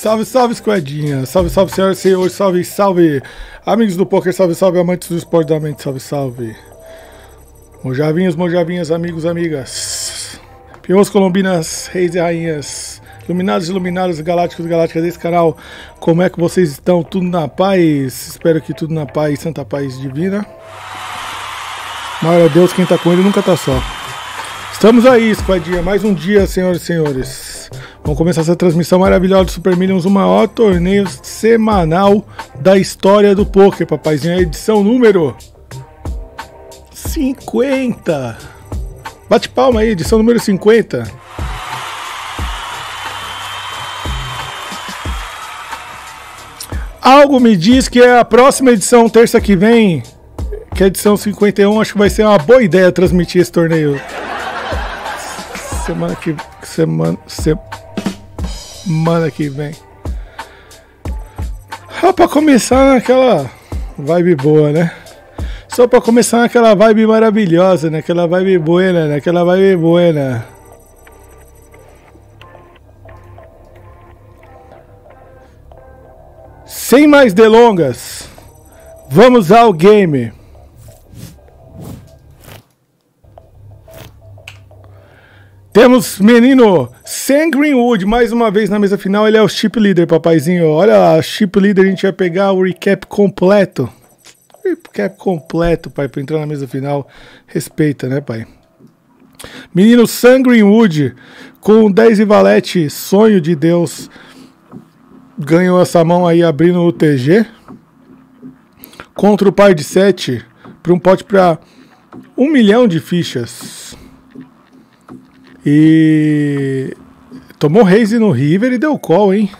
Salve, salve, squadinha. Salve, salve, senhoras e senhores. Salve, salve. Amigos do poker, salve, salve. Amantes do esporte da mente, salve, salve. Mojavinhos, mojavinhas, amigos, amigas. Piões, colombinas, reis e rainhas. Iluminados, iluminados, galácticos, galácticas desse canal. Como é que vocês estão? Tudo na paz? Espero que tudo na paz, santa paz divina. Maior a é Deus, quem tá com ele nunca tá só. Estamos aí, squadinha. Mais um dia, senhoras e senhores. Vamos começar essa transmissão maravilhosa do Super Millions, o maior torneio semanal da história do poker, papaizinho. É edição número 50. Bate palma aí, edição número 50. Algo me diz que é a próxima edição, terça que vem, que é edição 51, acho que vai ser uma boa ideia transmitir esse torneio. Semana que. Semana. semana semana que vem. Só pra começar naquela vibe boa, né? Só pra começar naquela vibe maravilhosa, naquela né? vibe buena, naquela né? vibe buena. Sem mais delongas, vamos ao game. Temos menino Sam Greenwood mais uma vez na mesa final. Ele é o chip leader, papaizinho. Olha lá, chip leader. A gente vai pegar o recap completo. Recap completo, pai, para entrar na mesa final. Respeita, né, pai? Menino Sam Greenwood com 10 e valete, sonho de Deus. Ganhou essa mão aí abrindo o TG. Contra o par de 7 para um pote para um milhão de fichas. E tomou raise no River e deu call, hein?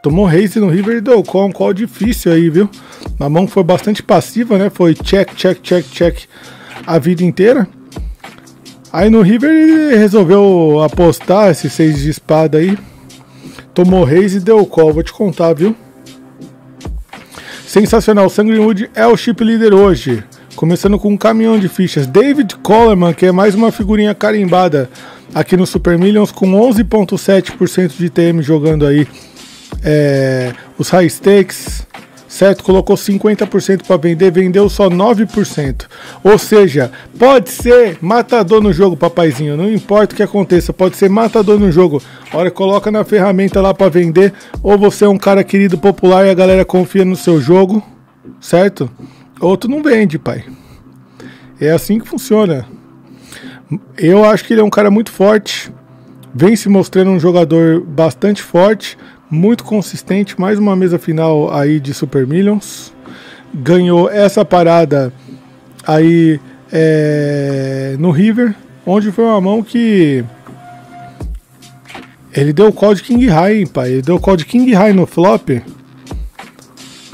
Tomou raise no River e deu call, um call difícil aí, viu? Na mão foi bastante passiva, né? Foi check, check, check, check a vida inteira. Aí no River ele resolveu apostar esse 6 de espada aí. Tomou reis e deu call, vou te contar, viu? Sensacional, Sanguinwood é o chip líder hoje. Começando com um caminhão de fichas. David Coleman, que é mais uma figurinha carimbada aqui no Super Millions com 11,7% de TM jogando aí é, os high stakes, certo? Colocou 50% para vender, vendeu só 9%. Ou seja, pode ser matador no jogo, papaizinho, não importa o que aconteça, pode ser matador no jogo. Olha, coloca na ferramenta lá para vender, ou você é um cara querido popular e a galera confia no seu jogo, certo? Ou tu não vende, pai. É assim que funciona. Eu acho que ele é um cara muito forte, vem se mostrando um jogador bastante forte, muito consistente. Mais uma mesa final aí de Super Millions. Ganhou essa parada aí é, no River, onde foi uma mão que ele deu o call de King High, pai. Ele deu o call de King High no flop,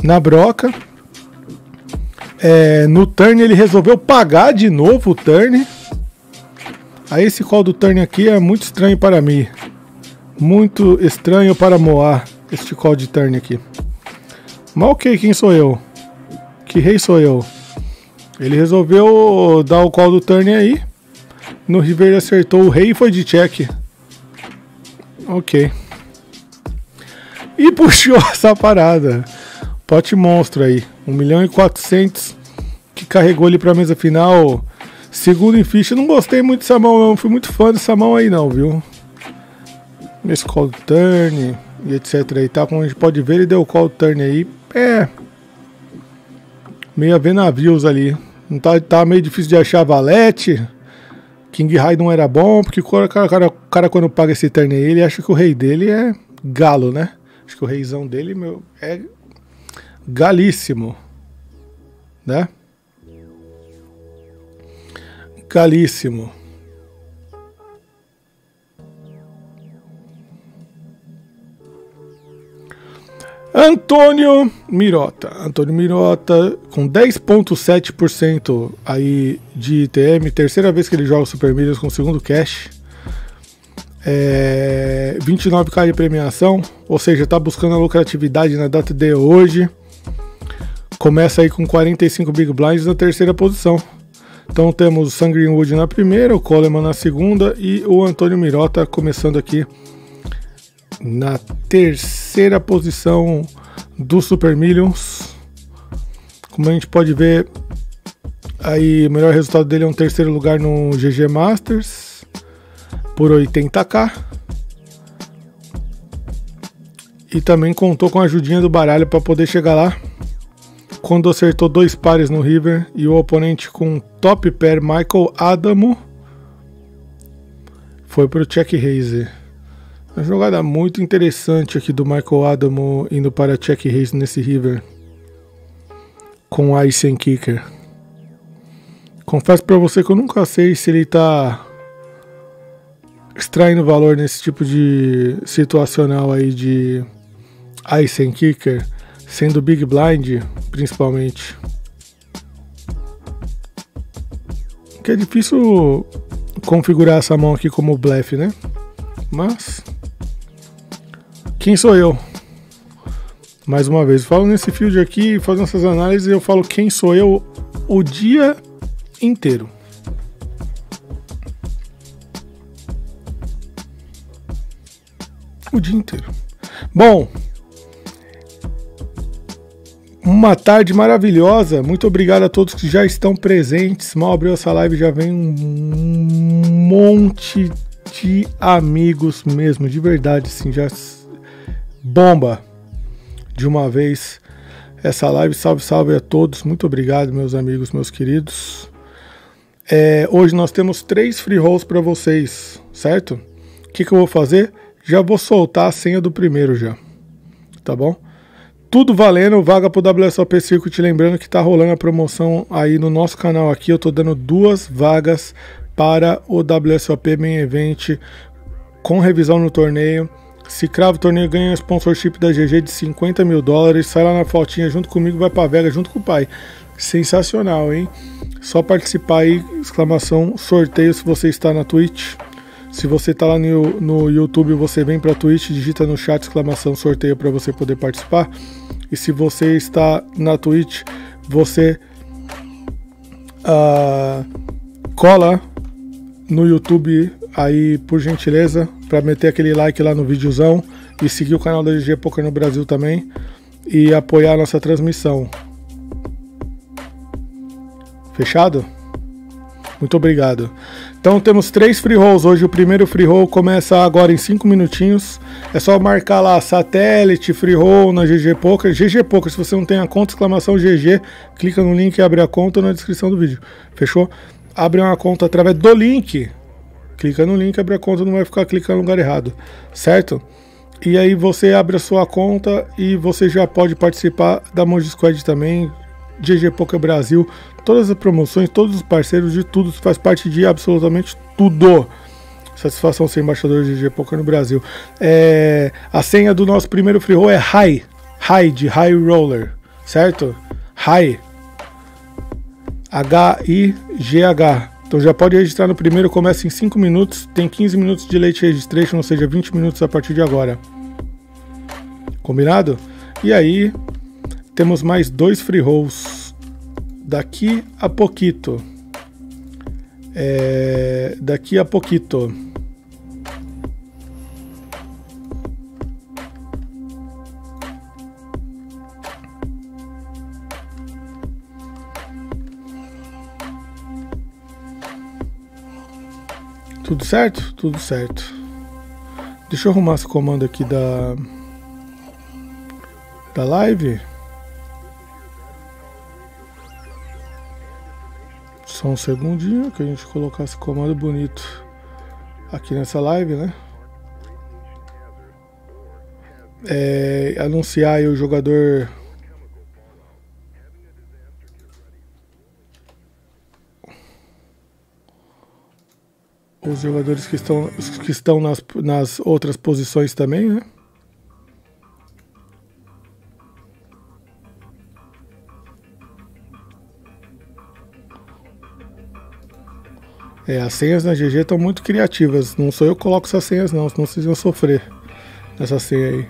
na broca. É, no turn ele resolveu pagar de novo o turn. Aí esse call do turn aqui é muito estranho para mim. Muito estranho para Moá, este call de turn aqui. Mas ok, quem sou eu? Que rei sou eu? Ele resolveu dar o call do turn aí. No river ele acertou o rei e foi de check. Ok. E puxou essa parada. Pote monstro aí. 1 milhão e 400 que carregou ele para a mesa final Segundo em ficha. Não gostei muito dessa mão, não. Fui muito fã dessa mão aí, não, viu? Esse call turn e etc. E tá, como a gente pode ver, ele deu o call turn aí. É. Meio a ver navios ali. Não tá, tá meio difícil de achar valete. King High não era bom, porque o cara, cara, cara, quando paga esse turn aí, ele acha que o rei dele é galo, né? Acho que o reizão dele, meu, é galíssimo. Né? Calíssimo. Antônio Mirota. Antônio Mirota com 10.7% aí de ITM, terceira vez que ele joga Super Millions com segundo cash. É, 29k de premiação, ou seja, está buscando a lucratividade na data de hoje. Começa aí com 45 big blinds na terceira posição. Então temos o Greenwood na primeira, o Coleman na segunda e o Antônio Mirota começando aqui na terceira posição do Super Millions. Como a gente pode ver, aí o melhor resultado dele é um terceiro lugar no GG Masters por 80k. E também contou com a ajudinha do baralho para poder chegar lá quando acertou dois pares no River e o oponente com top pair Michael Adamo foi para o check raise. Uma jogada muito interessante aqui do Michael Adamo indo para check raise nesse River com Ice and Kicker. Confesso para você que eu nunca sei se ele está extraindo valor nesse tipo de situacional aí de Ice and Kicker sendo Big Blind principalmente. Que é difícil configurar essa mão aqui como blefe, né? Mas quem sou eu? Mais uma vez, falo nesse field aqui, fazendo essas análises, eu falo quem sou eu o dia inteiro. O dia inteiro. Bom, uma tarde maravilhosa. Muito obrigado a todos que já estão presentes. Mal abriu essa live, já vem um monte de amigos mesmo, de verdade, sim, já bomba de uma vez essa live. Salve, salve a todos. Muito obrigado, meus amigos, meus queridos. É, hoje nós temos três free rolls para vocês, certo? O que, que eu vou fazer? Já vou soltar a senha do primeiro já, tá bom? tudo valendo, vaga pro WSOP Circuit, lembrando que tá rolando a promoção aí no nosso canal aqui, eu tô dando duas vagas para o WSOP Main Event com revisão no torneio. Se crava o torneio, ganha um sponsorship da GG de 50 mil dólares, sai lá na fotinha junto comigo, vai pra Vega junto com o pai. Sensacional, hein? Só participar aí, exclamação, sorteio se você está na Twitch. Se você está lá no, no YouTube, você vem para a Twitch, digita no chat exclamação sorteio para você poder participar. E se você está na Twitch, você uh, cola no YouTube aí, por gentileza, para meter aquele like lá no videozão e seguir o canal da GG Poker no Brasil também e apoiar a nossa transmissão. Fechado? Muito obrigado. Então temos três free rolls hoje. O primeiro free roll começa agora em 5 minutinhos. É só marcar lá satélite, free roll na GG Poker. GG Poker, se você não tem a conta, exclamação GG, clica no link e abre a conta na descrição do vídeo. Fechou? Abre uma conta através do link. Clica no link, abre a conta, não vai ficar clicando no lugar errado. Certo? E aí você abre a sua conta e você já pode participar da Moji Squad também. GG Poker Brasil, todas as promoções, todos os parceiros de tudo, faz parte de absolutamente tudo. Satisfação ser embaixador de GG Poker no Brasil. É, a senha do nosso primeiro free roll é High, High de High Roller, certo? High, H-I-G-H. Então já pode registrar no primeiro, começa em 5 minutos, tem 15 minutos de late registration, ou seja, 20 minutos a partir de agora. Combinado? E aí, temos mais dois free rolls daqui a pouquito. É, daqui a pouquito. Tudo certo? Tudo certo. Deixa eu arrumar esse comando aqui da da live. Só um segundinho que a gente colocar esse comando bonito aqui nessa live, né? É, anunciar o jogador os jogadores que estão, que estão nas, nas outras posições também, né? É, as senhas da GG estão muito criativas. Não sou eu que coloco essas senhas, não, senão vocês vão sofrer nessa senha aí.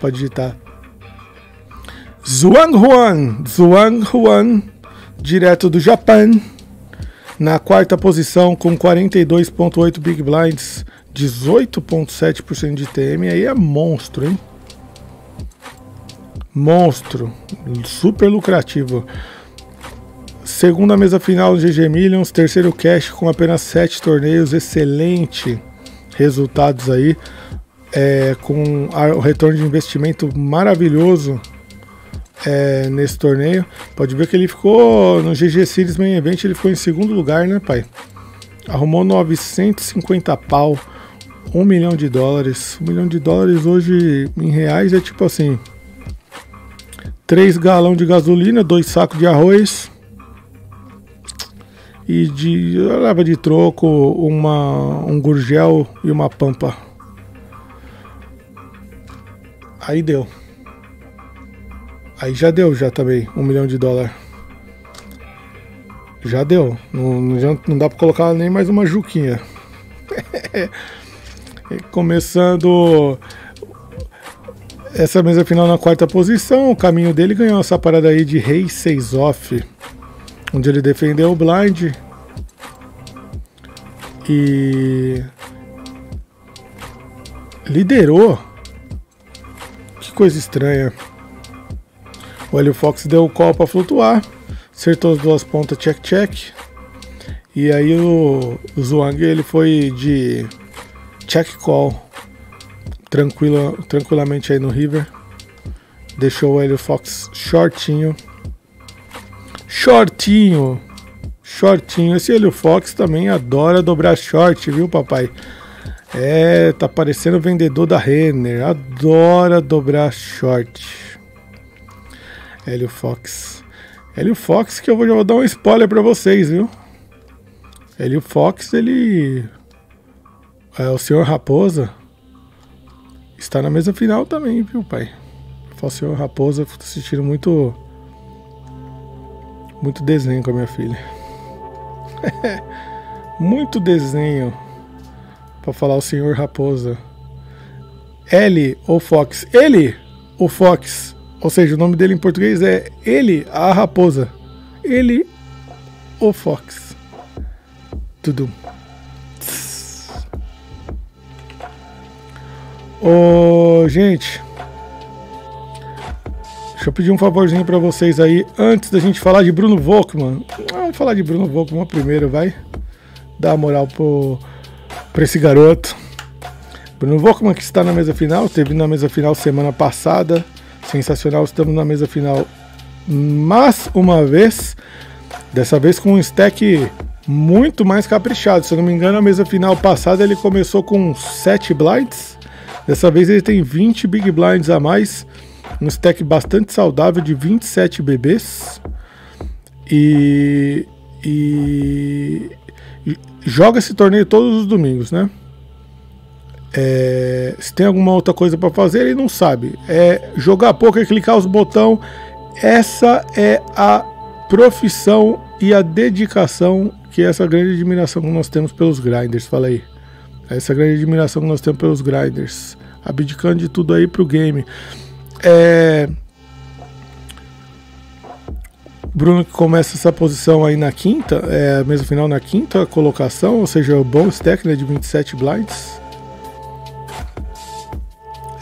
Pode digitar. Zhuang Huan, Zhuang Huan, direto do Japão, na quarta posição com 42.8 Big Blinds, 18.7% de TM, aí é monstro, hein? Monstro, super lucrativo. Segunda mesa final do GG Millions, terceiro cash com apenas sete torneios, excelente resultados aí, é, com o retorno de investimento maravilhoso é, nesse torneio. Pode ver que ele ficou no GG Series Main Event, ele ficou em segundo lugar, né, pai? Arrumou 950 pau, 1 milhão de dólares. 1 milhão de dólares hoje em reais é tipo assim: 3 galão de gasolina, 2 sacos de arroz, e de, eu leva de troco uma, um gurgel e uma pampa. Aí deu. Aí já deu já também, um milhão de dólar. Já deu. Não, não, não dá pra colocar nem mais uma juquinha. Começando essa mesa final na quarta posição, o caminho dele ganhou essa parada aí de rei 6 off onde ele defendeu o Blind e liderou. Que coisa estranha. O Helio Fox deu o call para flutuar, acertou as duas pontas check-check. E aí o, Zhuang ele foi de check call tranquilo tranquilamente aí no river. Deixou o Helio Fox shortinho. Shortinho. Shortinho. Esse Helio Fox também adora dobrar short, viu, papai? É, tá parecendo o vendedor da Renner. Adora dobrar short. Helio Fox. Helio Fox, que eu vou, vou dar um spoiler pra vocês, viu? Helio Fox, ele. É, o senhor Raposa está na mesa final também, viu, pai? O senhor Raposa, sentindo muito muito desenho com a minha filha. Muito desenho. Para falar o senhor Raposa. Ele ou Fox? Ele ou Fox? Ou seja, o nome dele em português é Ele, a Raposa. Ele ou Fox? Tudo. Ô, oh, gente. Deixa eu pedir um favorzinho para vocês aí, antes da gente falar de Bruno Volkmann. Ah, Vamos falar de Bruno Volkmann primeiro, vai. Dar moral pro, pra esse garoto. Bruno Volkmann que está na mesa final, esteve na mesa final semana passada. Sensacional, estamos na mesa final mais uma vez. Dessa vez com um stack muito mais caprichado. Se eu não me engano, a mesa final passada ele começou com 7 blinds. Dessa vez ele tem 20 big blinds a mais um stack bastante saudável de 27 bebês. E, e, joga esse torneio todos os domingos, né? É, se tem alguma outra coisa para fazer, ele não sabe. É jogar poker, clicar os botão. Essa é a profissão e a dedicação que é essa grande admiração que nós temos pelos grinders. Fala aí. Essa grande admiração que nós temos pelos grinders. Abdicando de tudo aí pro game. É... Bruno que começa essa posição aí na quinta, é, mesmo final na quinta colocação, ou seja, o bom stack né, de 27 blinds.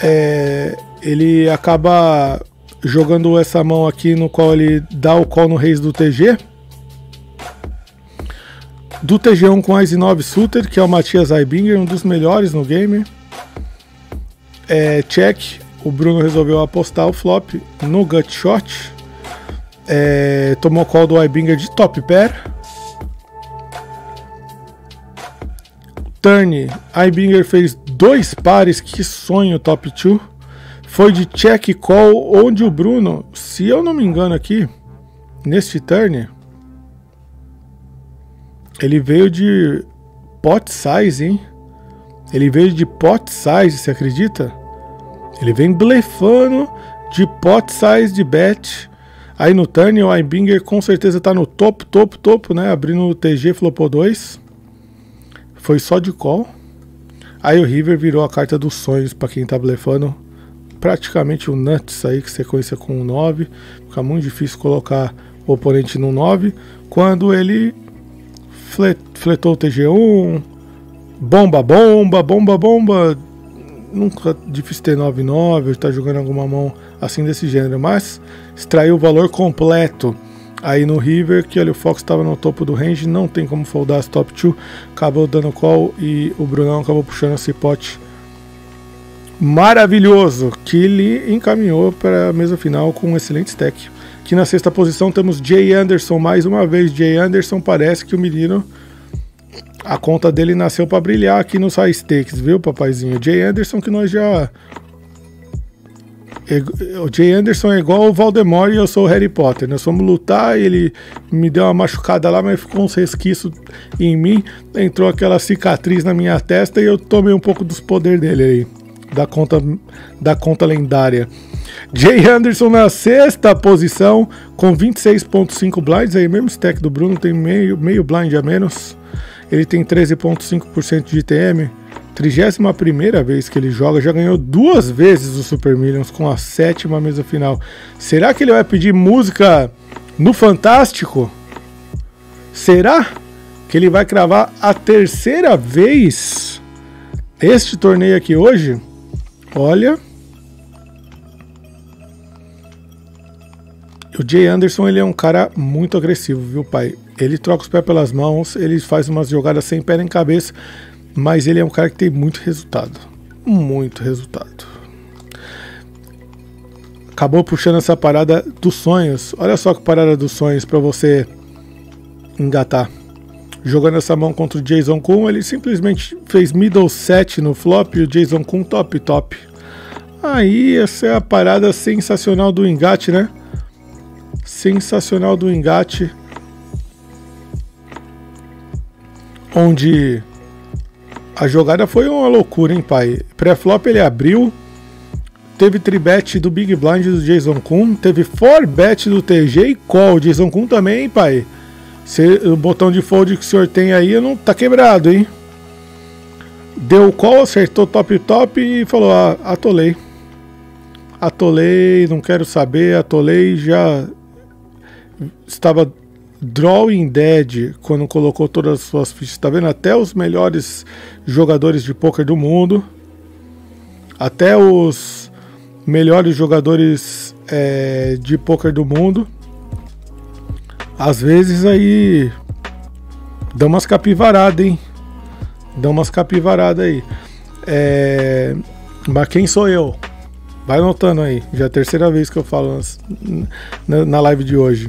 É, ele acaba jogando essa mão aqui no qual ele dá o call no reis do TG. Do TG1 com Ice 9 Suter, que é o Matias Aibinger, um dos melhores no game. É, check, o Bruno resolveu apostar o flop no gut shot. É, tomou call do Ibinger de top pair. Turn, Ibinger fez dois pares, que sonho top 2. Foi de check call, onde o Bruno, se eu não me engano aqui, neste turn, ele veio de pot size, hein? Ele veio de pot size, você acredita? Ele vem blefando de pot size de bet. Aí no turn, o Einbinger com certeza tá no topo, topo, topo, né? Abrindo o TG, flopou 2. Foi só de call. Aí o River virou a carta dos sonhos para quem tá blefando. Praticamente o um Nuts aí, que sequência com um 9. Fica muito difícil colocar o oponente no 9. Quando ele fletou o TG1, bomba, bomba, bomba, bomba, nunca difícil ter 9-9 ou estar jogando alguma mão assim desse gênero, mas extraiu o valor completo aí no River, que olha, o Fox estava no topo do range, não tem como foldar as top 2, acabou dando call e o Brunão acabou puxando esse pote maravilhoso que lhe encaminhou para a mesa final com um excelente stack. Aqui na sexta posição temos Jay Anderson, mais uma vez Jay Anderson, parece que o menino a conta dele nasceu para brilhar aqui nos high stakes, viu, papaizinho? Jay Anderson que nós já é, o Jay Anderson é igual o Valdemar e eu sou o Harry Potter. Né? Nós fomos lutar, e ele me deu uma machucada lá, mas ficou uns resquícios em mim. Entrou aquela cicatriz na minha testa e eu tomei um pouco dos poderes dele aí. Da conta, da conta lendária. Jay Anderson na sexta posição, com 26,5 blinds. Aí mesmo stack do Bruno tem meio, meio blind a menos. Ele tem 13,5% de ITM. 31 vez que ele joga, já ganhou duas vezes o Super Millions com a sétima mesa final. Será que ele vai pedir música no Fantástico? Será que ele vai cravar a terceira vez este torneio aqui hoje? Olha. O Jay Anderson ele é um cara muito agressivo, viu, pai? Ele troca os pés pelas mãos, ele faz umas jogadas sem pé nem cabeça, mas ele é um cara que tem muito resultado. Muito resultado. Acabou puxando essa parada dos sonhos. Olha só que parada dos sonhos para você engatar. Jogando essa mão contra o Jason Kuhn, ele simplesmente fez middle set no flop e o Jason Kuhn top top. Aí, essa é a parada sensacional do engate, né? Sensacional do engate. onde a jogada foi uma loucura, hein, pai? Pré-flop ele abriu, teve tribet do Big Blind do Jason Kuhn, teve forbet do TG e call. Jason Kuhn também, hein, pai? Se o botão de fold que o senhor tem aí não tá quebrado, hein? Deu o call, acertou top top e falou: ah, atolei. Atolei, não quero saber, atolei já estava Drawing Dead, quando colocou todas as suas fichas, tá vendo? Até os melhores jogadores de poker do mundo, até os melhores jogadores é, de poker do mundo, às vezes aí dá umas capivaradas, hein? Dá umas capivaradas aí. É... Mas quem sou eu? Vai notando aí, já é a terceira vez que eu falo na live de hoje.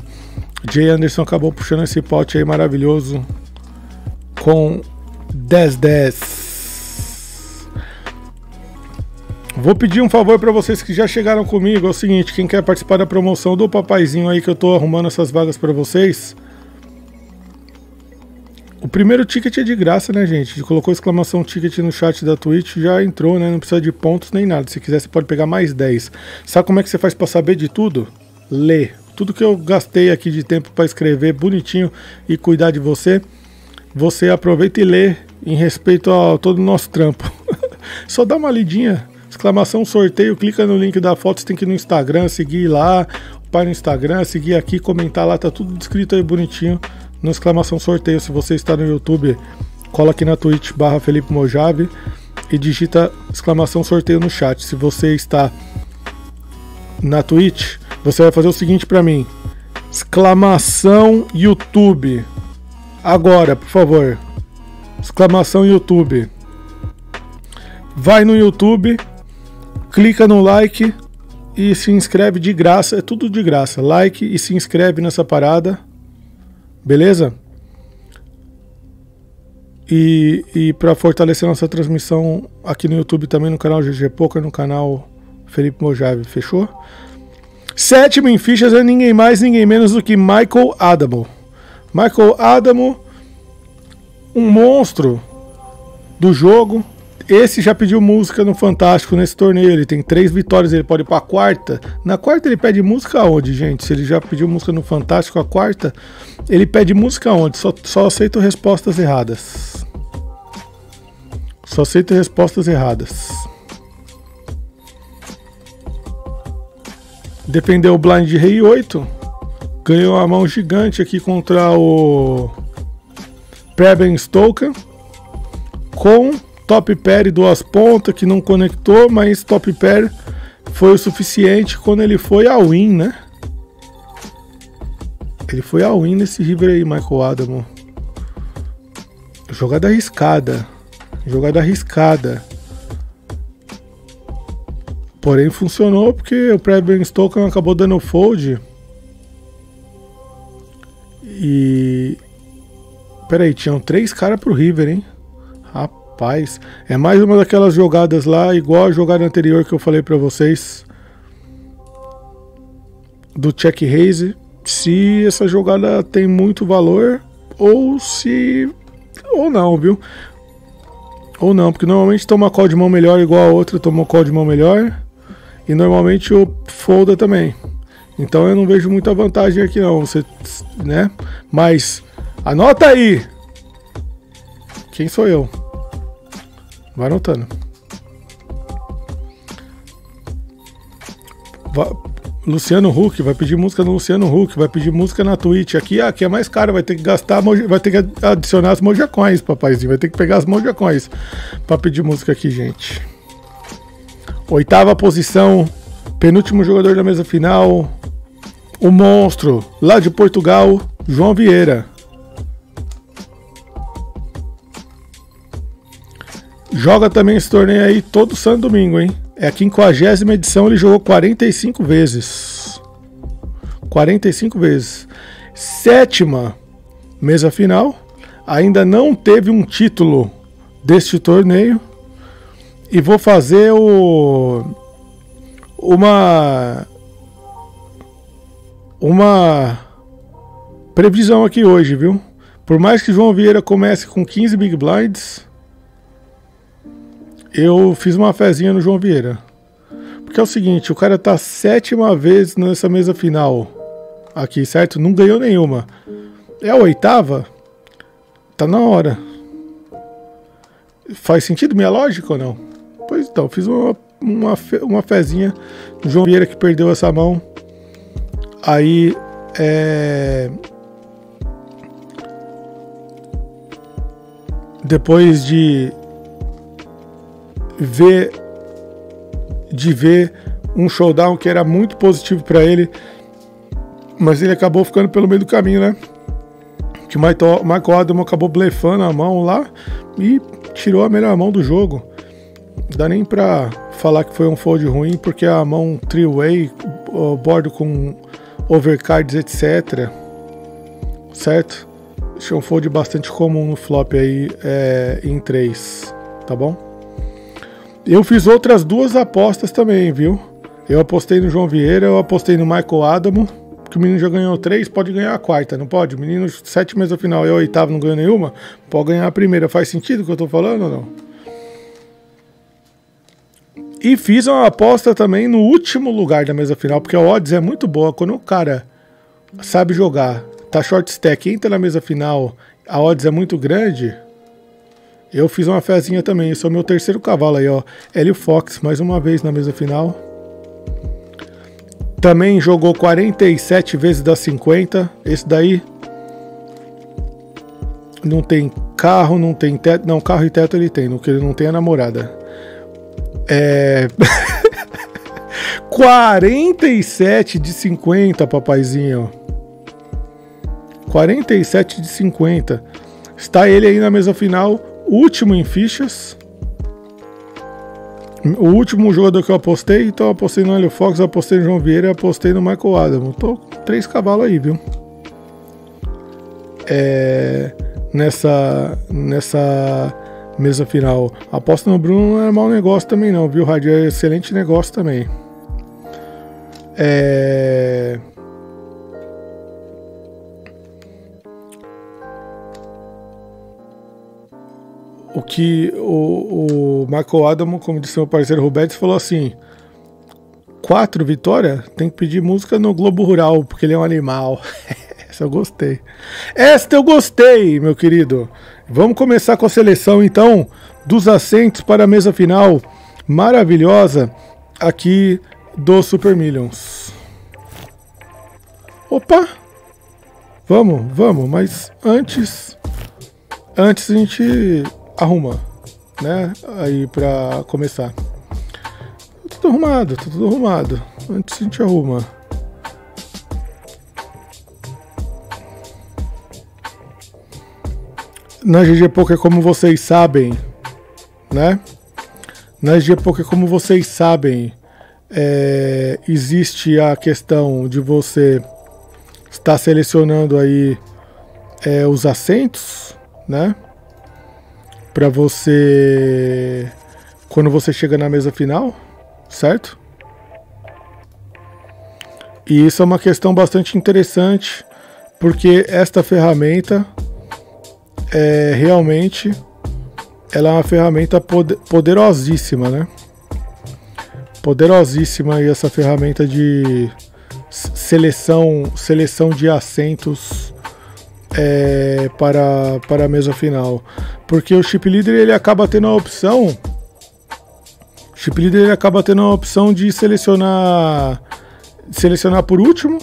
Jay Anderson acabou puxando esse pote aí maravilhoso com 10-10. Vou pedir um favor para vocês que já chegaram comigo. É o seguinte, quem quer participar da promoção do papaizinho aí que eu tô arrumando essas vagas para vocês. O primeiro ticket é de graça, né, gente? Colocou exclamação ticket no chat da Twitch, já entrou, né? Não precisa de pontos nem nada. Se quiser, você pode pegar mais 10. Sabe como é que você faz para saber de tudo? Lê tudo que eu gastei aqui de tempo para escrever bonitinho e cuidar de você, você aproveita e lê em respeito a todo o nosso trampo. Só dá uma lidinha, exclamação sorteio, clica no link da foto, você tem que ir no Instagram, seguir lá, para no Instagram, seguir aqui, comentar lá, tá tudo descrito aí bonitinho no exclamação sorteio. Se você está no YouTube, cola aqui na Twitch barra Felipe Mojave e digita exclamação sorteio no chat. Se você está na Twitch, você vai fazer o seguinte para mim: exclamação YouTube. Agora, por favor. Exclamação YouTube. Vai no YouTube, clica no like e se inscreve de graça. É tudo de graça. Like e se inscreve nessa parada. Beleza? E, e para fortalecer nossa transmissão aqui no YouTube também, no canal GG Poker, no canal Felipe Mojave, fechou? Sétimo em fichas é ninguém mais, ninguém menos do que Michael Adamo. Michael Adamo, um monstro do jogo. Esse já pediu música no Fantástico nesse torneio. Ele tem três vitórias, ele pode ir para a quarta. Na quarta ele pede música onde, gente? Se ele já pediu música no Fantástico, a quarta ele pede música onde? Só, só aceito respostas erradas. Só aceito respostas erradas. defendeu o blind de rei 8, ganhou a mão gigante aqui contra o Preben Stoker, com top pair duas pontas que não conectou, mas top pair foi o suficiente quando ele foi a win, né? Ele foi a win nesse river aí, Michael Adamo. Jogada arriscada. Jogada arriscada. Porém funcionou porque o Preben's Token acabou dando fold. E. Peraí, tinham três caras pro River, hein? Rapaz. É mais uma daquelas jogadas lá, igual a jogada anterior que eu falei pra vocês. Do check raise. Se essa jogada tem muito valor. Ou se. Ou não, viu? Ou não, porque normalmente toma call de mão melhor igual a outra tomou call de mão melhor e normalmente o Folda também. Então eu não vejo muita vantagem aqui não, você, né? Mas anota aí. Quem sou eu? Vai anotando. Luciano Huck, vai pedir música no Luciano Huck, vai pedir música na Twitch. Aqui, ah, aqui é mais caro, vai ter que gastar, vai ter que adicionar as mojacões, papaizinho. Vai ter que pegar as mojacões pra pedir música aqui, gente. Oitava posição, penúltimo jogador da mesa final, o monstro lá de Portugal, João Vieira. Joga também esse torneio aí todo santo domingo, hein? É a 50 edição, ele jogou 45 vezes. 45 vezes. Sétima mesa final. Ainda não teve um título deste torneio e vou fazer o uma uma previsão aqui hoje, viu? Por mais que João Vieira comece com 15 big blinds, eu fiz uma fezinha no João Vieira. Porque é o seguinte, o cara tá sétima vez nessa mesa final aqui, certo? Não ganhou nenhuma. É a oitava? Tá na hora. Faz sentido minha lógica ou não? Pois então, fiz uma, uma, fe, uma fezinha. O João Vieira que perdeu essa mão. Aí. É... Depois de ver de ver um showdown que era muito positivo para ele, mas ele acabou ficando pelo meio do caminho, né? Que o Michael Adam acabou blefando a mão lá e tirou a melhor mão do jogo dá nem pra falar que foi um fold ruim, porque a mão three-way, bordo com overcards, etc. Certo? Achei é um fold bastante comum no flop aí é, em 3, tá bom? Eu fiz outras duas apostas também, viu? Eu apostei no João Vieira, eu apostei no Michael Adamo, que o menino já ganhou três, pode ganhar a quarta, não pode? O menino, sete meses ao final e é oitavo não ganhou nenhuma, pode ganhar a primeira. Faz sentido o que eu tô falando ou não? E fiz uma aposta também no último lugar da mesa final, porque a odds é muito boa. Quando o cara sabe jogar, tá short stack, entra na mesa final, a odds é muito grande. Eu fiz uma fezinha também, esse é o meu terceiro cavalo aí, ó. Hélio Fox, mais uma vez na mesa final. Também jogou 47 vezes das 50. Esse daí não tem carro, não tem teto. Não, carro e teto ele tem, no que ele não tem a é namorada. É. 47 de 50, papaizinho. 47 de 50. Está ele aí na mesa final, último em fichas. O último jogador que eu apostei, então eu apostei no Helio Fox, apostei no João Vieira, apostei no Michael Adam. Tô com três cavalos aí, viu? É, nessa nessa mesa final. Aposta no Bruno não é mau negócio também não, viu, Rádio? É excelente negócio também. É... O que o, o Marco Adamo, como disse meu parceiro Roberto, falou assim: quatro vitória, tem que pedir música no Globo Rural, porque ele é um animal. Essa eu gostei. Esta eu gostei, meu querido. Vamos começar com a seleção então dos assentos para a mesa final maravilhosa aqui do Super Millions. Opa! Vamos, vamos, mas antes antes a gente arruma, né? Aí para começar. Tudo arrumado, tudo arrumado. Antes a gente arruma. na GG Poker, como vocês sabem, né? Na GG Poker, como vocês sabem, é, existe a questão de você estar selecionando aí é, os assentos, né? Para você quando você chega na mesa final, certo? E isso é uma questão bastante interessante, porque esta ferramenta é, realmente ela é uma ferramenta poderosíssima, né? Poderosíssima e essa ferramenta de seleção, seleção de assentos é, para, para a mesa final. Porque o chip leader ele acaba tendo a opção. Chip leader ele acaba tendo a opção de selecionar selecionar por último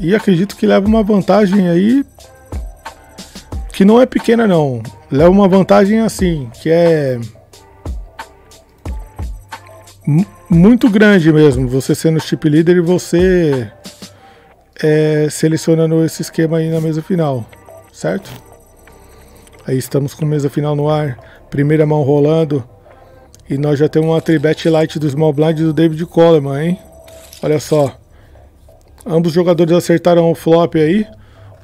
e acredito que leva uma vantagem aí que não é pequena não. Leva uma vantagem assim, que é muito grande mesmo. Você sendo chip leader e você é, selecionando esse esquema aí na mesa final, certo? Aí estamos com mesa final no ar, primeira mão rolando. E nós já temos uma tribet light do Small Blind do David Coleman, hein? Olha só. Ambos jogadores acertaram o flop aí.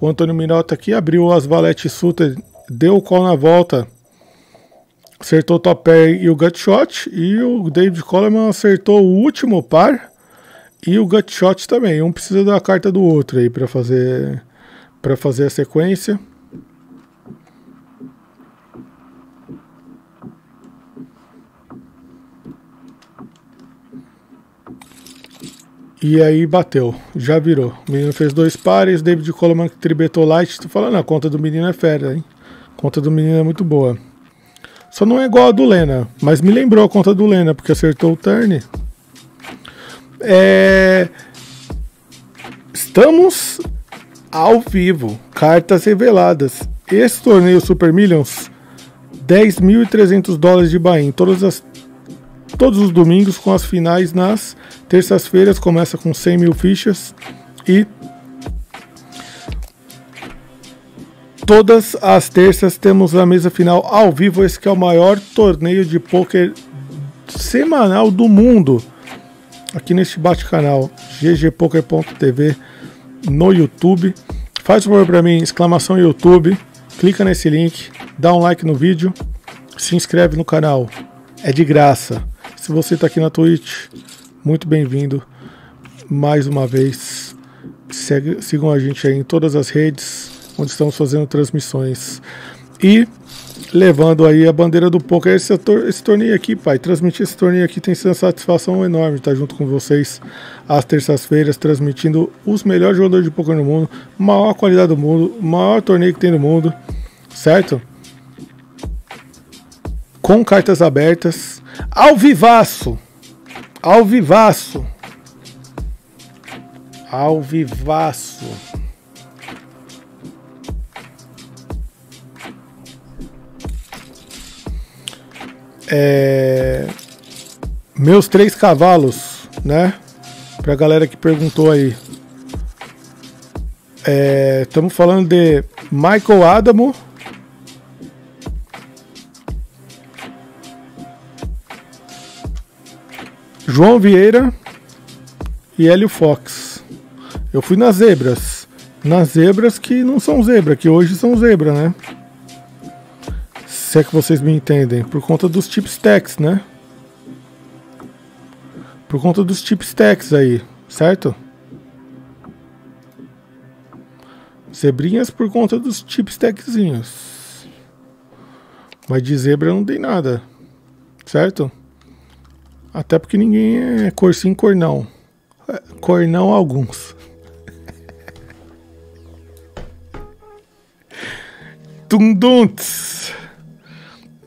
O Antônio Minota aqui abriu as valete Suter, deu o call na volta, acertou o topé e o gutshot. E o David Coleman acertou o último par e o gutshot também. Um precisa da carta do outro aí para fazer, fazer a sequência. E aí bateu, já virou. O menino fez dois pares, David Coleman que tribetou light. Tô falando, a conta do menino é fera, hein? A conta do menino é muito boa. Só não é igual a do Lena, mas me lembrou a conta do Lena, porque acertou o turn. É... Estamos ao vivo, cartas reveladas. Esse torneio Super Millions, 10.300 dólares de buy-in, todas as todos os domingos com as finais nas terças-feiras. Começa com 100 mil fichas e todas as terças temos a mesa final ao vivo. Esse que é o maior torneio de poker semanal do mundo aqui neste bate-canal ggpoker.tv no YouTube. Faz o favor para mim, exclamação YouTube, clica nesse link, dá um like no vídeo, se inscreve no canal. É de graça. Se você está aqui na Twitch, muito bem-vindo mais uma vez. Segue, sigam a gente aí em todas as redes onde estamos fazendo transmissões. E levando aí a bandeira do poker. Esse, esse torneio aqui, pai, transmitir esse torneio aqui tem sido uma satisfação enorme estar junto com vocês às terças-feiras, transmitindo os melhores jogadores de poker no mundo, maior qualidade do mundo, maior torneio que tem no mundo, certo? Com cartas abertas, ao vivaço. Ao vivaço. Ao vivaço. É... Meus três cavalos, né? Pra galera que perguntou aí. Estamos é... falando de Michael Adamo João Vieira e Hélio Fox. Eu fui nas zebras. Nas zebras que não são zebra, que hoje são zebra, né? Se é que vocês me entendem. Por conta dos chips tax, né? Por conta dos chips tax aí, certo? Zebrinhas por conta dos chips techzinhos. Mas de zebra não tem nada. Certo? Até porque ninguém é cor sim, cor não. É, cor não alguns. Tundunts.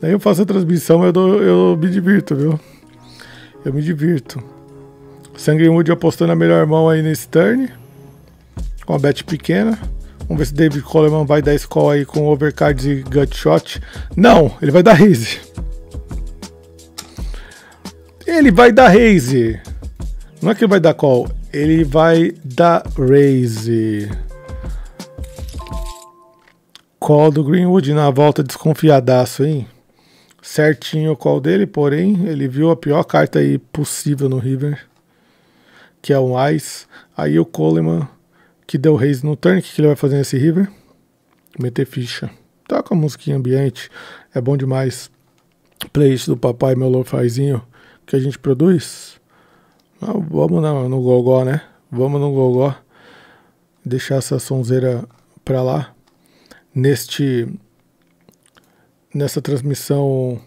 Daí eu faço a transmissão, eu, dou, eu me divirto, viu? Eu me divirto. Sangue Wood apostando a melhor mão aí nesse turn. Com a bet pequena. Vamos ver se David Coleman vai dar score aí com overcards e gutshot. Não, ele vai dar raise. Ele vai dar raise. Não é que ele vai dar call, ele vai dar raise. Call do Greenwood na volta desconfiadaço, hein? Certinho o call dele, porém, ele viu a pior carta aí possível no River, que é um Ice. Aí o Coleman, que deu raise no turn, o que, ele vai fazer nesse River? Meter ficha. Tá com a musiquinha ambiente, é bom demais. Playlist do papai, meu lofazinho que a gente produz, ah, vamos no, no gogó, né? Vamos no gogó. Deixar essa sonzeira para lá. Neste nessa transmissão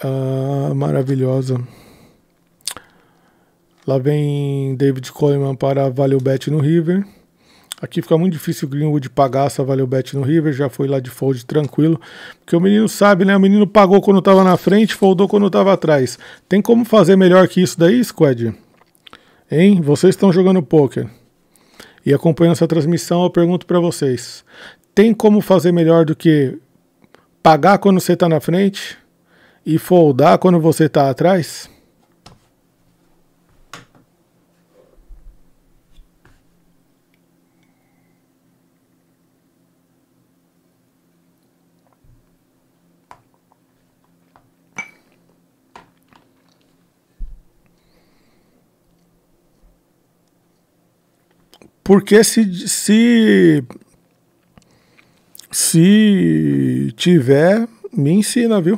ah, maravilhosa. Lá vem David Coleman para Valeu Bet no River. Aqui fica muito difícil o Greenwood pagar essa valeu bet no River, já foi lá de fold tranquilo. Porque o menino sabe, né? O menino pagou quando estava na frente, foldou quando estava atrás. Tem como fazer melhor que isso daí, Squad? Hein? Vocês estão jogando poker e acompanhando essa transmissão, eu pergunto para vocês. Tem como fazer melhor do que pagar quando você está na frente e foldar quando você está atrás? Porque se, se, se tiver, me ensina, viu?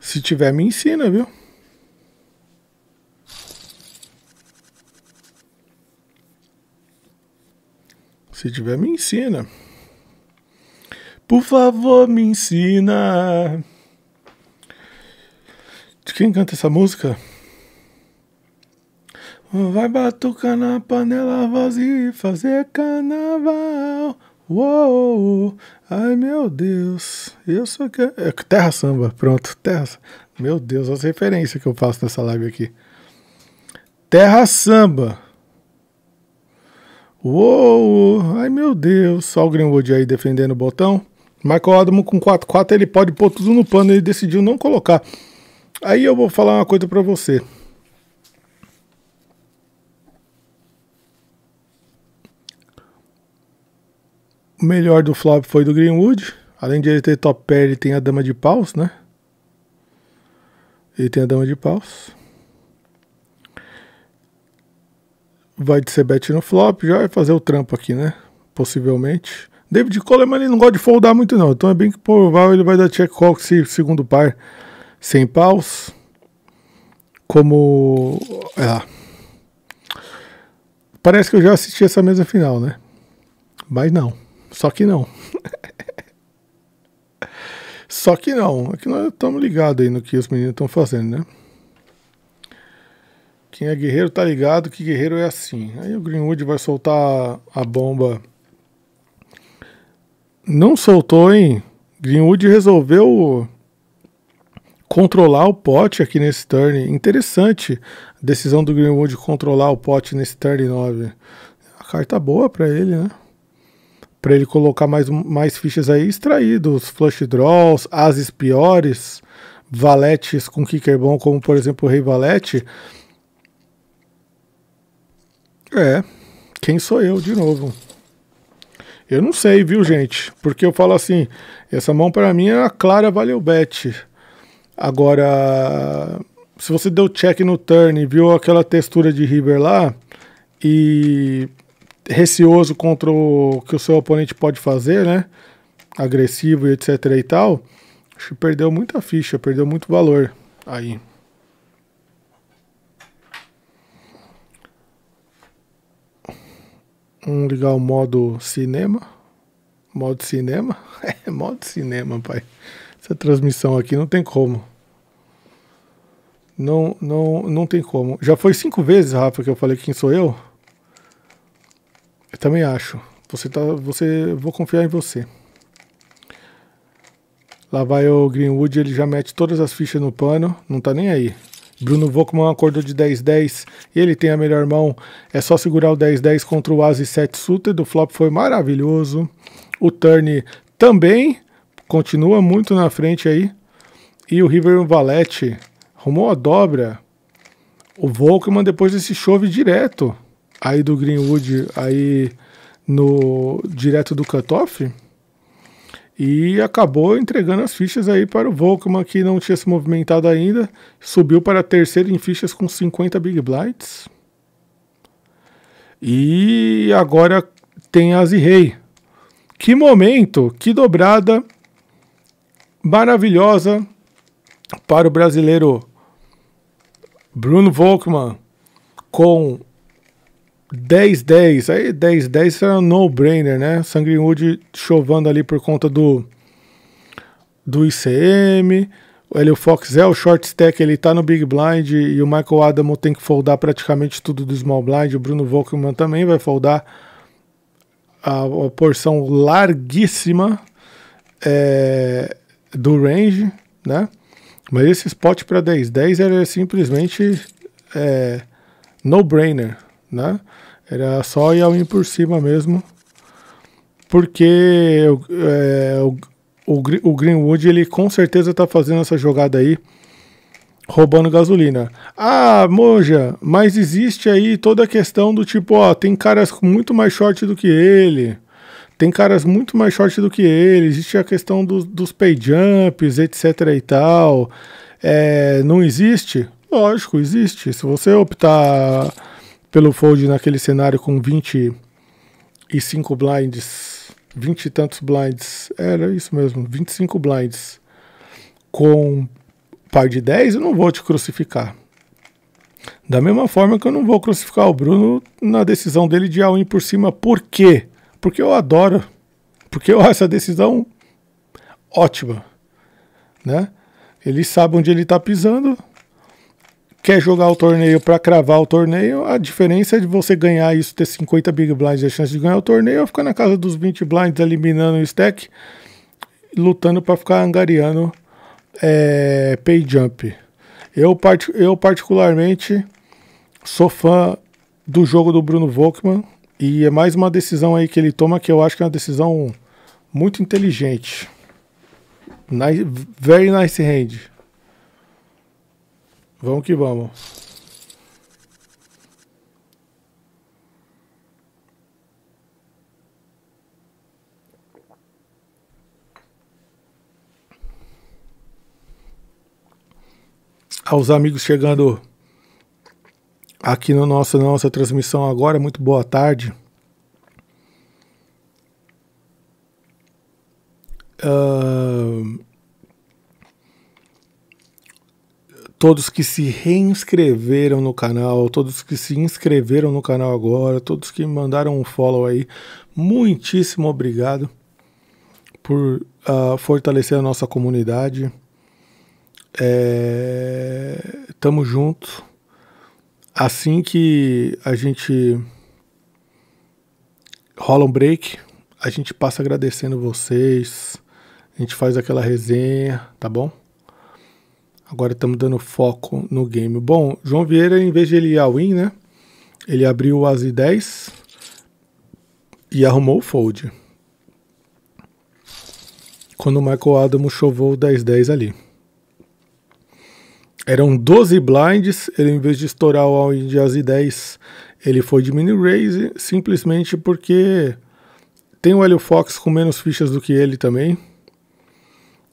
Se tiver, me ensina, viu? Se tiver, me ensina. Por favor, me ensina. De quem canta essa música? Vai batucar na panela vazia e fazer carnaval. Uou, ai meu Deus, isso aqui é, é terra samba, pronto, terra Meu Deus, as referências que eu faço nessa live aqui. Terra samba. Uou, ai meu Deus, só o Greenwood aí defendendo o botão. Michael Adam com 4-4, ele pode pôr tudo no pano, ele decidiu não colocar. Aí eu vou falar uma coisa para você. O melhor do flop foi do Greenwood. Além de ele ter top pair, ele tem a dama de paus, né? Ele tem a dama de paus. Vai de ser bet no flop, já vai fazer o trampo aqui, né? Possivelmente. David Coleman ele não gosta de foldar muito não, então é bem que provável ele vai dar check call se segundo par sem paus. Como... É lá. Parece que eu já assisti essa mesa final, né? Mas não. Só que não. Só que não. É que nós estamos ligados aí no que os meninos estão fazendo, né? Quem é guerreiro tá ligado que guerreiro é assim. Aí o Greenwood vai soltar a bomba. Não soltou, hein? Greenwood resolveu controlar o pote aqui nesse turn. Interessante a decisão do Greenwood controlar o pote nesse turn 9. A carta boa para ele, né? para ele colocar mais, mais fichas aí, extraídos, flush draws, ases piores, valetes com kicker bom, como por exemplo o rei valete. É, quem sou eu de novo? Eu não sei, viu, gente? Porque eu falo assim, essa mão para mim é a clara valeu bet. Agora, se você deu check no turn e viu aquela textura de river lá e receoso contra o que o seu oponente pode fazer, né? Agressivo e etc e tal, acho que perdeu muita ficha, perdeu muito valor aí. Vamos ligar o modo cinema. Modo cinema? É, modo cinema, pai. Essa transmissão aqui não tem como. Não, não, não tem como. Já foi cinco vezes, Rafa, que eu falei quem sou eu? Eu também acho. Você tá. Você. Vou confiar em você. Lá vai o Greenwood, ele já mete todas as fichas no pano, não tá nem aí. Bruno Vokman acordou de 10-10 e ele tem a melhor mão. É só segurar o 10-10 contra o Asi 7 Suited. do flop foi maravilhoso. O turn também continua muito na frente aí. E o River Valete arrumou a dobra. O Volkman depois desse chove direto aí do Greenwood aí no direto do cutoff e acabou entregando as fichas aí para o Volkman que não tinha se movimentado ainda, subiu para terceiro em fichas com 50 big blinds. E agora tem as rei. Que momento, que dobrada maravilhosa para o brasileiro Bruno Volkman com 10-10. Aí 10-10 é um no-brainer, né? Wood chovando ali por conta do, do ICM. O Helio Fox é o short stack, ele tá no Big Blind e o Michael Adamo tem que foldar praticamente tudo do Small Blind. O Bruno Volkman também vai foldar a, a porção larguíssima é, do range, né? Mas esse spot para 10-10 era simplesmente é, no-brainer, né? Era só ir ao in por cima mesmo. Porque é, o, o, Greenwood, ele com certeza tá fazendo essa jogada aí, roubando gasolina. Ah, Moja, mas existe aí toda a questão do tipo, ó, tem caras muito mais short do que ele. Tem caras muito mais short do que ele. Existe a questão do, dos pay jumps, etc e tal. É, não existe? Lógico, existe. Se você optar pelo fold naquele cenário com e 5 blinds, 20 e tantos blinds, era isso mesmo, 25 blinds com par de 10, eu não vou te crucificar. Da mesma forma que eu não vou crucificar o Bruno na decisão dele de all-in por cima. Por quê? Porque eu adoro. Porque eu acho essa decisão ótima. Né? Ele sabe onde ele está pisando quer jogar o torneio para cravar o torneio, a diferença é de você ganhar isso, ter 50 big blinds a chance de ganhar o torneio, ou é ficar na casa dos 20 blinds eliminando o stack, lutando para ficar angariando é, pay jump. Eu, part, eu particularmente sou fã do jogo do Bruno Volkman e é mais uma decisão aí que ele toma que eu acho que é uma decisão muito inteligente. Nice, very nice hand. Vamos que vamos. Aos ah, amigos chegando aqui no nosso, na nossa transmissão agora, muito boa tarde. Uh, todos que se reinscreveram no canal, todos que se inscreveram no canal agora, todos que mandaram um follow aí, muitíssimo obrigado por uh, fortalecer a nossa comunidade. É, tamo junto. Assim que a gente rola um break, a gente passa agradecendo vocês, a gente faz aquela resenha, tá bom? Agora estamos dando foco no game. Bom, João Vieira, em vez de ele ir ao win, né? Ele abriu o Asi 10 e arrumou o fold. Quando o Michael Adamo chovou o 10-10 ali. Eram 12 blinds, ele em vez de estourar o all-in de as 10, ele foi de mini raise, simplesmente porque tem o Helio Fox com menos fichas do que ele também.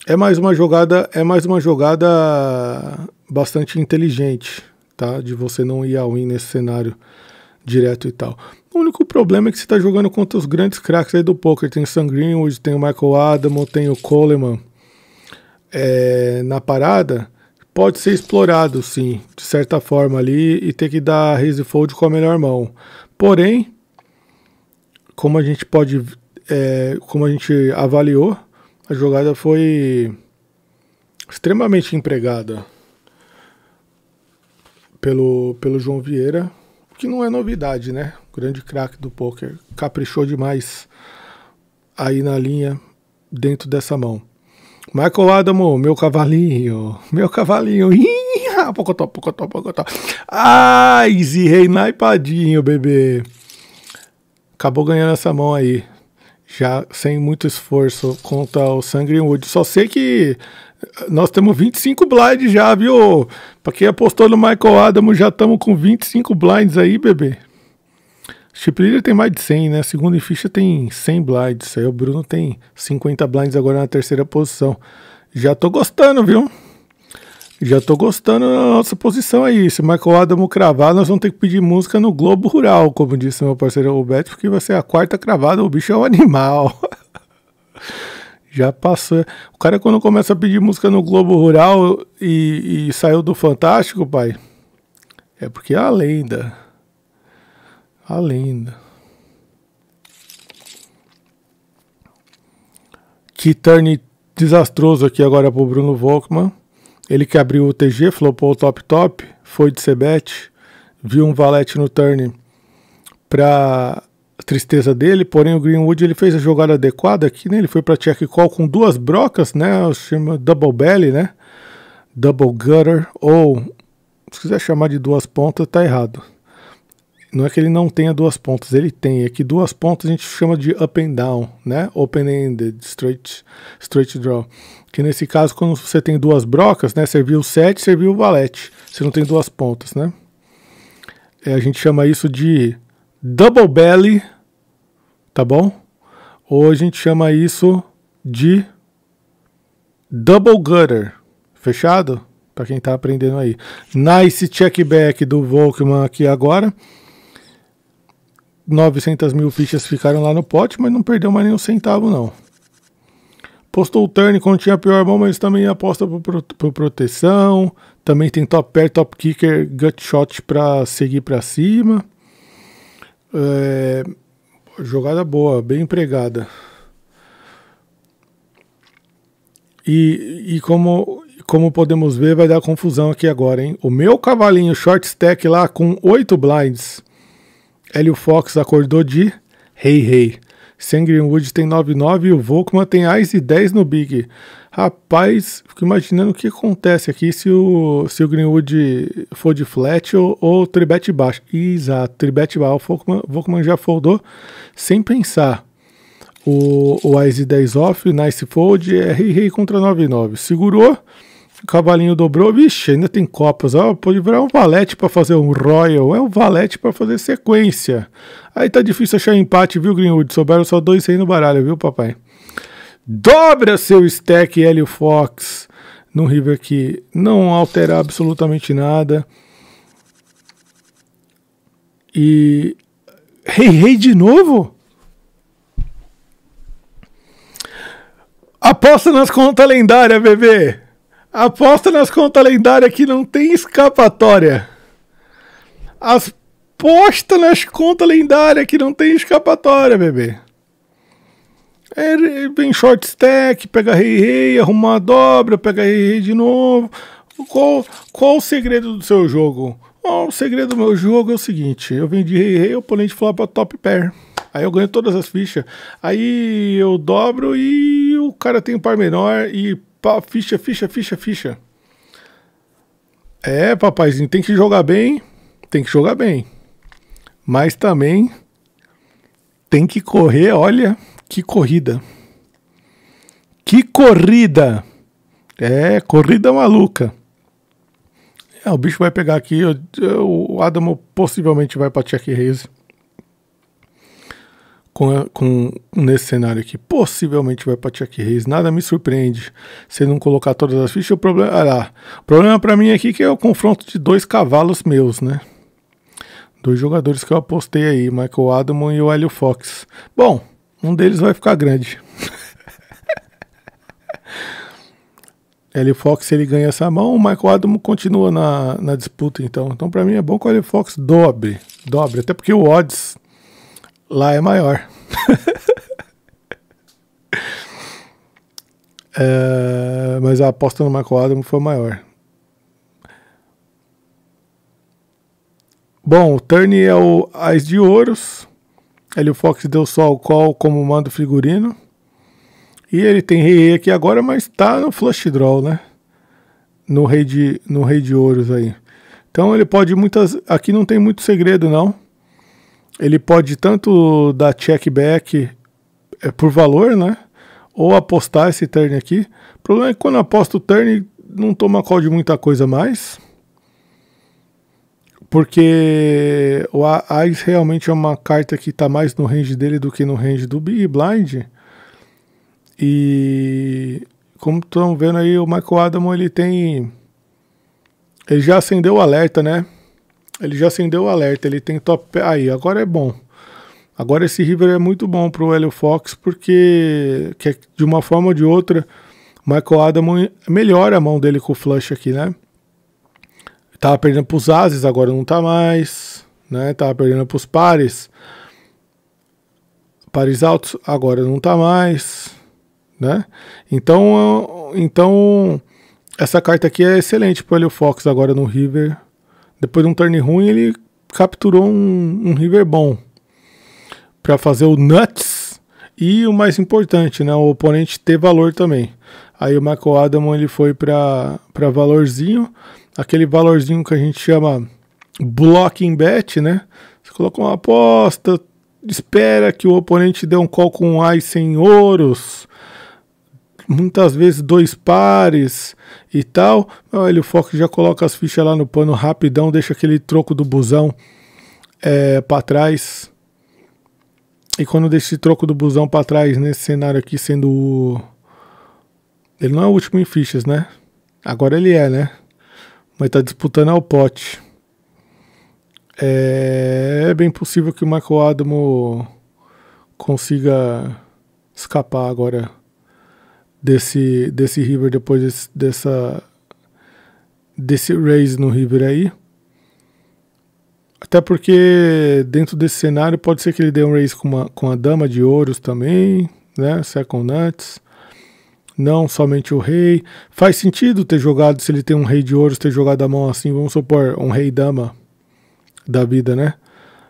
É mais uma jogada, é mais uma jogada bastante inteligente, tá? De você não ir ao win nesse cenário direto e tal. O único problema é que você está jogando contra os grandes craques aí do poker. Tem o Sam Greenwood, tem o Michael Adam, tem o Coleman é, na parada. Pode ser explorado, sim, de certa forma ali e ter que dar raise fold com a melhor mão. Porém, como a gente pode, é, como a gente avaliou, a jogada foi extremamente empregada pelo, pelo João Vieira, que não é novidade, né? O grande craque do poker caprichou demais aí na linha dentro dessa mão. Michael Adamo, meu cavalinho, meu cavalinho. Ih, pocotó, pocotó, pocotó. Ai, zirrei naipadinho, bebê. Acabou ganhando essa mão aí já sem muito esforço contra o Sangriwood. Só sei que eh, nós temos 25 blinds já, viu? Pra quem apostou no Michael Adamo, já estamos com 25 blinds aí, bebê. Chip Leader tem mais de 100, né? Segundo em ficha tem 100 blinds. Aí o Bruno tem 50 blinds agora na terceira posição. Já tô gostando, viu? Já tô gostando da nossa posição aí. Se Michael Adamo cravar, nós vamos ter que pedir música no Globo Rural, como disse meu parceiro Roberto, porque vai ser a quarta cravada, o bicho é um animal. Já passou. O cara quando começa a pedir música no Globo Rural e, e saiu do Fantástico, pai, é porque é a lenda. A lenda. Que turn desastroso aqui agora pro Bruno Volkmann. Ele que abriu o TG, flopou o top top, foi de Sebet, viu um valete no turn para tristeza dele, porém o Greenwood ele fez a jogada adequada aqui, né? Ele foi para check call com duas brocas, né? O chama double belly, né? Double gutter ou se quiser chamar de duas pontas, tá errado não é que ele não tenha duas pontas, ele tem. É que duas pontas a gente chama de up and down, né? Open-ended, straight, straight draw. Que nesse caso, quando você tem duas brocas, né? Serviu o set, serviu o valete. Você não tem duas pontas, né? É, a gente chama isso de double belly, tá bom? Ou a gente chama isso de double gutter, fechado? Para quem está aprendendo aí. Nice check back do Volkman aqui agora. 900 mil fichas ficaram lá no pote, mas não perdeu mais nenhum centavo, não. Postou o turn quando tinha pior mão, mas também aposta por, por proteção. Também tem top pair, top kicker, gut shot para seguir para cima. É, jogada boa, bem empregada. E, e como, como podemos ver, vai dar confusão aqui agora, hein? O meu cavalinho short stack lá com 8 blinds Hélio Fox acordou de Hey Hey. Sam Greenwood tem 9-9 e o Volkman tem Ice 10 no Big. Rapaz, fico imaginando o que acontece aqui se o, se o Greenwood for de flat ou, ou tribete baixo. Exato, tribete baixo. O Volkman, Volkman já foldou sem pensar. O, o Ice 10 off, nice fold, é Hey Hey contra 9-9. Segurou cavalinho dobrou, vixe, ainda tem copas. Ó, pode virar um valete para fazer um royal, é um valete para fazer sequência. Aí tá difícil achar empate, viu, Greenwood? Souberam só dois aí no baralho, viu, papai? Dobra seu stack, Hélio Fox, num river que não altera absolutamente nada. E... Rei, hey, rei hey, de novo? Aposta nas contas lendárias, bebê! Aposta nas contas lendárias que não tem escapatória. Aposta nas contas lendárias que não tem escapatória, bebê. É, é bem short stack, pega rei rei, arruma a dobra, pega rei rei de novo. Qual, qual o segredo do seu jogo? Oh, o segredo do meu jogo é o seguinte: eu vendi rei rei, oponente flopa top pair. Aí eu ganho todas as fichas. Aí eu dobro e o cara tem um par menor e pá, ficha, ficha, ficha, ficha. É, papaizinho, tem que jogar bem, tem que jogar bem. Mas também tem que correr, olha, que corrida. Que corrida! É, corrida maluca. É, o bicho vai pegar aqui, o Adamo possivelmente vai para check raise com, com nesse cenário aqui. Possivelmente vai para Chuck Reis, nada me surpreende se não colocar todas as fichas. O problema, ah lá, o problema para mim aqui é que é o confronto de dois cavalos meus, né? Dois jogadores que eu apostei aí, Michael Adam e o Hélio Fox. Bom, um deles vai ficar grande. Hélio Fox ele ganha essa mão, o Michael Adamo continua na, na disputa então. Então para mim é bom que o Hélio Fox dobre, dobre, até porque o odds lá é maior. é, mas a aposta no Marco Adamo foi maior. Bom, o Turn é o Ais de Ouros. Ele o Fox deu só o call como mando figurino. E ele tem rei aqui agora, mas tá no flush draw, né? No rei de, no rei de ouros aí. Então ele pode muitas... Aqui não tem muito segredo, não ele pode tanto dar check back é, por valor, né? Ou apostar esse turn aqui. O problema é que quando eu aposto o turn, não toma call de muita coisa mais. Porque o Ais realmente é uma carta que está mais no range dele do que no range do Big Blind. E como estão vendo aí, o Michael Adamo ele tem. Ele já acendeu o alerta, né? Ele já acendeu o alerta, ele tem top. Aí, agora é bom. Agora esse River é muito bom para o Hélio Fox, porque que, é de uma forma ou de outra, o Michael Adam melhora a mão dele com o flush aqui, né? Tava perdendo para os ases, agora não tá mais. Né? Tava perdendo para os pares. Pares altos, agora não tá mais. Né? Então, então essa carta aqui é excelente para o Hélio Fox agora no River. Depois de um turn ruim, ele capturou um, um river bom para fazer o nuts e o mais importante, né, o oponente ter valor também. Aí o Michael Adam ele foi para valorzinho, aquele valorzinho que a gente chama blocking bet, né? Você coloca uma aposta, espera que o oponente dê um call com um em sem ouros muitas vezes dois pares e tal. Olha, o Fox já coloca as fichas lá no pano rapidão, deixa aquele troco do busão é, para trás. E quando deixa esse troco do busão para trás nesse cenário aqui, sendo o... Ele não é o último em fichas, né? Agora ele é, né? Mas tá disputando ao pote. É, é bem possível que o Michael Adamo consiga escapar agora desse, desse River depois desse, dessa desse raise no River aí. Até porque dentro desse cenário pode ser que ele dê um raise com, uma, com a dama de ouros também, né? Second nuts. Não somente o rei. Faz sentido ter jogado, se ele tem um rei de ouros, ter jogado a mão assim, vamos supor, um rei dama da vida, né?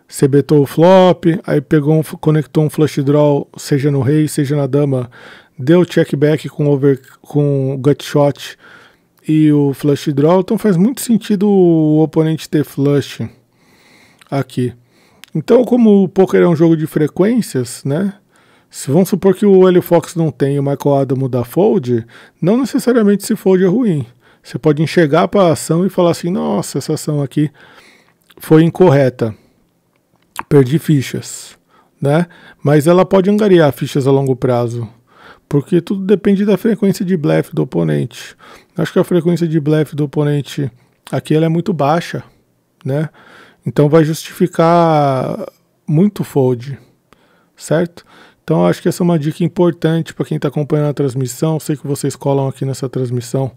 Você betou o flop, aí pegou um, conectou um flush draw, seja no rei, seja na dama, deu check back com, over, com gut shot e o flush draw, então faz muito sentido o oponente ter flush aqui. Então, como o poker é um jogo de frequências, né? Se vamos supor que o Helio Fox não tem e o Michael Adamo dá fold, não necessariamente esse fold é ruim. Você pode enxergar para a ação e falar assim: nossa, essa ação aqui foi incorreta, perdi fichas, né? Mas ela pode angariar fichas a longo prazo porque tudo depende da frequência de blefe do oponente. Acho que a frequência de blefe do oponente aqui ela é muito baixa, né? Então vai justificar muito fold, certo? Então acho que essa é uma dica importante para quem está acompanhando a transmissão. Sei que vocês colam aqui nessa transmissão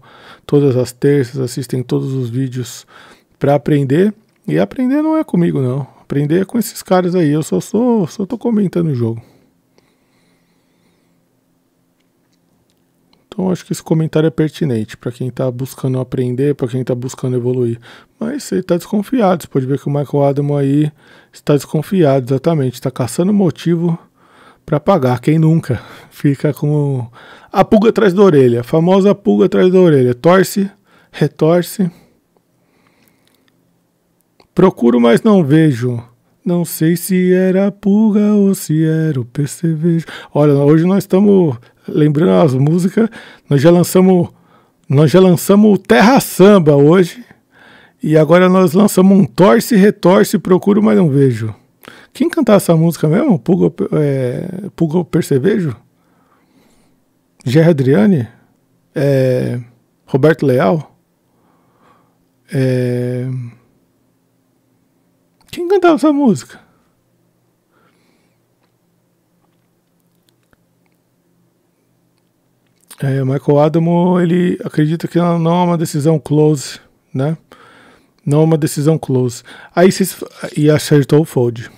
todas as terças, assistem todos os vídeos para aprender. E aprender não é comigo não, aprender é com esses caras aí. Eu só sou, só estou comentando o jogo. Então acho que esse comentário é pertinente para quem está buscando aprender, para quem está buscando evoluir. Mas você está desconfiado, você pode ver que o Michael Adam aí está desconfiado, exatamente, está caçando motivo para pagar. Quem nunca fica com a pulga atrás da orelha, a famosa pulga atrás da orelha, torce, retorce. Procuro, mas não vejo. Não sei se era pulga ou se era o percevejo. Olha, hoje nós estamos lembrando as músicas, nós já lançamos, nós já lançamos o Terra Samba hoje. E agora nós lançamos um Torce, Retorce, Procuro, mas não vejo. Quem cantava essa música mesmo? Pugo, é, Pugo Percevejo? Gerry Adriane? É, Roberto Leal? É, quem cantava essa música? É, Michael Adamo, ele acredita que não é uma decisão close, né? Não é uma decisão close. Aí se, e acertou o fold.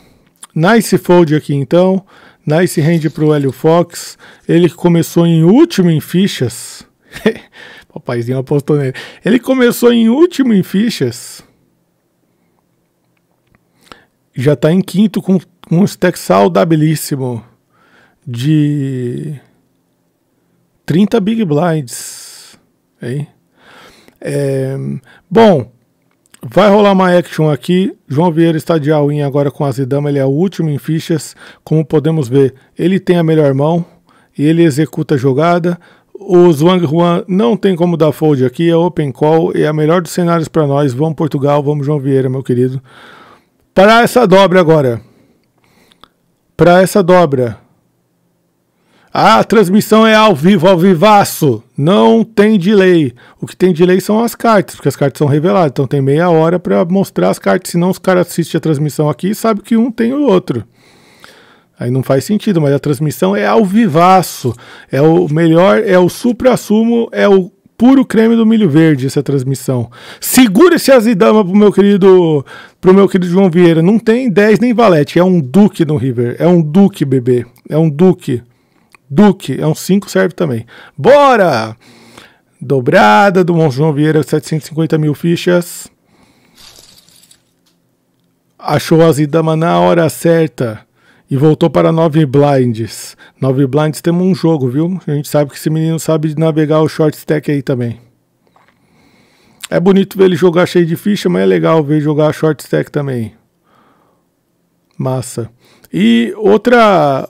Nice fold aqui então. Nice hand para o Hélio Fox. Ele começou em último em fichas. Papaizinho apostou nele. Ele começou em último em fichas. Já está em quinto com um stack saudabilíssimo de 30 Big Blinds. Aí. É, bom, vai rolar uma action aqui. João Vieira está de all agora com a Zidama. Ele é o último em fichas. Como podemos ver, ele tem a melhor mão e ele executa a jogada. O Zhuang Huan não tem como dar fold aqui, é open call, é a melhor dos cenários para nós. Vamos Portugal, vamos João Vieira, meu querido. Para essa dobra agora. Para essa dobra, a transmissão é ao vivo, ao vivaço. Não tem delay. O que tem delay são as cartas, porque as cartas são reveladas. Então tem meia hora para mostrar as cartas. Senão os caras assistem a transmissão aqui e sabem que um tem o outro. Aí não faz sentido, mas a transmissão é ao vivaço. É o melhor, é o supra-sumo, é o puro creme do milho verde essa transmissão. Segura esse azidama pro meu querido, pro meu querido João Vieira. Não tem 10 nem valete, é um duque no River, é um duque bebê, é um duque. Duque, é um 5, serve também. Bora! Dobrada do Mons João Vieira, 750 mil fichas. Achou a Zidama na hora certa e voltou para nove blinds. Nove blinds temos um jogo, viu? A gente sabe que esse menino sabe navegar o short stack aí também. É bonito ver ele jogar cheio de ficha, mas é legal ver jogar short stack também. Massa. E outra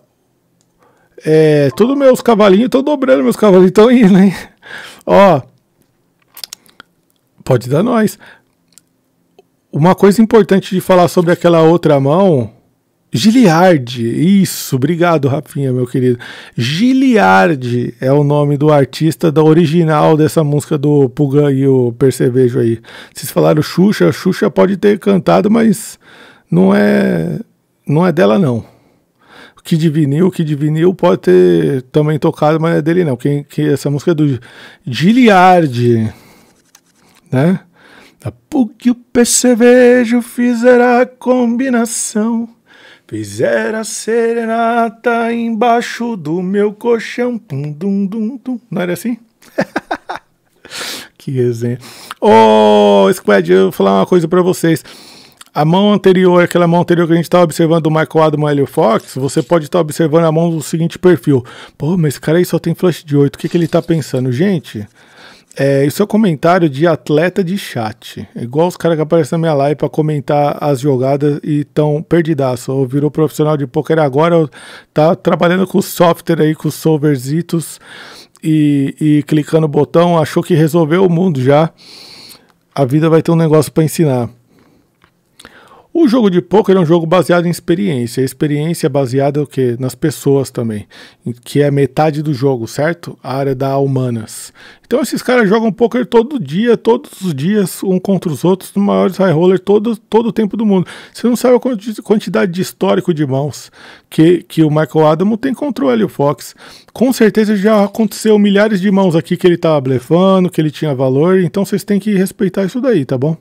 é, todos meus cavalinhos estão dobrando, meus cavalinhos estão indo, hein? Ó, pode dar nós. Uma coisa importante de falar sobre aquela outra mão. Giliardi, isso, obrigado Rafinha, meu querido. Giliardi é o nome do artista da original dessa música do Pugan e o Percevejo aí. Vocês falaram Xuxa, Xuxa pode ter cantado, mas não é, não é dela não de Vinil, de Vinil pode ter também tocado, mas é dele não. Quem, que essa música é do Giliard, né? O que o percevejo fizera a combinação, fizera a serenata embaixo do meu colchão. dum dum, dum, dum. Não era assim? que resenha. Ô, oh, Squad, eu vou falar uma coisa para vocês. A mão anterior, aquela mão anterior que a gente estava tá observando do Michael Adam e Helio Fox, você pode estar tá observando a mão do seguinte perfil. Pô, mas esse cara aí só tem flash de 8, o que, que ele está pensando? Gente, é, isso é comentário de atleta de chat. igual os caras que aparecem na minha live para comentar as jogadas e tão perdidaço. Ou virou profissional de poker agora, tá trabalhando com software aí, com solverzitos e, e clicando no botão, achou que resolveu o mundo já. A vida vai ter um negócio para ensinar. O jogo de poker é um jogo baseado em experiência. A experiência é baseada o quê? Nas pessoas também, que é metade do jogo, certo? A área da humanas. Então esses caras jogam poker todo dia, todos os dias, um contra os outros, no maior high roller todo, todo o tempo do mundo. Você não sabe a quantidade de histórico de mãos que, que o Michael Adamo tem contra o Helio Fox. Com certeza já aconteceu milhares de mãos aqui que ele estava blefando, que ele tinha valor, então vocês têm que respeitar isso daí, tá bom?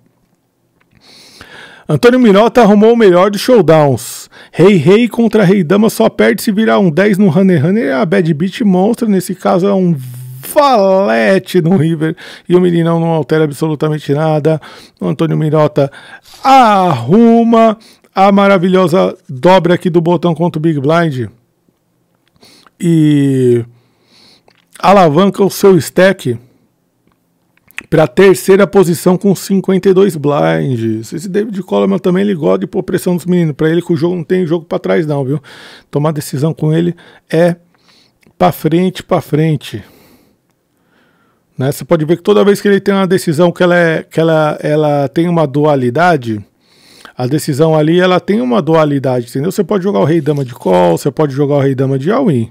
Antônio Minota arrumou o melhor de showdowns. Rei Rei contra Rei Dama só perde se virar um 10 no Runner Runner. A Bad Beat Monstro nesse caso é um valete no River. E o meninão não altera absolutamente nada. O Antônio Minota arruma a maravilhosa dobra aqui do botão contra o Big Blind. E alavanca o seu stack para a terceira posição com 52 blinds. Esse David Coleman também ele gosta de pôr pressão dos meninos. Para ele que o jogo não tem jogo para trás não, viu? Tomar decisão com ele é para frente, para frente. Né? Você pode ver que toda vez que ele tem uma decisão que ela é, que ela, ela tem uma dualidade, a decisão ali ela tem uma dualidade, entendeu? Você pode jogar o rei dama de call, você pode jogar o rei dama de all-in.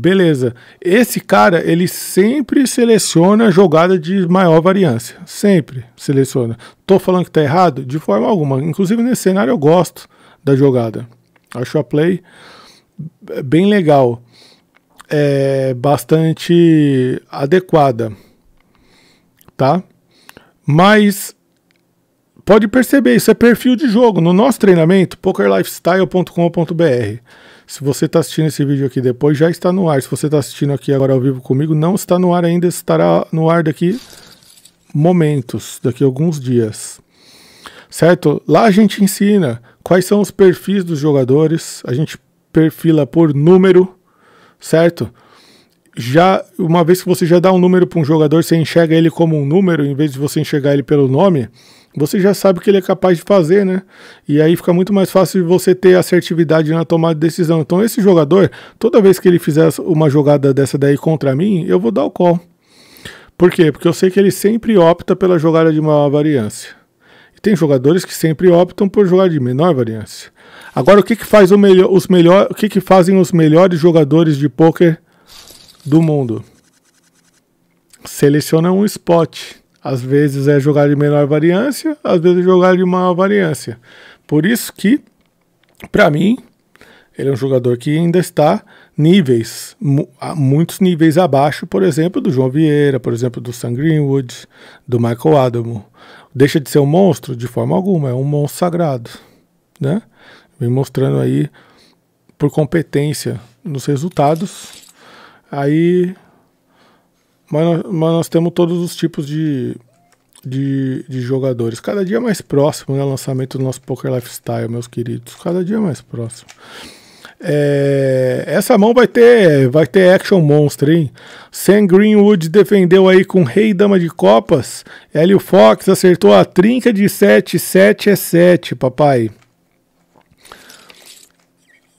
Beleza. Esse cara, ele sempre seleciona a jogada de maior variância. Sempre seleciona. Tô falando que tá errado? De forma alguma. Inclusive, nesse cenário, eu gosto da jogada. Acho a play é, bem legal. É bastante adequada. Tá? Mas pode perceber, isso é perfil de jogo. No nosso treinamento, pokerlifestyle.com.br se você está assistindo esse vídeo aqui depois, já está no ar. Se você está assistindo aqui agora ao vivo comigo, não está no ar ainda, estará no ar daqui momentos, daqui alguns dias. Certo? Lá a gente ensina quais são os perfis dos jogadores, a gente perfila por número, certo? Já uma vez que você já dá um número para um jogador, você enxerga ele como um número em vez de você enxergar ele pelo nome você já sabe o que ele é capaz de fazer, né? E aí fica muito mais fácil você ter assertividade na tomada de decisão. Então, esse jogador, toda vez que ele fizer uma jogada dessa daí contra mim, eu vou dar o call. Por quê? Porque eu sei que ele sempre opta pela jogada de maior variância. E tem jogadores que sempre optam por jogar de menor variância. Agora, o que, que faz o melhor, os melhor, o que, que fazem os melhores jogadores de pôquer do mundo? Seleciona um spot. Às vezes é jogar de menor variância, às vezes é jogar de maior variância. Por isso que, para mim, ele é um jogador que ainda está níveis, muitos níveis abaixo, por exemplo, do João Vieira, por exemplo, do Sam Greenwood, do Michael Adamo. Deixa de ser um monstro de forma alguma, é um monstro sagrado, né? Vem mostrando aí por competência nos resultados. Aí mas, mas nós temos todos os tipos de, de, de, jogadores. Cada dia mais próximo, né? Lançamento do nosso Poker Lifestyle, meus queridos. Cada dia mais próximo. É, essa mão vai ter vai ter action monstro, hein? Sam Greenwood defendeu aí com rei e dama de copas. Hélio Fox acertou a trinca de 7, 7 é 7, papai.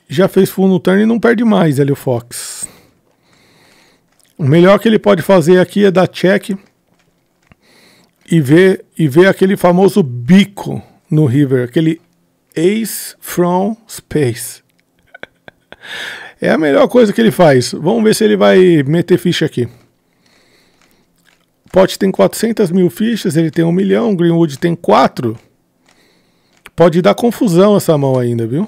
Já fez full no turn e não perde mais, Hélio Fox. O melhor que ele pode fazer aqui é dar check e ver, e ver aquele famoso bico no River, aquele Ace from Space. É a melhor coisa que ele faz. Vamos ver se ele vai meter ficha aqui. Pot tem 400 mil fichas, ele tem um milhão, Greenwood tem 4. Pode dar confusão essa mão ainda, viu?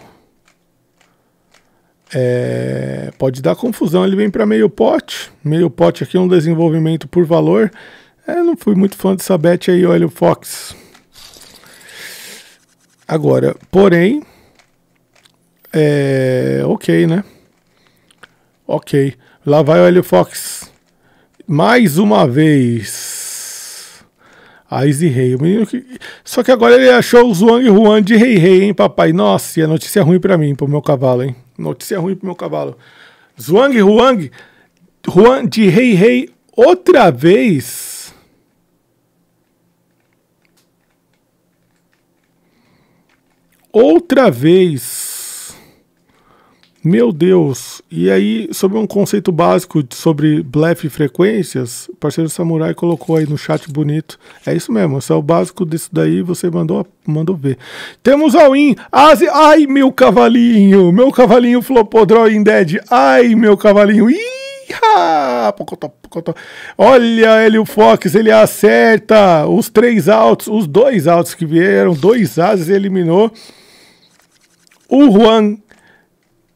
É, pode dar confusão. Ele vem para meio pote. Meio pote aqui é um desenvolvimento por valor. É, não fui muito fã dessa bet aí, olha o Fox. Agora, porém, é, ok, né? Ok. Lá vai o Helio Fox. Mais uma vez. A Easy Rei. Que... Só que agora ele achou o Zhuang Huan de Rei Rei, hein, papai? Nossa, e a notícia é ruim para mim, pro meu cavalo, hein? Notícia ruim pro meu cavalo. Zhuang Huang, Huang de Rei Rei, outra vez. Outra vez. Meu Deus! E aí, sobre um conceito básico sobre blefe e frequências, o parceiro Samurai colocou aí no chat bonito. É isso mesmo, isso é o básico disso daí, você mandou, mandou ver. Temos ao in Ai, meu cavalinho! Meu cavalinho flopou in Dead! Ai, meu cavalinho! Ihá! Olha ele, o Fox, ele acerta os três altos, os dois altos que vieram, dois ases eliminou. O Juan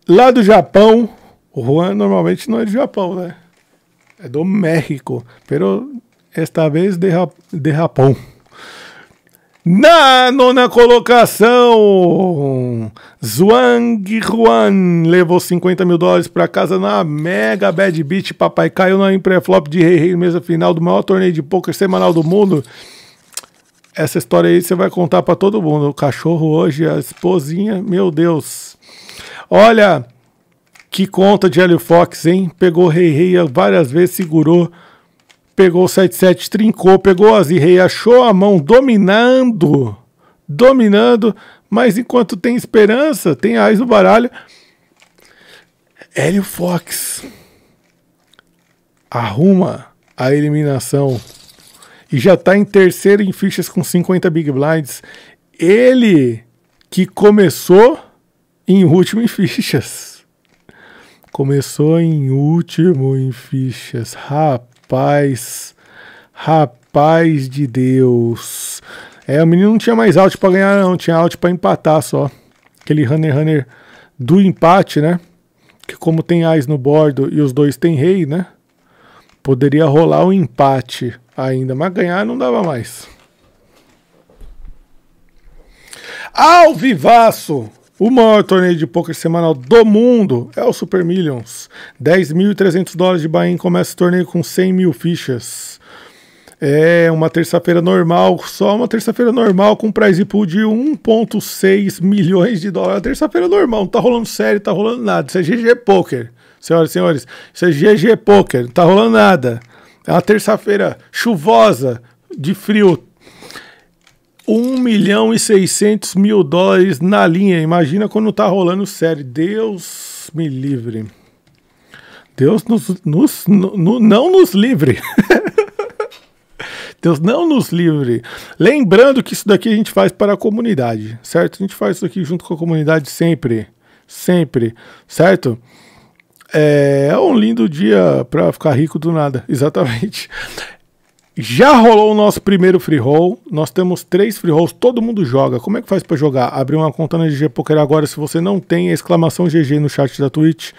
Lá do Japão, o Juan normalmente não é do Japão, né? É do México, pero esta vez de, de Japão. Na nona colocação, Zhuang Juan levou 50 mil dólares para casa na Mega Bad Beat. Papai caiu na pré-flop de Rei Rei, mesa final do maior torneio de poker semanal do mundo. Essa história aí você vai contar para todo mundo. O cachorro hoje, a esposinha, meu Deus. Olha que conta de Hélio Fox, hein? Pegou Rei Rei várias vezes, segurou, pegou o 7 trincou, pegou as Rei, achou a mão dominando, dominando, mas enquanto tem esperança, tem as no baralho. Hélio Fox arruma a eliminação e já está em terceiro em fichas com 50 big blinds. Ele que começou em último em fichas. Começou em último em fichas. Rapaz. Rapaz de Deus. É, o menino não tinha mais out para ganhar, não. Tinha out para empatar só. Aquele runner runner do empate, né? Que como tem ás no bordo e os dois têm rei, né? Poderia rolar um empate ainda, mas ganhar não dava mais. Alvivaço! O maior torneio de poker semanal do mundo é o Super Millions. 10.300 dólares de buy-in começa o torneio com 100 mil fichas. É uma terça-feira normal, só uma terça-feira normal com prize pool de 1.6 milhões de dólares. É terça-feira normal, não tá rolando sério, tá rolando nada. Isso é GG Poker, senhoras e senhores. Isso é GG Poker, não tá rolando nada. É uma terça-feira chuvosa, de frio, 1 milhão e 600 mil dólares na linha. Imagina quando tá rolando série. Deus me livre. Deus nos, nos no, não nos livre. Deus não nos livre. Lembrando que isso daqui a gente faz para a comunidade, certo? A gente faz isso aqui junto com a comunidade sempre. Sempre, certo? é um lindo dia para ficar rico do nada, exatamente. Já rolou o nosso primeiro free roll. Nós temos três free rolls, todo mundo joga. Como é que faz para jogar? Abrir uma conta na GG Poker agora se você não tem, exclamação GG no chat da Twitch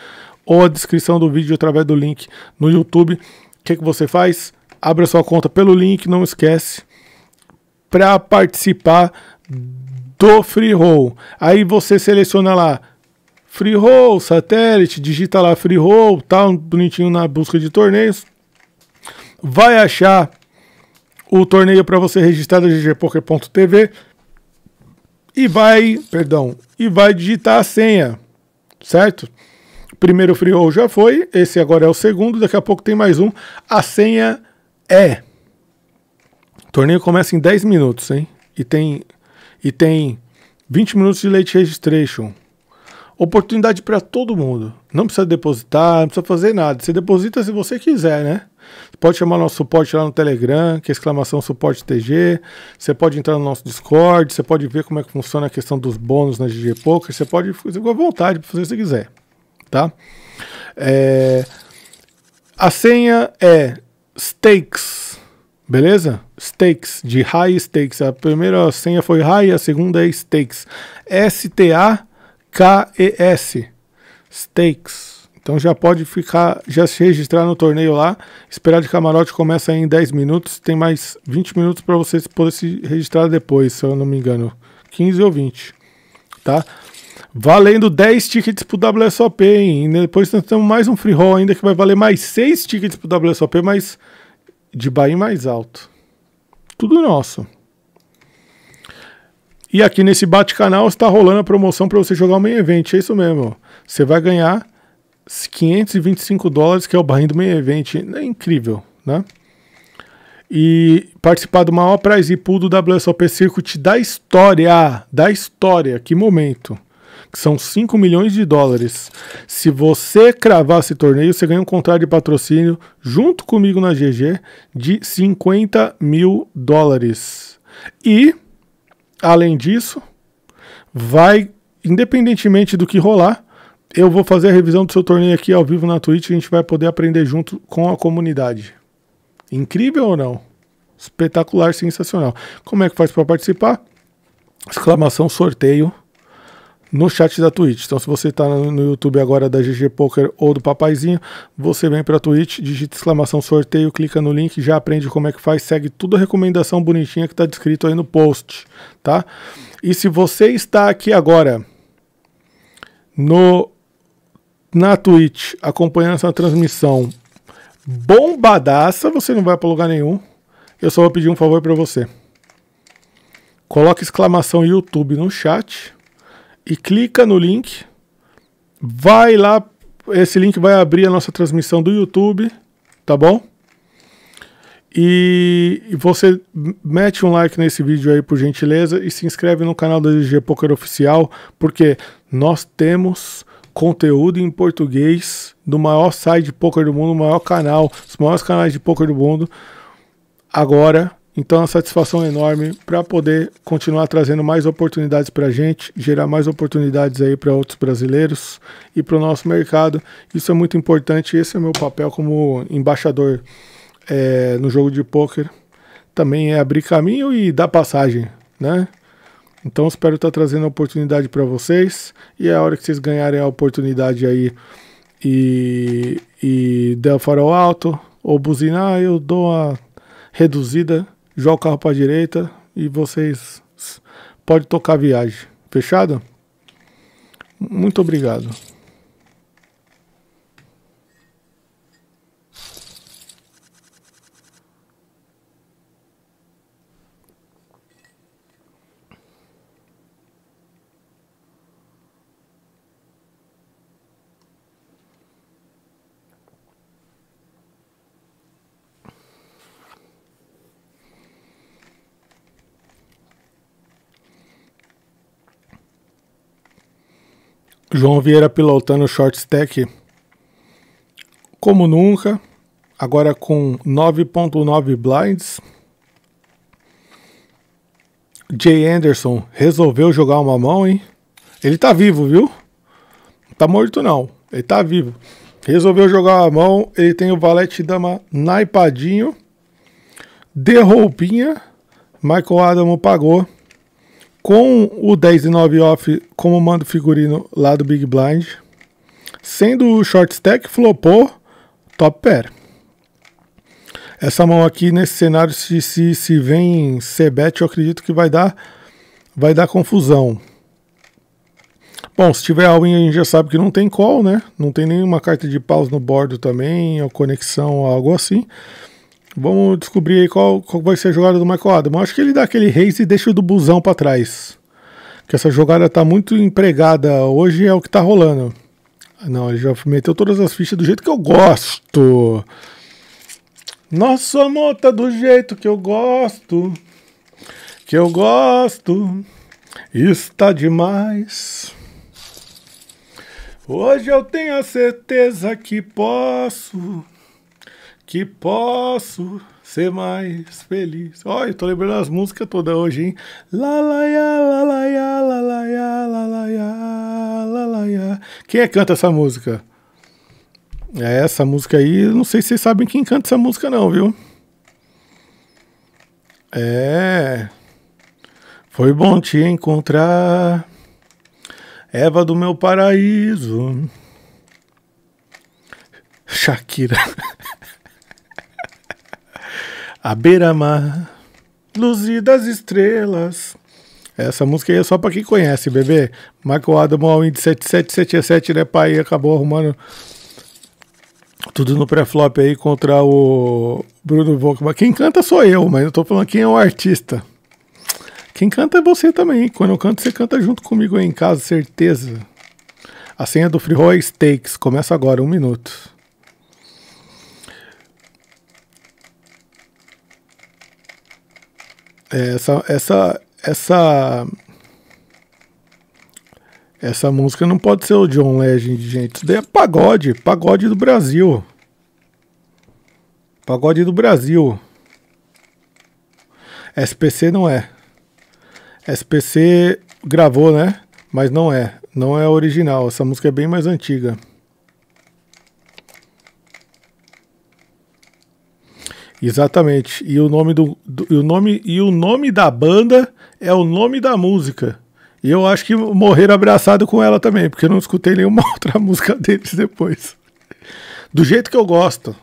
ou a descrição do vídeo através do link no YouTube. O que, que você faz? Abre a sua conta pelo link, não esquece, para participar do free roll. Aí você seleciona lá free roll, satélite, digita lá free roll, tal, tá bonitinho na busca de torneios. Vai achar o torneio para você registrar do ggpoker.tv e vai, perdão, e vai digitar a senha, certo? O primeiro free roll já foi, esse agora é o segundo, daqui a pouco tem mais um. A senha é. O torneio começa em 10 minutos, hein? E tem e tem 20 minutos de late registration. Oportunidade para todo mundo. Não precisa depositar, não precisa fazer nada. Você deposita se você quiser, né? Pode chamar o nosso suporte lá no Telegram, que é exclamação suporte TG. Você pode entrar no nosso Discord, você pode ver como é que funciona a questão dos bônus na GG Poker. Você pode fazer com a vontade para fazer o que quiser, tá? É... A senha é stakes, beleza? Stakes, de high stakes. A primeira senha foi high, a segunda é stakes. S-T-A-K-E-S. Stakes. Então já pode ficar, já se registrar no torneio lá. Esperar de camarote começa em 10 minutos. Tem mais 20 minutos para você poder se registrar depois, se eu não me engano. 15 ou 20, tá? Valendo 10 tickets pro WSOP, hein? E depois nós temos mais um free roll ainda que vai valer mais 6 tickets pro WSOP, mas de Bahia mais alto. Tudo nosso. E aqui nesse bate-canal está rolando a promoção para você jogar o main event, é isso mesmo. Você vai ganhar 525 dólares, que é o barril do meio evento, É incrível, né? E participar do maior prize pool do WSOP Circuit da história. Da história, que momento. Que são 5 milhões de dólares. Se você cravar esse torneio, você ganha um contrato de patrocínio junto comigo na GG de 50 mil dólares. E, além disso, vai, independentemente do que rolar, eu vou fazer a revisão do seu torneio aqui ao vivo na Twitch. A gente vai poder aprender junto com a comunidade. Incrível ou não? Espetacular, sensacional. Como é que faz para participar? Exclamação sorteio no chat da Twitch. Então, se você está no YouTube agora da GG Poker ou do Papaizinho, você vem para a Twitch, digita exclamação sorteio, clica no link, já aprende como é que faz, segue toda a recomendação bonitinha que está descrito aí no post, tá? E se você está aqui agora no na Twitch acompanhando essa transmissão bombadaça, você não vai para lugar nenhum. Eu só vou pedir um favor para você. Coloca exclamação YouTube no chat e clica no link. Vai lá, esse link vai abrir a nossa transmissão do YouTube, tá bom? E você mete um like nesse vídeo aí, por gentileza, e se inscreve no canal da DG Poker Oficial, porque nós temos conteúdo em português do maior site de poker do mundo, maior canal, os maiores canais de poker do mundo, agora. Então, a é uma satisfação enorme para poder continuar trazendo mais oportunidades para a gente, gerar mais oportunidades aí para outros brasileiros e para o nosso mercado. Isso é muito importante. Esse é meu papel como embaixador é, no jogo de poker. Também é abrir caminho e dar passagem, né? Então espero estar trazendo a oportunidade para vocês e é a hora que vocês ganharem a oportunidade aí e, e der o farol alto ou buzinar, ah, eu dou uma reduzida, jogo o carro para a direita e vocês podem tocar a viagem. Fechado? Muito obrigado. João Vieira pilotando short stack como nunca, agora com 9.9 blinds. Jay Anderson resolveu jogar uma mão, hein? Ele tá vivo, viu? Não tá morto não, ele tá vivo. Resolveu jogar uma mão, ele tem o valete dama naipadinho, de roupinha, Michael Adamo pagou com o 10 e 9 off como mando figurino lá do Big Blind, sendo o short stack flopou top pair. Essa mão aqui nesse cenário se se, se vem cbet, eu acredito que vai dar vai dar confusão. Bom, se tiver all-in a gente já sabe que não tem call, né? Não tem nenhuma carta de paus no bordo também, ou conexão, algo assim. Vamos descobrir aí qual, qual vai ser a jogada do Michael Adam. Eu acho que ele dá aquele raise e deixa o do busão para trás. Que essa jogada tá muito empregada hoje, é o que tá rolando. Não, ele já meteu todas as fichas do jeito que eu gosto. Nossa, mota, do jeito que eu gosto. Que eu gosto. Está demais. Hoje eu tenho a certeza que posso que posso ser mais feliz. Olha, eu tô lembrando as músicas toda hoje, hein? Lalaiá, lalaiá, lalaiá, lalaiá, lalaiá. Quem é que canta essa música? É essa música aí, não sei se vocês sabem quem canta essa música não, viu? É. Foi bom te encontrar. Eva do meu paraíso. Shakira. A beira-mar, das estrelas. Essa música aí é só pra quem conhece, bebê. Michael Adam Alwin de 7777, né, pai? Acabou arrumando tudo no pré-flop aí contra o Bruno Volkmann. Quem canta sou eu, mas eu tô falando quem é o artista. Quem canta é você também. Quando eu canto, você canta junto comigo aí em casa, certeza. A senha do Free Roy Steaks começa agora, um minuto. É, essa, essa, essa, essa música não pode ser o John Legend, gente. Isso daí é pagode, pagode do Brasil. Pagode do Brasil. SPC não é. SPC gravou, né? Mas não é. Não é original. Essa música é bem mais antiga. Exatamente. E o nome do, do e o nome e o nome da banda é o nome da música. E eu acho que morreram abraçado com ela também, porque eu não escutei nenhuma outra música deles depois. Do jeito que eu gosto.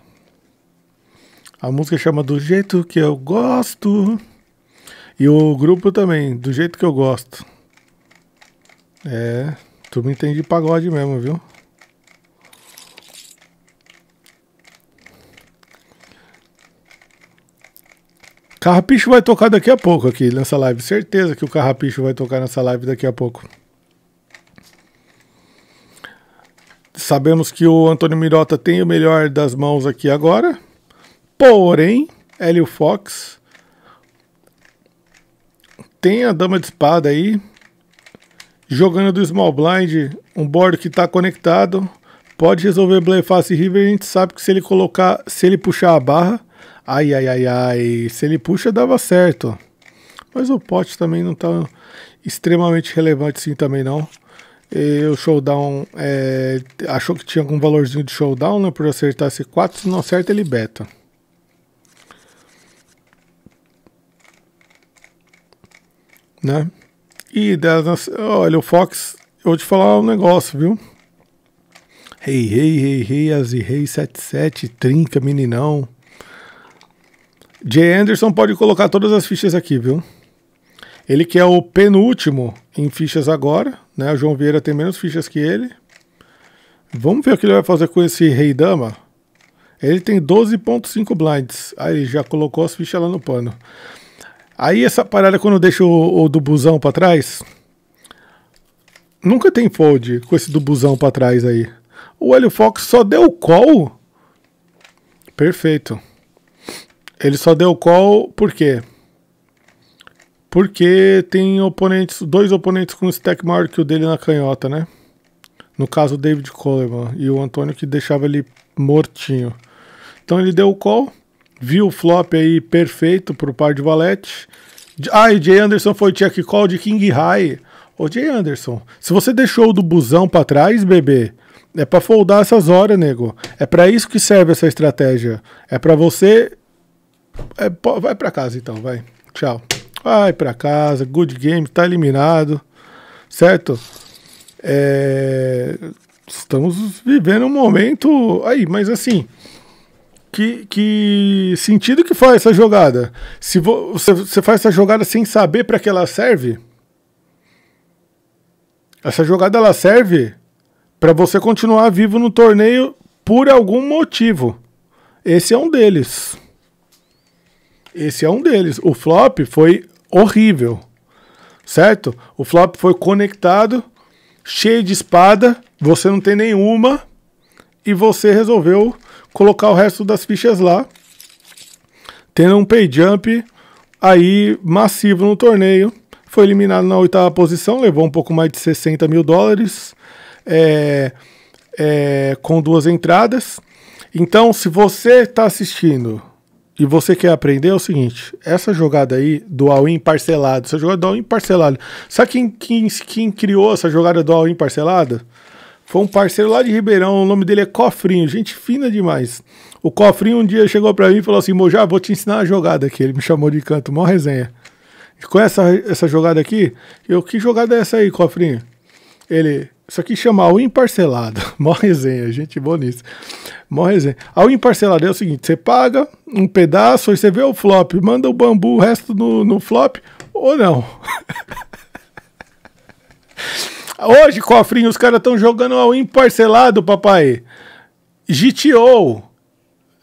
A música chama Do Jeito Que Eu Gosto. E o grupo também, Do Jeito Que Eu Gosto. É, tu me entende pagode mesmo, viu? Carrapicho vai tocar daqui a pouco aqui nessa live. Certeza que o Carrapicho vai tocar nessa live daqui a pouco. Sabemos que o Antônio Mirota tem o melhor das mãos aqui agora. Porém, Hélio Fox tem a dama de espada aí. Jogando do Small Blind, um board que está conectado. Pode resolver blefar esse River. A gente sabe que se ele colocar, se ele puxar a barra, Ai, ai, ai, ai. Se ele puxa, dava certo. Mas o pote também não tá extremamente relevante assim também, não. E o showdown é, achou que tinha algum valorzinho de showdown, né? Por acertar esse 4. Se não acerta, ele beta. Né? E das, olha, o Fox, eu vou te falar um negócio, viu? Rei, rei, rei, rei, as rei 77, trinca, meninão. Jay Anderson pode colocar todas as fichas aqui, viu? Ele que é o penúltimo em fichas agora, né? O João Vieira tem menos fichas que ele. Vamos ver o que ele vai fazer com esse rei dama. Ele tem 12.5 blinds. Aí ele já colocou as fichas lá no pano. Aí essa parada quando deixa o, o do busão para trás, nunca tem fold com esse do busão para trás aí. O Hélio Fox só deu call. Perfeito. Ele só deu call por quê? Porque tem oponentes, dois oponentes com stack maior que o dele na canhota, né? No caso, o David Coleman e o Antônio que deixava ele mortinho. Então ele deu o call, viu o flop aí perfeito pro par de valete. Ah, e Jay Anderson foi check call de King High. Ô Jay Anderson, se você deixou o do busão para trás, bebê, é para foldar essas horas, nego. É para isso que serve essa estratégia. É para você é, pô, vai para casa então, vai. Tchau. Vai para casa. Good game, tá eliminado. Certo? É, estamos vivendo um momento aí, mas assim. Que, que sentido que faz essa jogada? Se você, você faz essa jogada sem saber para que ela serve, essa jogada ela serve para você continuar vivo no torneio por algum motivo. Esse é um deles. Esse é um deles. O flop foi horrível, certo? O flop foi conectado, cheio de espada, você não tem nenhuma e você resolveu colocar o resto das fichas lá, tendo um pay jump aí massivo no torneio. Foi eliminado na oitava posição, levou um pouco mais de 60 mil dólares, é, é, com duas entradas. Então, se você está assistindo e você quer aprender é o seguinte: essa jogada aí do all-in parcelado, essa jogada do all-in parcelado. Sabe quem, quem, quem criou essa jogada do all-in parcelada? Foi um parceiro lá de Ribeirão, o nome dele é Cofrinho, gente fina demais. O Cofrinho um dia chegou para mim e falou assim: Mojá, vou te ensinar a jogada aqui. Ele me chamou de canto, mó resenha. Com essa, essa jogada aqui? Eu, que jogada é essa aí, Cofrinho? Ele, isso aqui chama ao imparcelado. Mó resenha, gente boa nisso. Mó resenha. Ao imparcelado é o seguinte: você paga um pedaço, aí você vê o flop, manda o bambu, o resto no, no flop, ou não. Hoje, cofrinho, os caras estão jogando ao imparcelado, papai. GTO.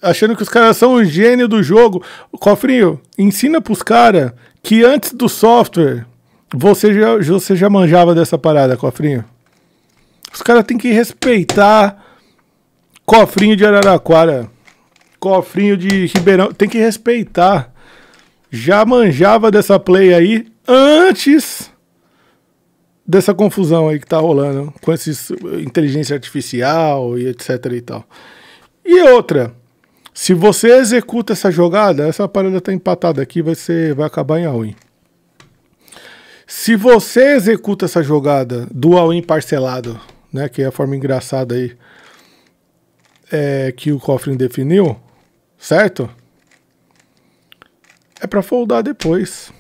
Achando que os caras são um gênio do jogo. Cofrinho, ensina pros caras que antes do software você já, você já manjava dessa parada, cofrinho. Os caras têm que respeitar cofrinho de Araraquara, cofrinho de Ribeirão, tem que respeitar. Já manjava dessa play aí antes dessa confusão aí que tá rolando com esses eh, inteligência artificial e etc e tal. E outra, se você executa essa jogada, essa parada tá empatada aqui, vai ser vai acabar em all -in. Se você executa essa jogada do all parcelado, né, que é a forma engraçada aí é, que o cofre definiu, certo? É para foldar depois.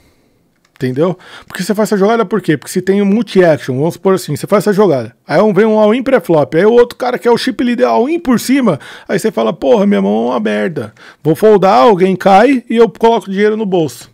Entendeu? Porque você faz essa jogada por quê? Porque se tem um multi-action, vamos supor assim, você faz essa jogada. Aí um vem um all-in pré-flop, aí o outro cara quer é o chip leader all-in por cima, aí você fala, porra, minha mão é uma merda. Vou foldar, alguém cai e eu coloco dinheiro no bolso.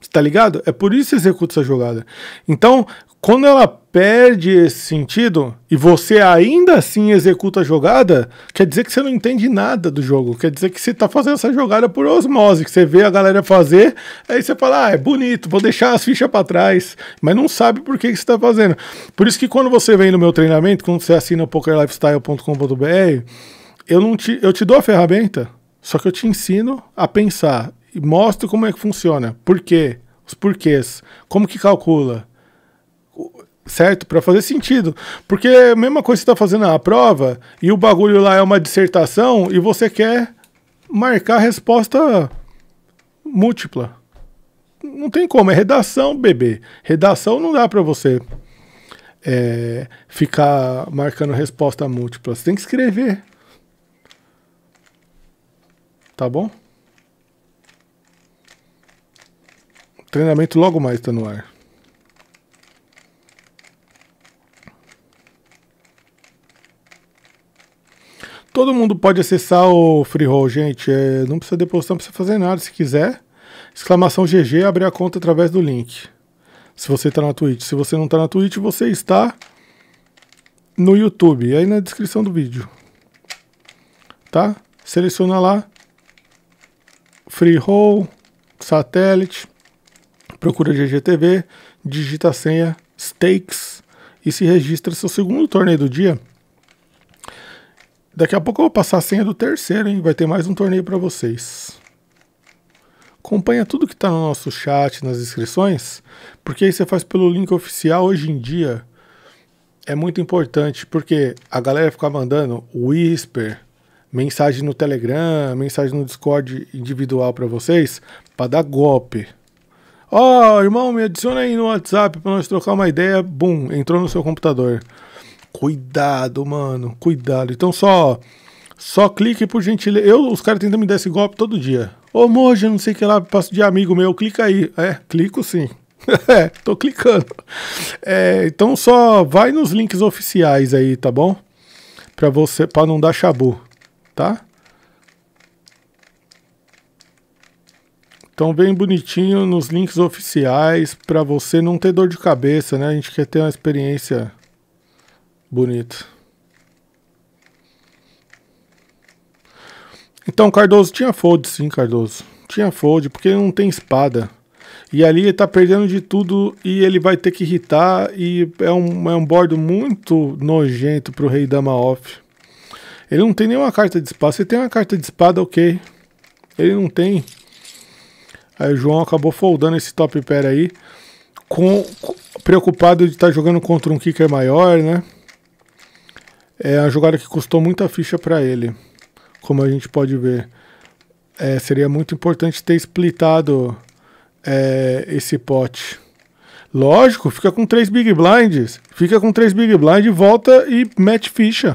Você tá ligado? É por isso que você executa essa jogada. Então, quando ela perde esse sentido e você ainda assim executa a jogada, quer dizer que você não entende nada do jogo. Quer dizer que você está fazendo essa jogada por osmose, que você vê a galera fazer, aí você fala, ah, é bonito, vou deixar as fichas para trás, mas não sabe por que, que você está fazendo. Por isso que quando você vem no meu treinamento, quando você assina pokerlifestyle.com.br, eu não te, eu te dou a ferramenta, só que eu te ensino a pensar e mostro como é que funciona, por quê, os porquês, como que calcula certo? Para fazer sentido. Porque é a mesma coisa que você está fazendo a prova e o bagulho lá é uma dissertação e você quer marcar a resposta múltipla. Não tem como, é redação, bebê. Redação não dá para você é, ficar marcando resposta múltipla. Você tem que escrever. Tá bom? O treinamento logo mais está no ar. Todo mundo pode acessar o Freeroll, gente. É, não precisa depositar, não precisa fazer nada. Se quiser, exclamação GG, abrir a conta através do link. Se você está na Twitch. Se você não está na Twitch, você está no YouTube. Aí na descrição do vídeo. Tá? Seleciona lá. Freeroll, satélite. Procura GGTV. Digita a senha stakes. E se registra seu segundo torneio do dia Daqui a pouco eu vou passar a senha do terceiro, hein? Vai ter mais um torneio para vocês. Acompanha tudo que está no nosso chat, nas inscrições, porque aí você faz pelo link oficial hoje em dia. É muito importante, porque a galera fica mandando whisper, mensagem no Telegram, mensagem no Discord individual para vocês, para dar golpe. Ó, oh, irmão, me adiciona aí no WhatsApp para nós trocar uma ideia. Bum, entrou no seu computador. Cuidado, mano. Cuidado. Então só só clique por gentileza. Eu, os caras tentam me dar esse golpe todo dia. Ô, Moja, não sei o que lá, passo de amigo meu, clica aí. É, clico sim. é, tô clicando. É, então só vai nos links oficiais aí, tá bom? Pra você, pra não dar chabu, tá? Então bem bonitinho nos links oficiais pra você não ter dor de cabeça, né? A gente quer ter uma experiência Bonito. Então, Cardoso tinha fold, sim, Cardoso. Tinha fold, porque não tem espada. E ali ele tá perdendo de tudo e ele vai ter que irritar. E é um, é um bordo muito nojento pro rei dama off. Ele não tem nenhuma carta de espada. Se tem uma carta de espada, ok. Ele não tem. Aí o João acabou foldando esse top pair aí. Com, preocupado de estar tá jogando contra um kicker maior, né? É a jogada que custou muita ficha para ele, como a gente pode ver. É, seria muito importante ter splitado é, esse pote. Lógico, fica com três Big Blinds. Fica com três Big blinds, volta e mete ficha.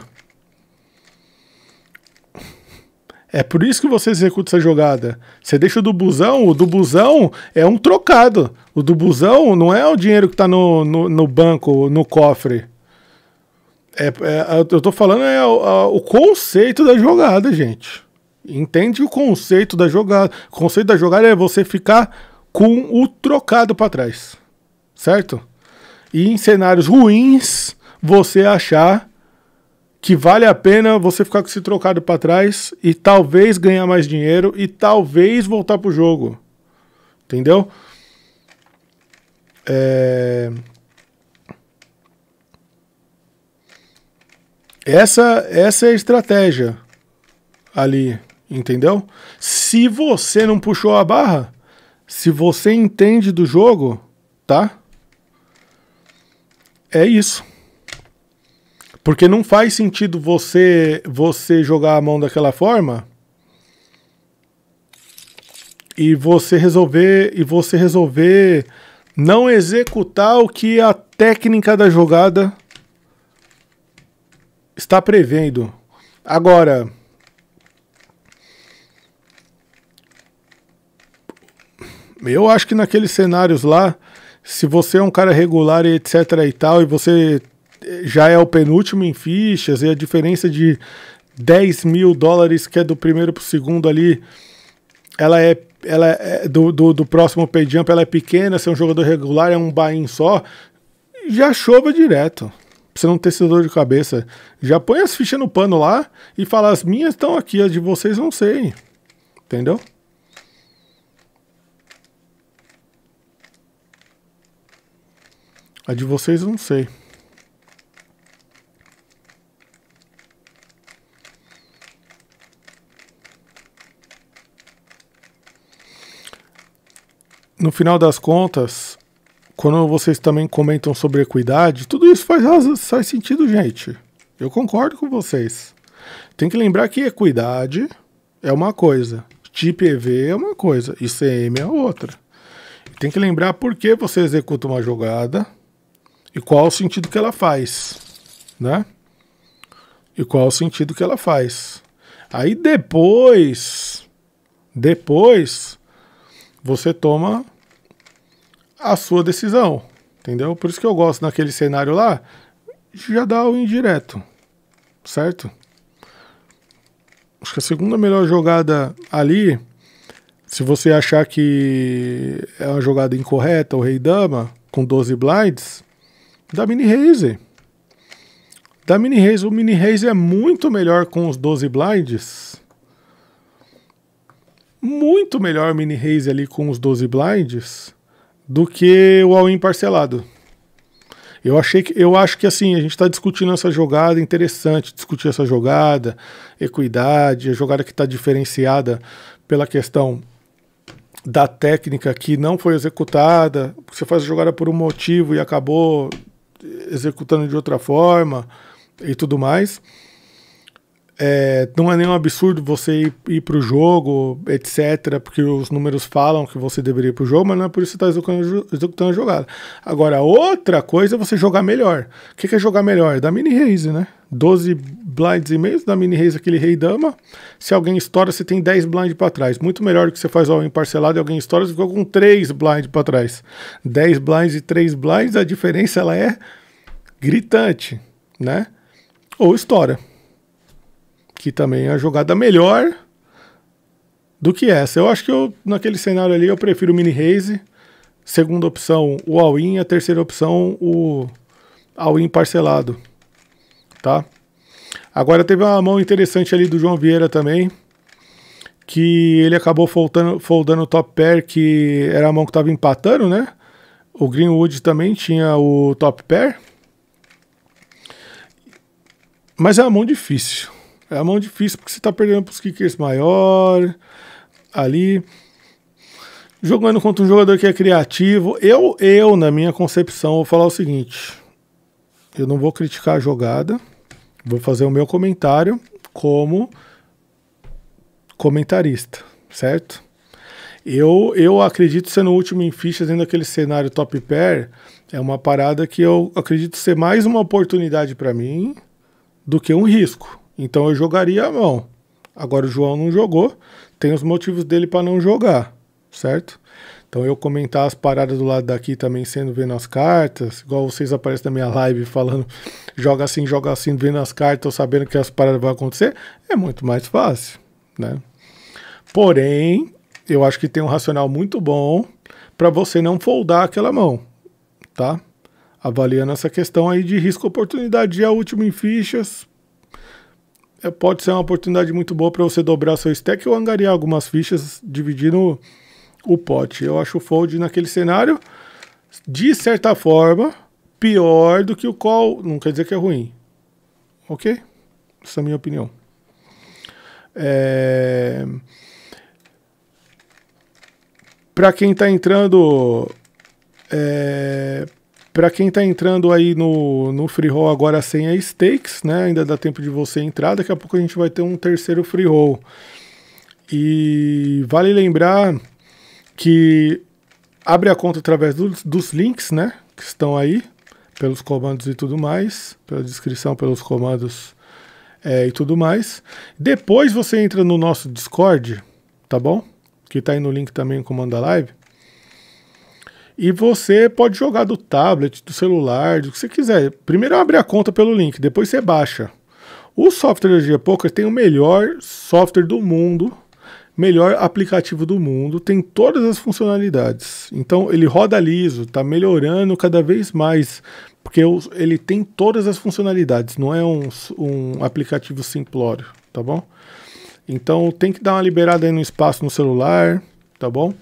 É por isso que você executa essa jogada. Você deixa o do busão, o do busão é um trocado. O do busão não é o dinheiro que está no, no, no banco, no cofre. É, é, eu tô falando é o conceito da jogada, gente. Entende o conceito da jogada. O conceito da jogada é você ficar com o trocado para trás. Certo? E em cenários ruins, você achar que vale a pena você ficar com esse trocado para trás e talvez ganhar mais dinheiro e talvez voltar pro jogo. Entendeu? É... Essa, essa é a estratégia ali, entendeu? Se você não puxou a barra, se você entende do jogo, tá? É isso. Porque não faz sentido você você jogar a mão daquela forma e você resolver e você resolver não executar o que a técnica da jogada está prevendo. Agora. Eu acho que naqueles cenários lá, se você é um cara regular e etc e tal, e você eh, já é o penúltimo em fichas, e a diferença de 10 mil dólares que é do primeiro para o segundo ali, ela é, ela é do, do, do próximo pay jump, ela é pequena, se é um jogador regular, é um buy só, já chova direto pra você não ter essa dor de cabeça. Já põe as fichas no pano lá e fala: as minhas estão aqui, as de vocês não sei. Entendeu? A de vocês eu não sei. No final das contas, quando vocês também comentam sobre equidade, tudo isso faz, faz sentido, gente. Eu concordo com vocês. Tem que lembrar que equidade é uma coisa, TPV tipo é uma coisa, ICM é outra. Tem que lembrar por que você executa uma jogada e qual o sentido que ela faz, né? E qual o sentido que ela faz. Aí depois, depois, você toma a sua decisão, entendeu? Por isso que eu gosto naquele cenário lá, já dá o indireto, certo? Acho que a segunda melhor jogada ali, se você achar que é uma jogada incorreta, o rei dama, com 12 blinds, dá mini raise. Da mini raise, o mini raise é muito melhor com os 12 blinds. Muito melhor mini raise ali com os 12 blinds do que o all-in parcelado. Eu achei que eu acho que assim, a gente está discutindo essa jogada, interessante discutir essa jogada, equidade, a jogada que está diferenciada pela questão da técnica que não foi executada, você faz a jogada por um motivo e acabou executando de outra forma e tudo mais. É, não é nenhum absurdo você ir, ir para o jogo, etc., porque os números falam que você deveria ir para o jogo, mas não é por isso que você está executando, a jogada. Agora, outra coisa é você jogar melhor. O que, que é jogar melhor? Da mini raise, né? 12 blinds e meio da mini raise, aquele rei dama. Se alguém estoura, você tem 10 blinds para trás. Muito melhor do que você faz alguém parcelado e alguém estoura, você ficou com 3 blinds para trás. 10 blinds e 3 blinds, a diferença ela é gritante, né? Ou estoura aqui também a jogada melhor do que essa. Eu acho que eu, naquele cenário ali eu prefiro o mini raise, segunda opção o all-in, a terceira opção o all-in parcelado, tá? Agora teve uma mão interessante ali do João Vieira também, que ele acabou foldando, foldando o top pair, que era a mão que estava empatando, né? O Greenwood também tinha o top pair. Mas é uma mão difícil. É a mão difícil, porque você está perdendo para os kickers maior, ali. Jogando contra um jogador que é criativo. Eu, eu na minha concepção, vou falar o seguinte. Eu não vou criticar a jogada. Vou fazer o meu comentário como comentarista, certo? Eu, eu acredito sendo o último em fichas dentro daquele cenário top pair, é uma parada que eu acredito ser mais uma oportunidade para mim do que um risco. Então eu jogaria a mão. Agora o João não jogou, tem os motivos dele para não jogar, certo? Então eu comentar as paradas do lado daqui também, sendo vendo as cartas, igual vocês aparecem na minha live falando joga assim, joga assim, vendo as cartas, ou sabendo que as paradas vão acontecer, é muito mais fácil, né? Porém, eu acho que tem um racional muito bom para você não foldar aquela mão, tá? Avaliando essa questão aí de risco oportunidade, a último em fichas, é, pode ser uma oportunidade muito boa para você dobrar seu stack ou angariar algumas fichas dividindo o pote. Eu acho o fold naquele cenário, de certa forma, pior do que o call. Não quer dizer que é ruim. Ok? Essa é a minha opinião. É... Para quem está entrando é... Para quem está entrando aí no, no free roll agora sem a stakes, né? Ainda dá tempo de você entrar. Daqui a pouco a gente vai ter um terceiro free roll. E vale lembrar que abre a conta através do, dos links, né? Que estão aí, pelos comandos e tudo mais, pela descrição, pelos comandos é, e tudo mais. Depois você entra no nosso Discord, tá bom? Que está aí no link também no comando da live. E você pode jogar do tablet, do celular, do que você quiser. Primeiro abre a conta pelo link, depois você baixa. O software de Poker tem o melhor software do mundo, melhor aplicativo do mundo, tem todas as funcionalidades. Então ele roda liso, está melhorando cada vez mais, porque ele tem todas as funcionalidades, não é um, um aplicativo simplório, tá bom? Então tem que dar uma liberada aí no espaço no celular, tá bom?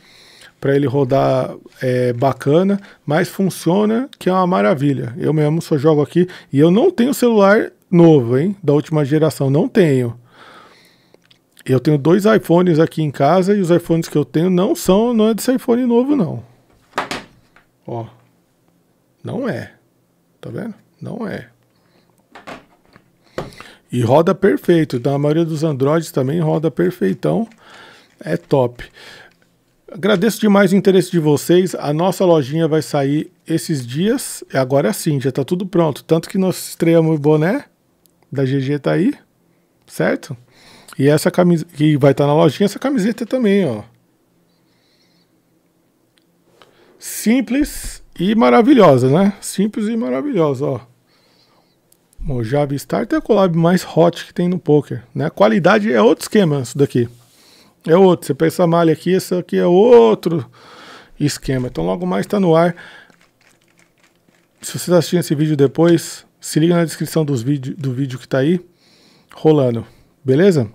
para ele rodar é, bacana, mas funciona, que é uma maravilha. Eu mesmo só jogo aqui e eu não tenho celular novo, hein? Da última geração, não tenho. Eu tenho dois iPhones aqui em casa e os iPhones que eu tenho não são, não é desse iPhone novo não. Ó. Não é. Tá vendo? Não é. E roda perfeito. Da então maioria dos Androids também roda perfeitão. É top. Agradeço demais o interesse de vocês. A nossa lojinha vai sair esses dias. É, agora é assim, já está tudo pronto. Tanto que nós estreamos o boné da GG tá aí, certo? E essa camisa que vai estar tá na lojinha, essa camiseta também, ó. Simples e maravilhosa, né? Simples e maravilhosa, ó. Mojave Starter é a collab mais hot que tem no poker, né? Qualidade é outro esquema isso daqui é outro. Você pega essa malha aqui, essa aqui é outro esquema. Então logo mais está no ar. Se você está assistindo esse vídeo depois, se liga na descrição dos vídeo, do vídeo que está aí rolando, beleza?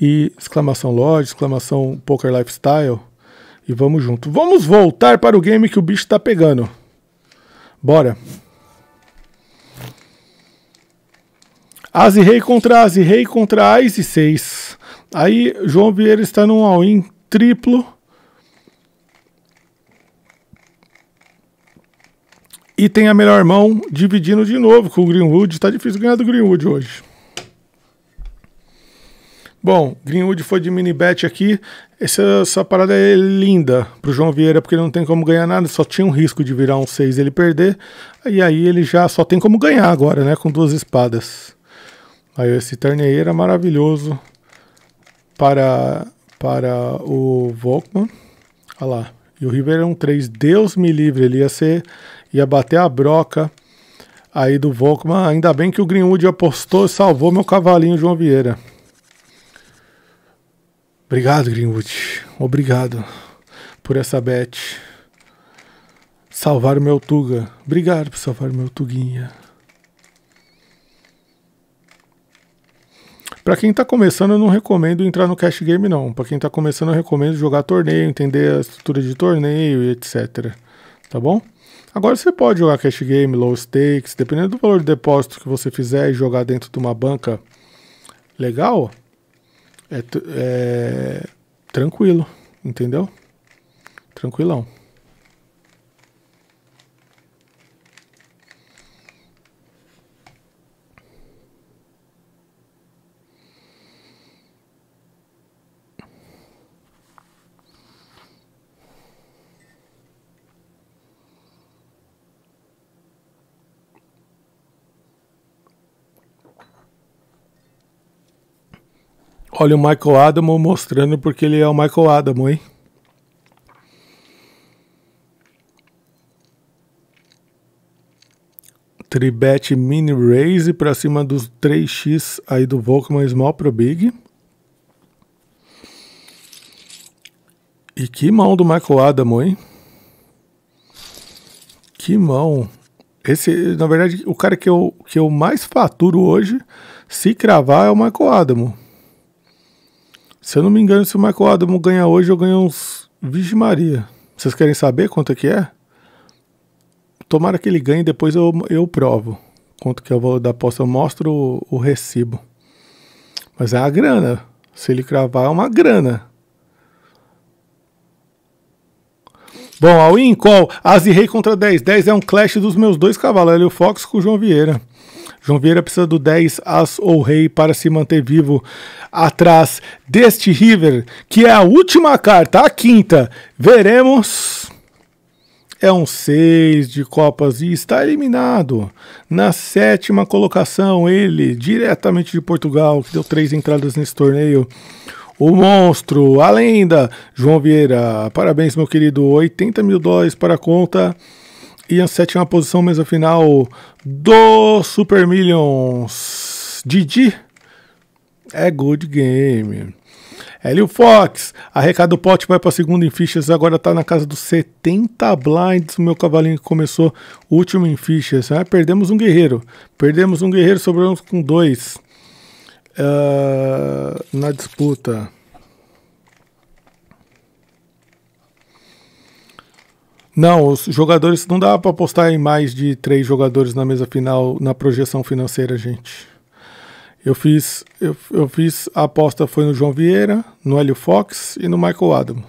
E exclamação Lodge, exclamação Poker Lifestyle. E vamos junto. Vamos voltar para o game que o bicho está pegando. Bora. As e rei contra as e rei contra as e 6. Aí João Vieira está num all-in triplo. E tem a melhor mão dividindo de novo com o Greenwood. Está difícil ganhar do Greenwood hoje. Bom, Greenwood foi de mini bet aqui. Essa, essa parada é linda para o João Vieira, porque ele não tem como ganhar nada, só tinha um risco de virar um 6 e ele perder. E aí ele já só tem como ganhar agora, né? Com duas espadas. Aí esse terneiro é maravilhoso para, para o Volkman. Olha lá. E o River é um 3. Deus me livre. Ele ia ser. ia bater a broca aí do Volkman. Ainda bem que o Greenwood apostou e salvou meu cavalinho João Vieira. Obrigado, Greenwood. Obrigado por essa bet. Salvar o meu Tuga. Obrigado por salvar o meu Tuguinha. Para quem está começando, eu não recomendo entrar no cash game, não. Para quem está começando, eu recomendo jogar torneio, entender a estrutura de torneio e etc. Tá bom? Agora você pode jogar cash game, low stakes, dependendo do valor de depósito que você fizer e jogar dentro de uma banca legal, é, é tranquilo, entendeu? Tranquilão. Olha o Michael Adamo mostrando porque ele é o Michael Adamo, hein? Tribet Mini Raise para cima dos 3x aí do Volkman Small pro Big. E que mão do Michael Adamo, hein? Que mão. Esse, na verdade, o cara que eu, que eu mais faturo hoje, se cravar, é o Michael Adamo. Se eu não me engano, se o Michael Adam ganhar hoje, eu ganho uns Virgem Maria. Vocês querem saber quanto que é? Tomara que ele ganhe, depois eu, eu provo. Quanto que é. eu vou dar aposta, eu mostro o, o recibo. Mas é a grana. Se ele cravar, é uma grana. Bom, a Wincol, As e Rei contra 10. 10 é um clash dos meus dois cavalos, o Fox com o João Vieira. João Vieira precisa do 10 As ou Rei para se manter vivo atrás deste River, que é a última carta, a quinta. Veremos. É um 6 de Copas e está eliminado. Na sétima colocação, ele, diretamente de Portugal, que deu três entradas nesse torneio. O monstro, a lenda, João Vieira. Parabéns, meu querido. 80 mil dólares para a conta e a sétima posição, mesa final do Super Millions. Didi é good game. Hélio Fox, arrecada o pote, vai para a segunda em fichas, agora está na casa dos 70 blinds, o meu cavalinho que começou último em fichas. Ah, perdemos um guerreiro, perdemos um guerreiro, sobramos com dois uh, na disputa. Não, os jogadores não dá para apostar em mais de três jogadores na mesa final na projeção financeira, gente. Eu fiz, eu, eu fiz a aposta foi no João Vieira, no Hélio Fox e no Michael Adamo.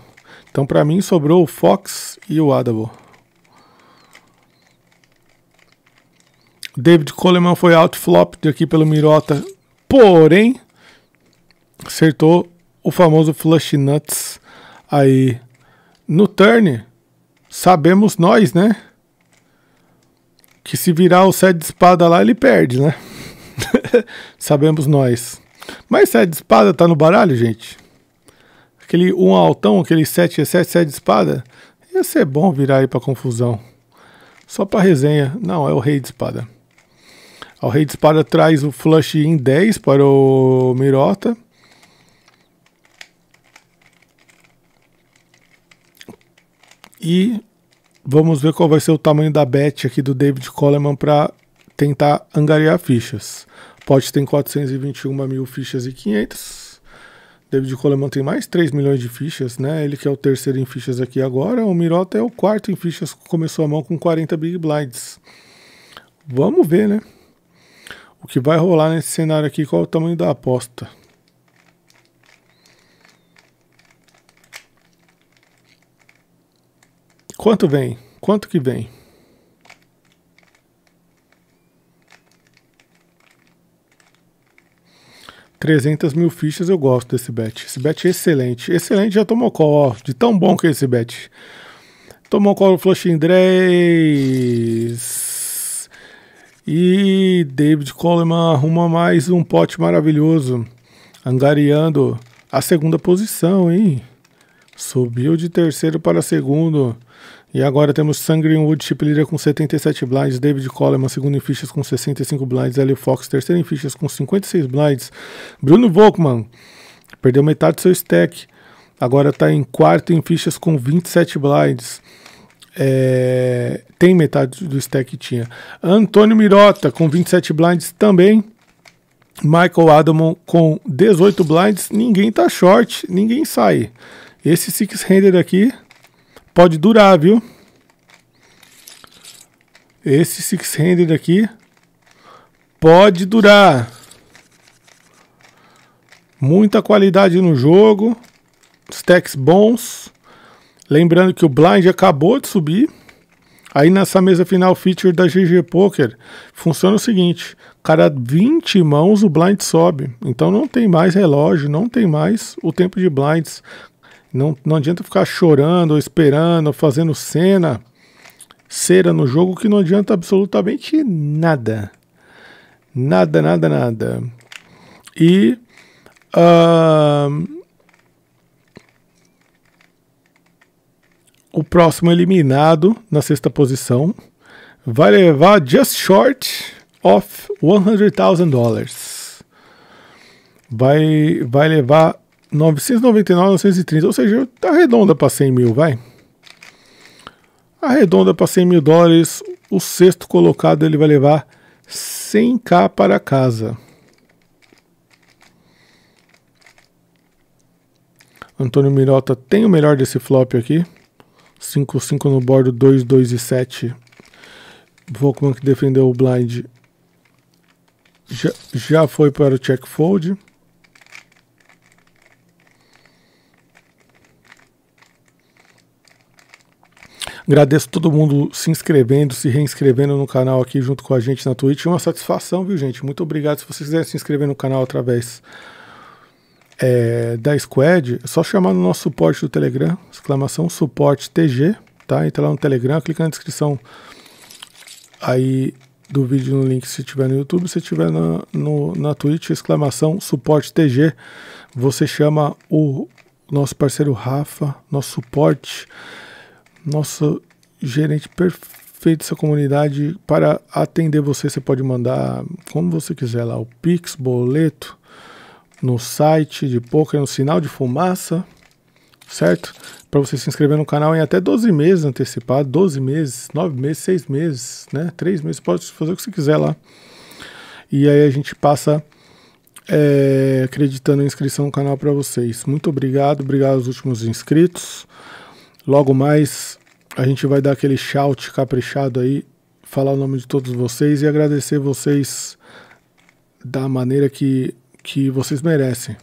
Então para mim sobrou o Fox e o Adamo. David Coleman foi out flop aqui pelo Mirota, porém acertou o famoso flush nuts aí no turn Sabemos nós, né? Que se virar o sete de espada lá, ele perde, né? Sabemos nós. Mas sete de espada tá no baralho, gente? Aquele um altão, aquele 7 é sete, sete de espada. Ia ser bom virar aí pra confusão. Só pra resenha. Não, é o rei de espada. O rei de espada traz o flush em 10 para o Mirota. E vamos ver qual vai ser o tamanho da bet aqui do David Coleman para tentar angariar fichas. Pote tem 421 mil fichas e 500. David Coleman tem mais 3 milhões de fichas, né? Ele que é o terceiro em fichas aqui agora. O Mirota é o quarto em fichas, começou a mão com 40 Big Blinds. Vamos ver, né? O que vai rolar nesse cenário aqui, qual é o tamanho da aposta. Quanto vem? Quanto que vem? Trezentas mil fichas, eu gosto desse bet. Esse bet é excelente. Excelente, já tomou call, ó, De tão bom que é esse bet. Tomou call flush em E David Coleman arruma mais um pote maravilhoso. Angariando a segunda posição, hein? Subiu de terceiro para segundo. E agora temos Sam Greenwood, chip leader com 77 blinds, David Coleman, segundo em fichas com 65 blinds, Elio Fox, terceiro em fichas com 56 blinds, Bruno Volkman, perdeu metade do seu stack, agora está em quarto em fichas com 27 blinds, é, tem metade do stack que tinha. Antônio Mirota com 27 blinds também. Michael Adamon com 18 blinds. Ninguém tá short, ninguém sai. Esse six render aqui pode durar, viu? Esse six-handed aqui pode durar. Muita qualidade no jogo, stacks bons. Lembrando que o blind acabou de subir. Aí nessa mesa final feature da GG Poker, funciona o seguinte: cada 20 mãos o blind sobe. Então não tem mais relógio, não tem mais o tempo de blinds. Não, não adianta ficar chorando, esperando, fazendo cena, cera no jogo que não adianta absolutamente nada. Nada, nada, nada. E. Uh, o próximo eliminado na sexta posição vai levar just short of 100,000 dólares. Vai, vai levar 999, 930. Ou seja, arredonda tá para 100 mil, vai. Arredonda para 100 mil dólares. O sexto colocado ele vai levar 100k para casa. Antônio Mirota tem o melhor desse flop aqui. 5, 5 no bordo, 2, 2 e 7. Volkman que defendeu o blind já, já foi para o check fold. Agradeço todo mundo se inscrevendo, se reinscrevendo no canal aqui junto com a gente na Twitch. É uma satisfação, viu, gente? Muito obrigado. Se vocês quiserem se inscrever no canal através é, da Squad, é só chamar no nosso suporte do Telegram, exclamação suporte TG, tá? Entra lá no Telegram, clica na descrição aí do vídeo no link se tiver no YouTube, se tiver na, no, na Twitch, exclamação suporte TG, você chama o nosso parceiro Rafa, nosso suporte, nosso gerente perfeito dessa comunidade. Para atender você, você pode mandar como você quiser lá, o Pix, boleto, no site de poker, no sinal de fumaça, certo? Para você se inscrever no canal em até 12 meses antecipado, 12 meses, 9 meses, 6 meses, né? 3 meses, pode fazer o que você quiser lá. E aí a gente passa é, acreditando a inscrição no canal para vocês. Muito obrigado, obrigado aos últimos inscritos. Logo mais, a gente vai dar aquele shout caprichado aí, falar o nome de todos vocês e agradecer vocês da maneira que, que vocês merecem.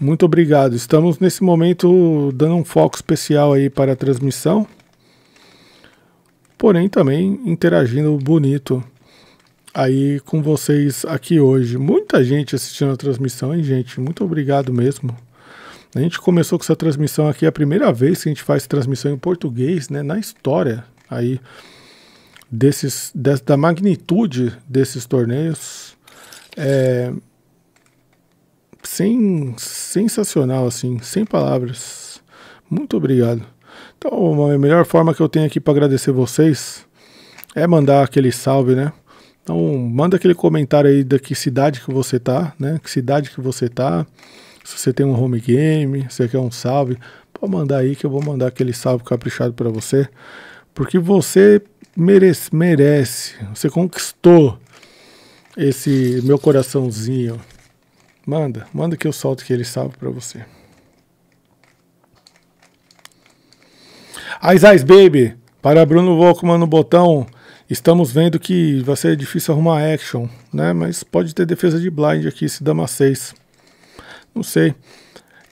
Muito obrigado. Estamos nesse momento dando um foco especial aí para a transmissão, porém também interagindo bonito aí com vocês aqui hoje. Muita gente assistindo a transmissão, hein, gente? Muito obrigado mesmo. A gente começou com essa transmissão aqui, é a primeira vez que a gente faz transmissão em português, né, na história aí desses, des, da magnitude desses torneios. É, sem, sensacional, assim, sem palavras. Muito obrigado. Então, a melhor forma que eu tenho aqui para agradecer vocês é mandar aquele salve, né? Então, manda aquele comentário aí da que cidade que você tá, né? Que cidade que você tá. Se você tem um home game, você quer um salve, pode mandar aí que eu vou mandar aquele salve caprichado para você, porque você merece, merece. Você conquistou esse meu coraçãozinho. Manda, manda que eu solto aquele salve para você. Ais, ais, baby. Para Bruno Volkman no botão. Estamos vendo que vai ser difícil arrumar action, né? Mas pode ter defesa de blind aqui se dama 6. Não sei.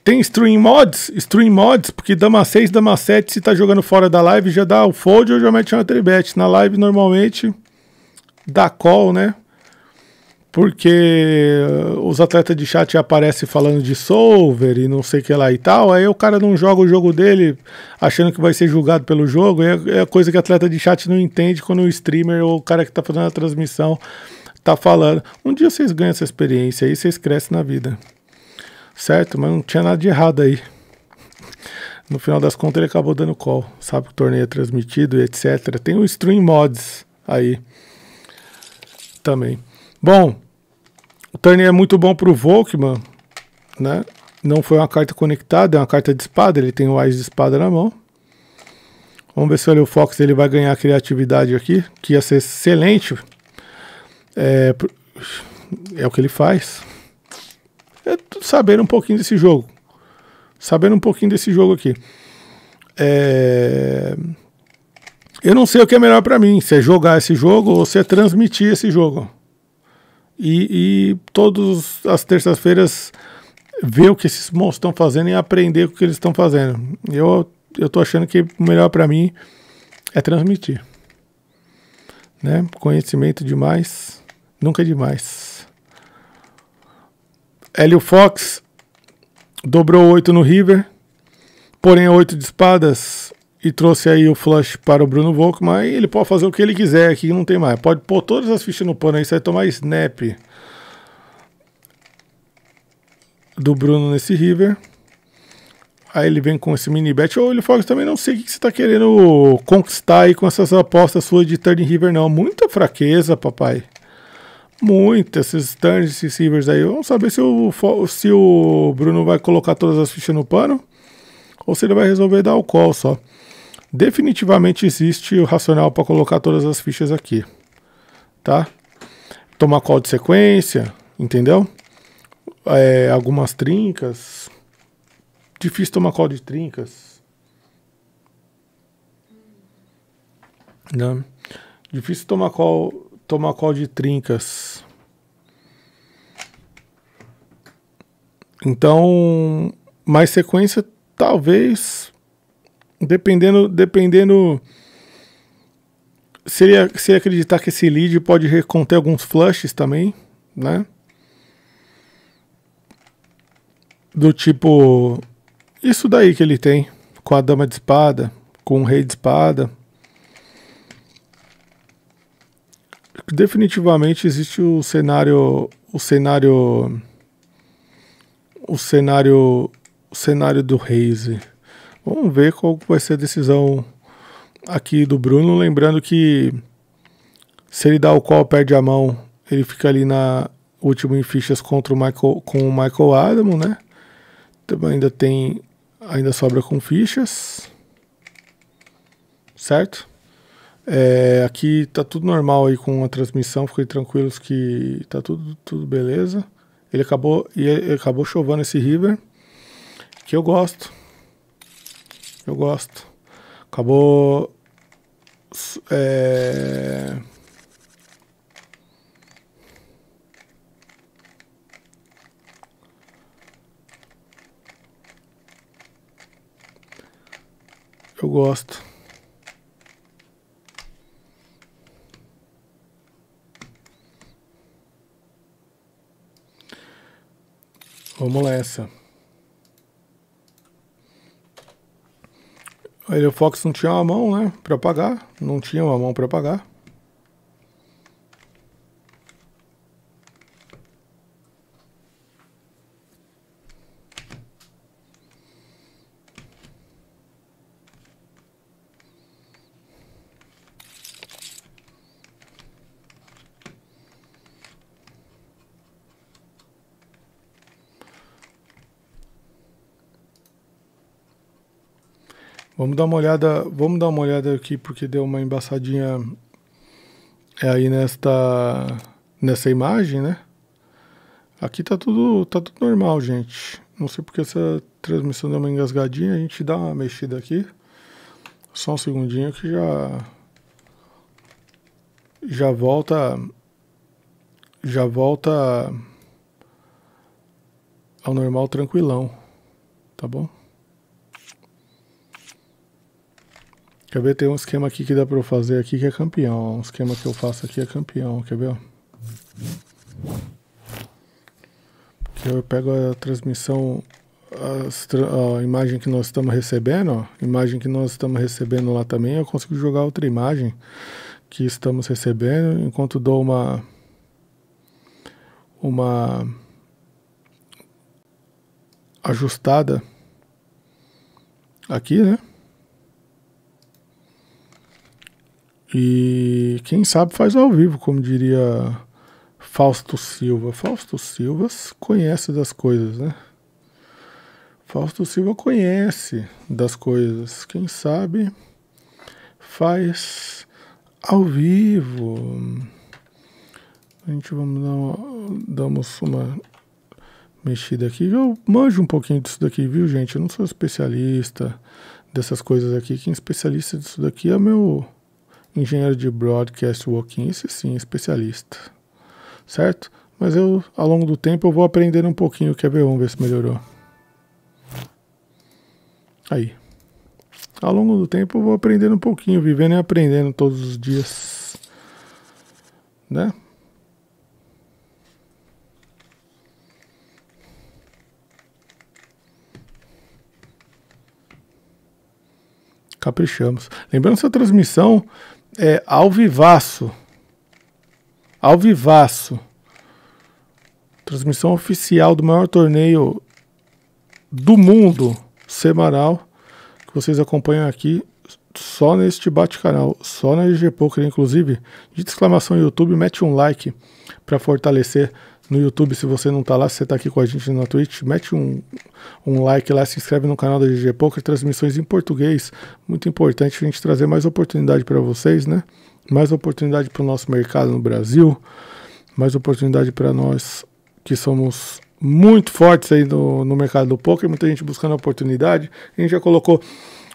Tem stream mods? Stream mods, porque dama 6, dama 7, se tá jogando fora da live, já dá o fold ou já mete uma tribet. Na live, normalmente, dá call, né? Porque uh, os atletas de chat aparecem falando de solver e não sei o que lá e tal, aí o cara não joga o jogo dele achando que vai ser julgado pelo jogo, é, é coisa que atleta de chat não entende quando o streamer ou o cara que tá fazendo a transmissão tá falando. Um dia vocês ganham essa experiência aí, vocês crescem na vida certo, mas não tinha nada de errado aí. No final das contas ele acabou dando call, sabe que o torneio é transmitido e etc. Tem o Stream Mods aí também. Bom, o torneio é muito bom pro Volkman, né? Não foi uma carta conectada, é uma carta de espada, ele tem o Ais de espada na mão. Vamos ver se o Fox ele vai ganhar criatividade aqui, que ia ser excelente. É, é o que ele faz é saber um pouquinho desse jogo. sabendo um pouquinho desse jogo aqui. É... Eu não sei o que é melhor para mim, se é jogar esse jogo ou se é transmitir esse jogo. E, e todas as terças-feiras ver o que esses monstros estão fazendo e aprender o que eles estão fazendo. Eu, eu tô achando que o melhor para mim é transmitir. Né? Conhecimento demais, nunca é demais. Hélio Fox dobrou 8 no River, porém 8 de espadas e trouxe aí o flush para o Bruno Volk, mas ele pode fazer o que ele quiser aqui, não tem mais. Pode pôr todas as fichas no pano aí, vai tomar snap do Bruno nesse River. Aí ele vem com esse mini bet. Ô, Hélio Fox, também não sei o que você está querendo conquistar aí com essas apostas suas de Turn River, não. Muita fraqueza, papai. Muito, esses stands, esses receivers aí. Vamos saber se o, se o Bruno vai colocar todas as fichas no pano ou se ele vai resolver dar o call só. Definitivamente existe o racional para colocar todas as fichas aqui, tá? Tomar call de sequência, entendeu? É, algumas trincas. Difícil tomar call de trincas. Não. Né? Difícil tomar call tomar call de trincas. Então, mais sequência, talvez, dependendo, dependendo seria se acreditar que esse lead pode conter alguns flushes também, né? Do tipo, isso daí que ele tem, com a dama de espada, com o rei de espada, definitivamente existe o cenário, o cenário, o cenário, o cenário do Reise. Vamos ver qual vai ser a decisão aqui do Bruno, lembrando que se ele dá o call, perde a mão, ele fica ali na última em fichas contra o Michael, com o Michael Adam, né? Então, ainda tem, ainda sobra com fichas, certo? É, aqui tá tudo normal aí com a transmissão, fiquem tranquilos que tá tudo, tudo beleza. Ele acabou, e ele acabou chovando esse river, que eu gosto. Eu gosto. Acabou... É... Eu gosto. Vamos nessa. o Fox não tinha uma mão, né, para pagar, não tinha uma mão para pagar. Vamos dar uma olhada, vamos dar uma olhada aqui porque deu uma embaçadinha é, aí nesta nessa imagem, né? Aqui tá tudo tá tudo normal, gente. Não sei porque essa transmissão deu uma engasgadinha, a gente dá uma mexida aqui. Só um segundinho que já já volta já volta ao normal tranquilão, tá bom? Quer ver? Tem um esquema aqui que dá pra eu fazer aqui que é campeão. Um esquema que eu faço aqui é campeão. Quer ver? Que eu pego a transmissão, a, a imagem que nós estamos recebendo, ó, imagem que nós estamos recebendo lá também, eu consigo jogar outra imagem que estamos recebendo, enquanto dou uma uma ajustada aqui, né? E quem sabe faz ao vivo, como diria Fausto Silva. Fausto Silva conhece das coisas, né? Fausto Silva conhece das coisas. Quem sabe faz ao vivo. A gente vamos dar uma, damos uma mexida aqui. Eu manjo um pouquinho disso daqui, viu, gente? Eu não sou especialista dessas coisas aqui. Quem é especialista disso daqui é meu engenheiro de broadcast walking, esse sim, especialista. Certo? Mas eu, ao longo do tempo, eu vou aprender um pouquinho o ver? É Vamos 1 ver se melhorou. Aí. Ao longo do tempo, eu vou aprendendo um pouquinho, vivendo e aprendendo todos os dias. Né? caprichamos. Lembrando essa transmissão é ao vivaço. Ao vivaço. Transmissão oficial do maior torneio do mundo semanal que vocês acompanham aqui só neste bate-canal, só na IG Poker, inclusive. De exclamação YouTube, mete um like para fortalecer no YouTube, se você não tá lá, se você tá aqui com a gente na Twitch, mete um, um like lá, se inscreve no canal da GG Poker, transmissões em português. Muito importante a gente trazer mais oportunidade para vocês, né? Mais oportunidade para o nosso mercado no Brasil, mais oportunidade para nós que somos muito fortes aí no, no mercado do poker, muita gente buscando oportunidade. A gente já colocou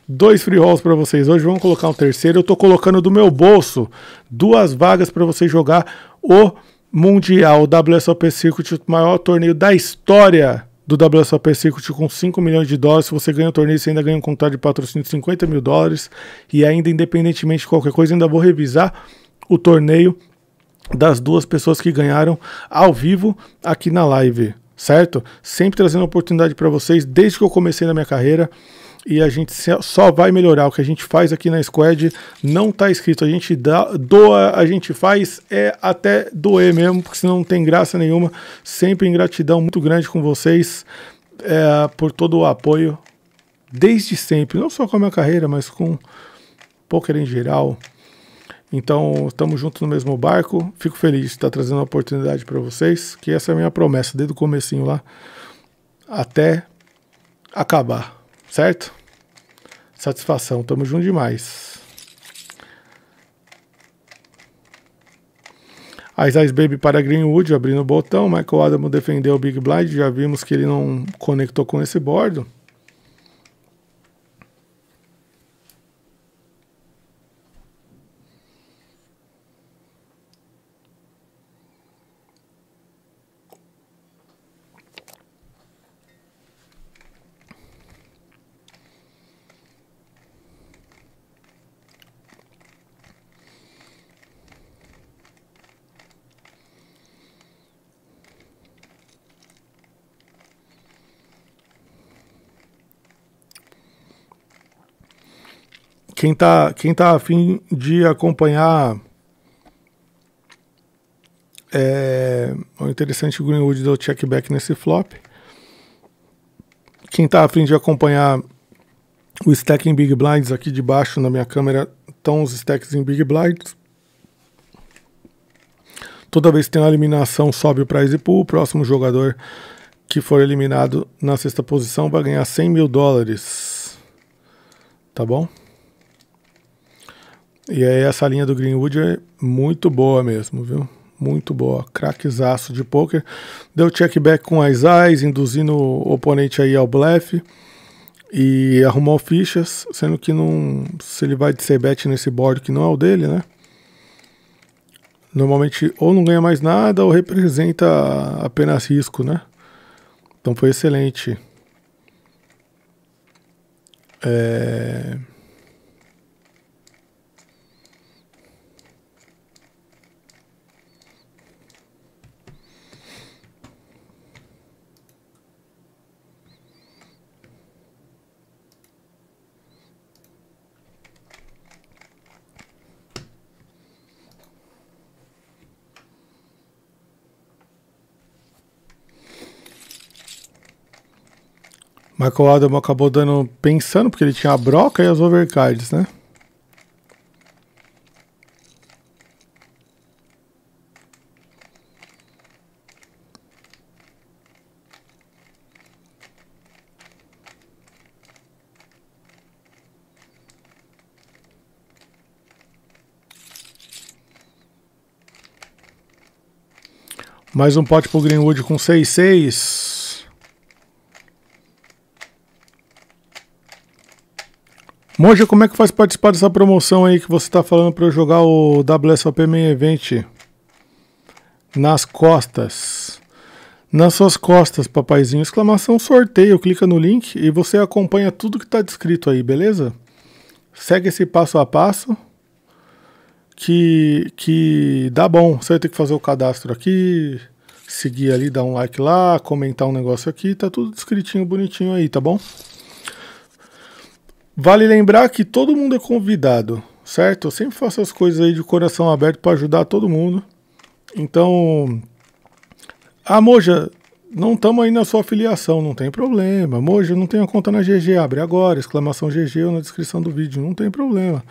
dois free rolls para vocês hoje, vamos colocar um terceiro. Eu tô colocando do meu bolso duas vagas para você jogar o mundial, o WSOP Circuit, o maior torneio da história do WSOP Circuit com 5 milhões de dólares. Se você ganha o torneio, você ainda ganha um contrato de patrocínio de 50 mil dólares. E ainda, independentemente de qualquer coisa, ainda vou revisar o torneio das duas pessoas que ganharam ao vivo aqui na live, certo? Sempre trazendo oportunidade para vocês desde que eu comecei na minha carreira e a gente só vai melhorar. O que a gente faz aqui na Squad não está escrito. A gente dá, doa, a gente faz é até doer mesmo, porque senão não tem graça nenhuma. Sempre em gratidão muito grande com vocês é, por todo o apoio desde sempre, não só com a minha carreira, mas com poker em geral. Então, estamos juntos no mesmo barco. Fico feliz de estar trazendo uma oportunidade para vocês, que essa é a minha promessa desde o comecinho lá até acabar. Certo? Satisfação, tamo junto demais. A Ice Baby para Greenwood, abrindo o botão. Michael Adamo defendeu o Big Blind. Já vimos que ele não conectou com esse bordo. quem tá, quem tá afim de acompanhar é, o é interessante Greenwood deu back nesse flop. Quem tá afim de acompanhar o stack em Big Blinds aqui debaixo na minha câmera estão os stacks em Big Blinds. Toda vez que tem uma eliminação, sobe o prize pool. O próximo jogador que for eliminado na sexta posição vai ganhar 100 mil dólares. Tá bom? E aí essa linha do Greenwood é muito boa mesmo, viu? Muito boa, craquezaço de poker. Deu check back com as eyes, induzindo o oponente aí ao blefe. E arrumou fichas, sendo que não. Se ele vai de c-bet nesse board que não é o dele, né? Normalmente ou não ganha mais nada ou representa apenas risco, né? Então foi excelente. É... Michael Adam acabou dando pensando, porque ele tinha a broca e as overcards, né? Mais um pote pro Greenwood com 6-6. Monja, como é que faz participar dessa promoção aí que você está falando para eu jogar o WSOP Main Event nas costas? Nas suas costas, papaizinho. Exclamação sorteio. Clica no link e você acompanha tudo que está descrito aí, beleza? Segue esse passo a passo que, que dá bom. Você vai ter que fazer o cadastro aqui, seguir ali, dar um like lá, comentar um negócio aqui. Tá tudo descritinho, bonitinho aí, tá bom? Vale lembrar que todo mundo é convidado, certo? Eu sempre faço as coisas aí de coração aberto para ajudar todo mundo. Então, ah, Moja, não estamos aí na sua afiliação, não tem problema. Moja, não tenho a conta na GG, abre agora, exclamação GG ou na descrição do vídeo, não tem problema.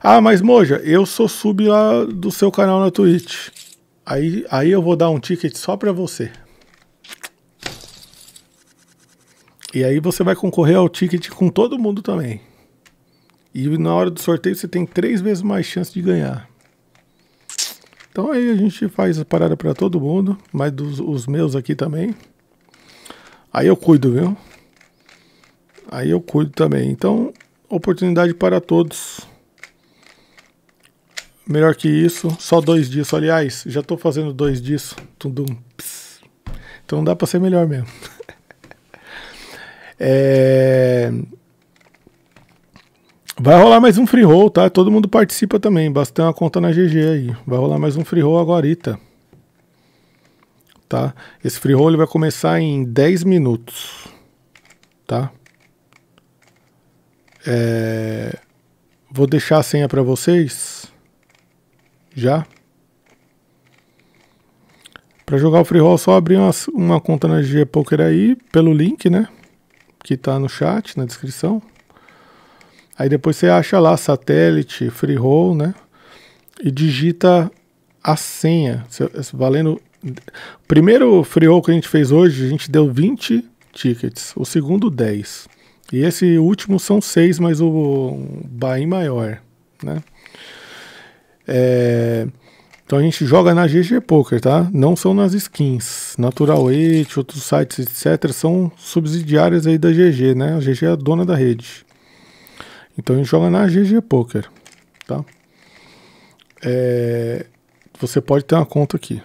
Ah, mas Moja, eu sou sub lá do seu canal na Twitch. Aí, aí eu vou dar um ticket só para você. E aí você vai concorrer ao ticket com todo mundo também. E na hora do sorteio você tem três vezes mais chance de ganhar. Então aí a gente faz a parada para todo mundo, mas dos os meus aqui também. Aí eu cuido, viu? Aí eu cuido também. Então, oportunidade para todos. Melhor que isso, só dois disso. Aliás, já estou fazendo dois disso. Tudum. Então dá para ser melhor mesmo. É... Vai rolar mais um free roll, tá? Todo mundo participa também. Basta ter uma conta na GG aí. Vai rolar mais um free roll agora. Tá? Esse free roll ele vai começar em 10 minutos. Tá? É... Vou deixar a senha para vocês. Já? Para jogar o free roll, só abrir uma, uma conta na GG Poker aí, pelo link, né? que está no chat, na descrição. Aí depois você acha lá satélite, free roll, né? E digita a senha, valendo... primeiro free roll que a gente fez hoje, a gente deu 20 tickets, o segundo 10. E esse último são 6, mas o Bahia maior, né? É... Então a gente joga na GG Poker, tá? Não são nas skins. Natural 8, outros sites, etc. São subsidiárias aí da GG, né? A GG é a dona da rede. Então a gente joga na GG Poker, tá? É... Você pode ter uma conta aqui,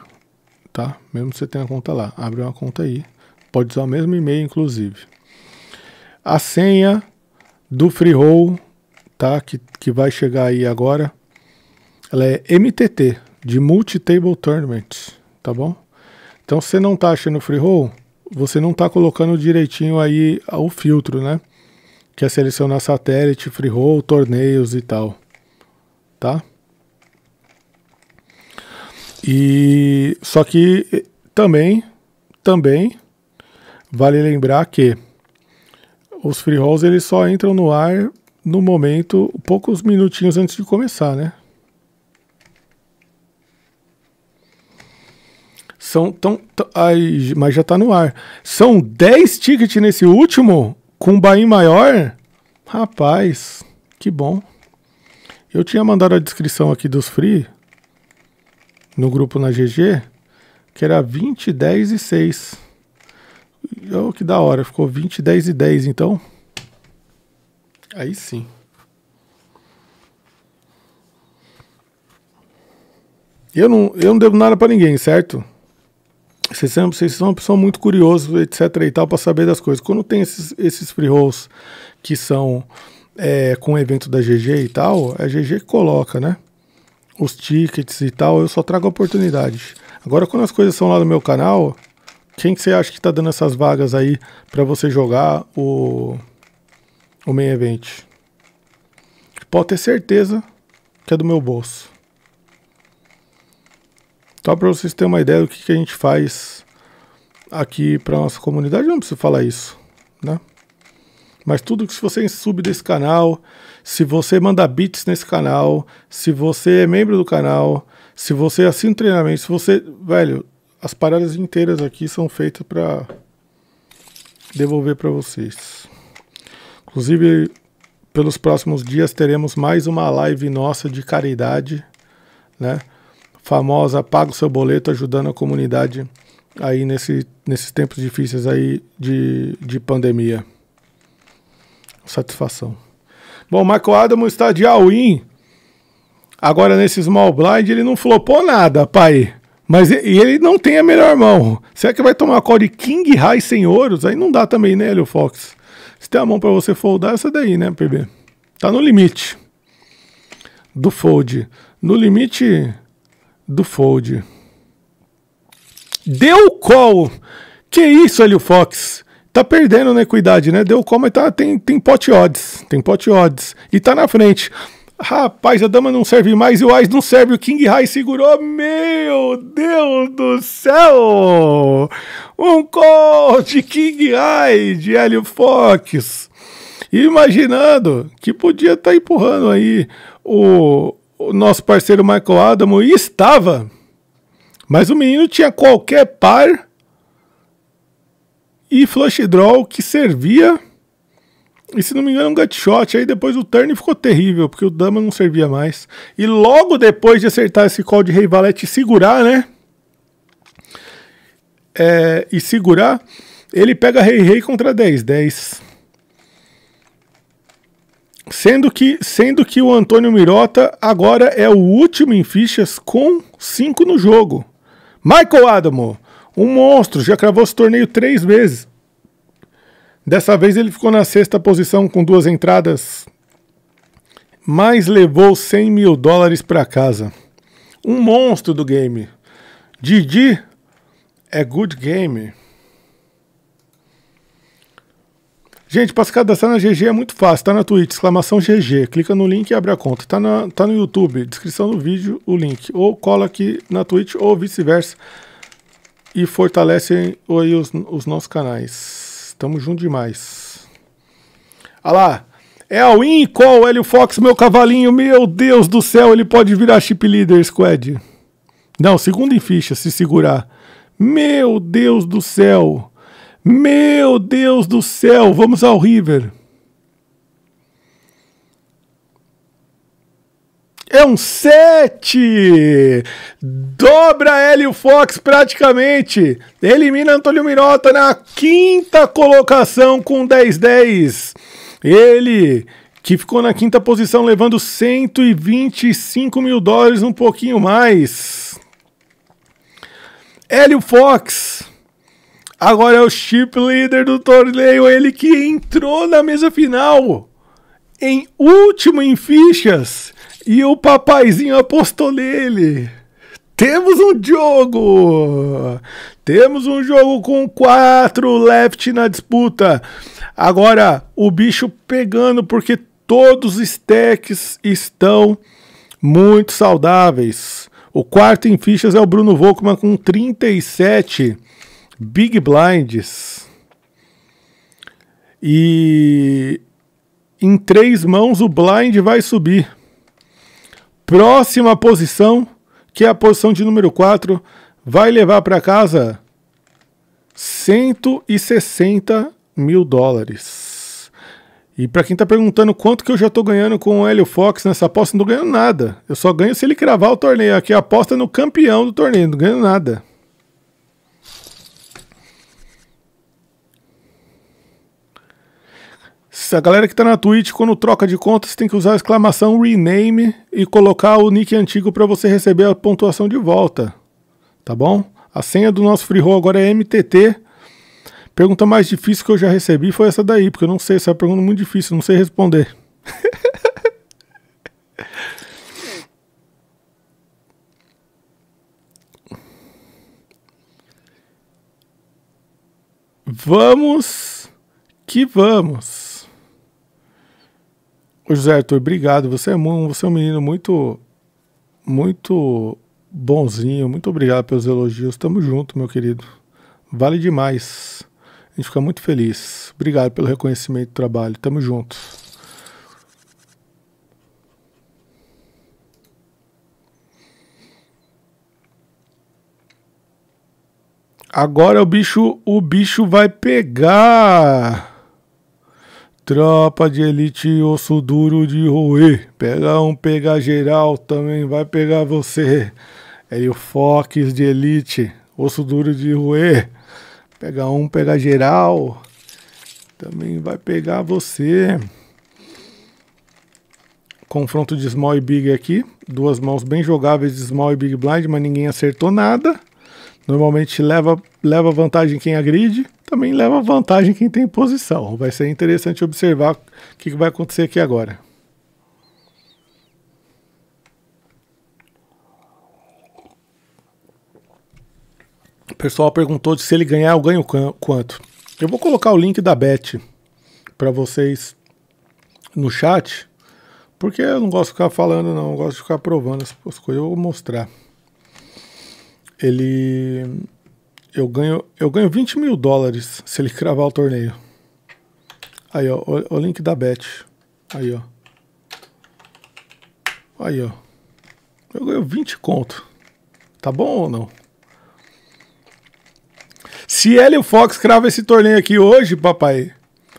tá? Mesmo você tenha a conta lá. Abre uma conta aí. Pode usar o mesmo e-mail, inclusive. A senha do free roll, tá? Que, que vai chegar aí agora. Ela é MTT, de multi-table tournament, tá bom? Então, se você não tá achando free roll, você não tá colocando direitinho aí o filtro, né? Que é selecionar satélite, free roll, torneios e tal, tá? E só que eh, também, também vale lembrar que os free rolls eles só entram no ar no momento poucos minutinhos antes de começar, né? São tão, tão ai, mas já tá no ar. São 10 tickets nesse último com Bahia maior? Rapaz, que bom. Eu tinha mandado a descrição aqui dos free no grupo na GG, que era 20, 10 e 6. Oh, que da hora, ficou 20, 10 e 10 então. Aí sim. Eu não, eu não devo nada para ninguém, certo? Vocês são, vocês são, são muito curiosos, etc. e tal, para saber das coisas. Quando tem esses, esses free rolls que são é, com o evento da GG e tal, a GG coloca, né? Os tickets e tal, eu só trago oportunidades. Agora, quando as coisas são lá no meu canal, quem que você acha que tá dando essas vagas aí para você jogar o, o main event? Pode ter certeza que é do meu bolso. Só para vocês terem uma ideia do que, que a gente faz aqui para nossa comunidade, eu não preciso falar isso, né? Mas tudo que se você subir desse canal, se você manda bits nesse canal, se você é membro do canal, se você assina treinamento, se você, velho, as paradas inteiras aqui são feitas para devolver para vocês. Inclusive, pelos próximos dias teremos mais uma live nossa de caridade, né? famosa Paga o Seu Boleto, ajudando a comunidade aí nesse, nesses tempos difíceis aí de, de pandemia. Satisfação. Bom, Michael Adamo está de all-in. Agora, nesse small blind, ele não flopou nada, pai. Mas ele não tem a melhor mão. Será que vai tomar a call de King High sem ouros? Aí não dá também, né, Helio Fox? Se tem a mão para você foldar, é essa daí, né, PB? Tá no limite do fold. No limite do Fold. Deu call! Que isso, Helio Fox? Tá perdendo na né, equidade, né? Deu call, mas tá, tem, tem pot odds. Tem pot odds. E tá na frente. Rapaz, a dama não serve mais e o Ais não serve. O King High segurou. Meu Deus do céu! Um call de King High de Hélio Fox. Imaginando que podia estar tá empurrando aí o, o nosso parceiro Michael Adamo estava, mas o menino tinha qualquer par e flush draw que servia. E se não me engano, um gut shot. Aí depois o turn ficou terrível, porque o dama não servia mais. E logo depois de acertar esse call de rei valete e segurar, né? É, e segurar, ele pega rei rei contra 10, 10. Sendo que, sendo que o Antônio Mirota agora é o último em fichas com 5 no jogo. Michael Adamo, um monstro, já cravou esse torneio três vezes. Dessa vez ele ficou na sexta posição com duas entradas, mas levou 100 mil dólares para casa. Um monstro do game. Didi é good game. Gente, para se cadastrar na GG é muito fácil. Tá na Twitch, exclamação GG. Clica no link e abre a conta. Tá, na, tá no YouTube, descrição do vídeo, o link. Ou cola aqui na Twitch ou vice-versa. E fortalecem aí os, os nossos canais. Tamo junto demais. Olha ah lá. É o Incol, Hélio Fox, meu cavalinho. Meu Deus do céu, ele pode virar chip leader, squad. Não, segundo em ficha, se segurar. Meu Deus do céu. Meu Deus do céu, vamos ao River. É um 7! Dobra Hélio Fox praticamente. Elimina Antônio Minota na quinta colocação com 10-10. Ele que ficou na quinta posição levando 125 mil dólares, um pouquinho mais. Hélio Fox agora é o chip leader do torneio, ele que entrou na mesa final em último em fichas e o papaizinho apostou nele. Temos um jogo! Temos um jogo com quatro left na disputa. Agora, o bicho pegando, porque todos os stacks estão muito saudáveis. O quarto em fichas é o Bruno Volkman com 37. Big Blinds. E em três mãos o blind vai subir. Próxima posição, que é a posição de número 4, vai levar para casa 160 mil dólares. E para quem está perguntando quanto que eu já estou ganhando com o Hélio Fox nessa aposta, não estou ganhando nada. Eu só ganho se ele cravar o torneio. Aqui aposta no campeão do torneio, não ganho nada. A galera que tá na Twitch, quando troca de contas tem que usar a exclamação rename e colocar o nick antigo para você receber a pontuação de volta. Tá bom? A senha do nosso free roll agora é MTT. Pergunta mais difícil que eu já recebi foi essa daí, porque eu não sei, essa é uma pergunta muito difícil, não sei responder. vamos que vamos. Ô José Arthur, obrigado. Você é, um, você é um menino muito, muito bonzinho. Muito obrigado pelos elogios. Tamo junto, meu querido. Vale demais. A gente fica muito feliz. Obrigado pelo reconhecimento do trabalho. Tamo junto. Agora o bicho, o bicho vai pegar. Tropa de elite, osso duro de roer. Pega um, pega geral, também vai pegar você. Aí é, o Fox de elite, osso duro de roer. Pega um, pega geral, também vai pegar você. Confronto de small e big aqui. Duas mãos bem jogáveis de small e big blind, mas ninguém acertou nada. Normalmente leva, leva vantagem quem agride, também leva vantagem quem tem posição. Vai ser interessante observar o que vai acontecer aqui agora. O pessoal perguntou se ele ganhar, eu ganho quanto. Eu vou colocar o link da Bet para vocês no chat, porque eu não gosto de ficar falando, não. Eu gosto de ficar provando as coisas. Eu vou mostrar ele. Eu ganho, eu ganho 20 mil dólares se ele cravar o torneio. Aí, ó, o, o link da bet. Aí, ó. Aí, ó. Eu ganho 20 conto. Tá bom ou não? Se Hélio Fox crava esse torneio aqui hoje, papai,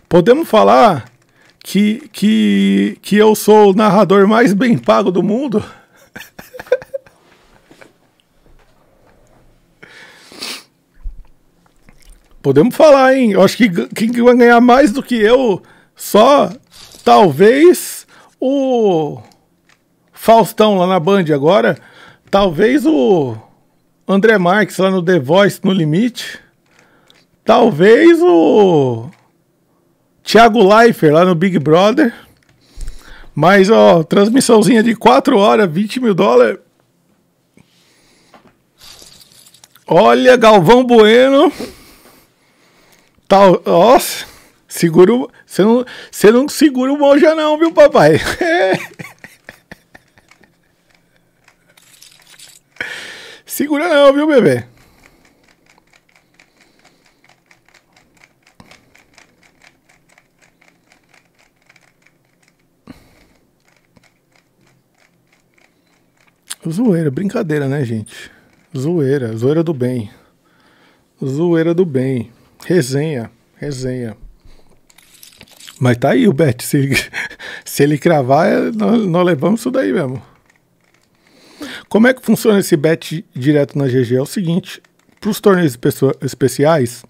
podemos falar que, que, que eu sou o narrador mais bem pago do mundo? Podemos falar, hein? Eu acho que quem vai ganhar mais do que eu, só talvez o Faustão lá na Band agora, talvez o André Marques lá no The Voice no Limite, talvez o Thiago Leifert lá no Big Brother. Mas, ó, transmissãozinha de 4 horas, 20 mil dólares. Olha, Galvão Bueno. Tal, ó, segura o. Você não, você não segura o monja, não, viu, papai? segura não, viu, bebê? Zoeira, brincadeira, né, gente? Zoeira, zoeira do bem. Zoeira do bem. Resenha, resenha. Mas tá aí o bet. Se, se ele cravar, é, nós, nós levamos isso daí mesmo. Como é que funciona esse bet direto na GG? É o seguinte: para os torneios especiais,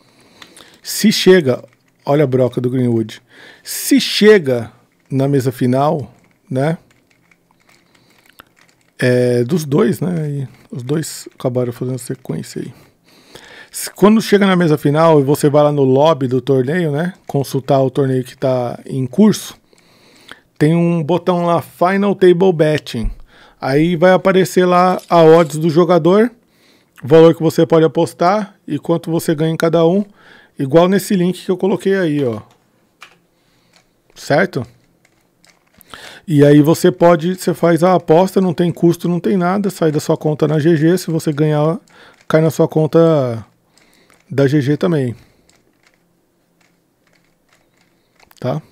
se chega, olha a broca do Greenwood, se chega na mesa final, né? É, dos dois, né? E os dois acabaram fazendo sequência aí. Quando chega na mesa final e você vai lá no lobby do torneio, né? Consultar o torneio que está em curso, tem um botão lá Final Table Betting. Aí vai aparecer lá a odds do jogador, o valor que você pode apostar e quanto você ganha em cada um, igual nesse link que eu coloquei aí, ó. Certo? E aí você pode, você faz a aposta, não tem custo, não tem nada, sai da sua conta na GG, se você ganhar, cai na sua conta da GG também. Tá?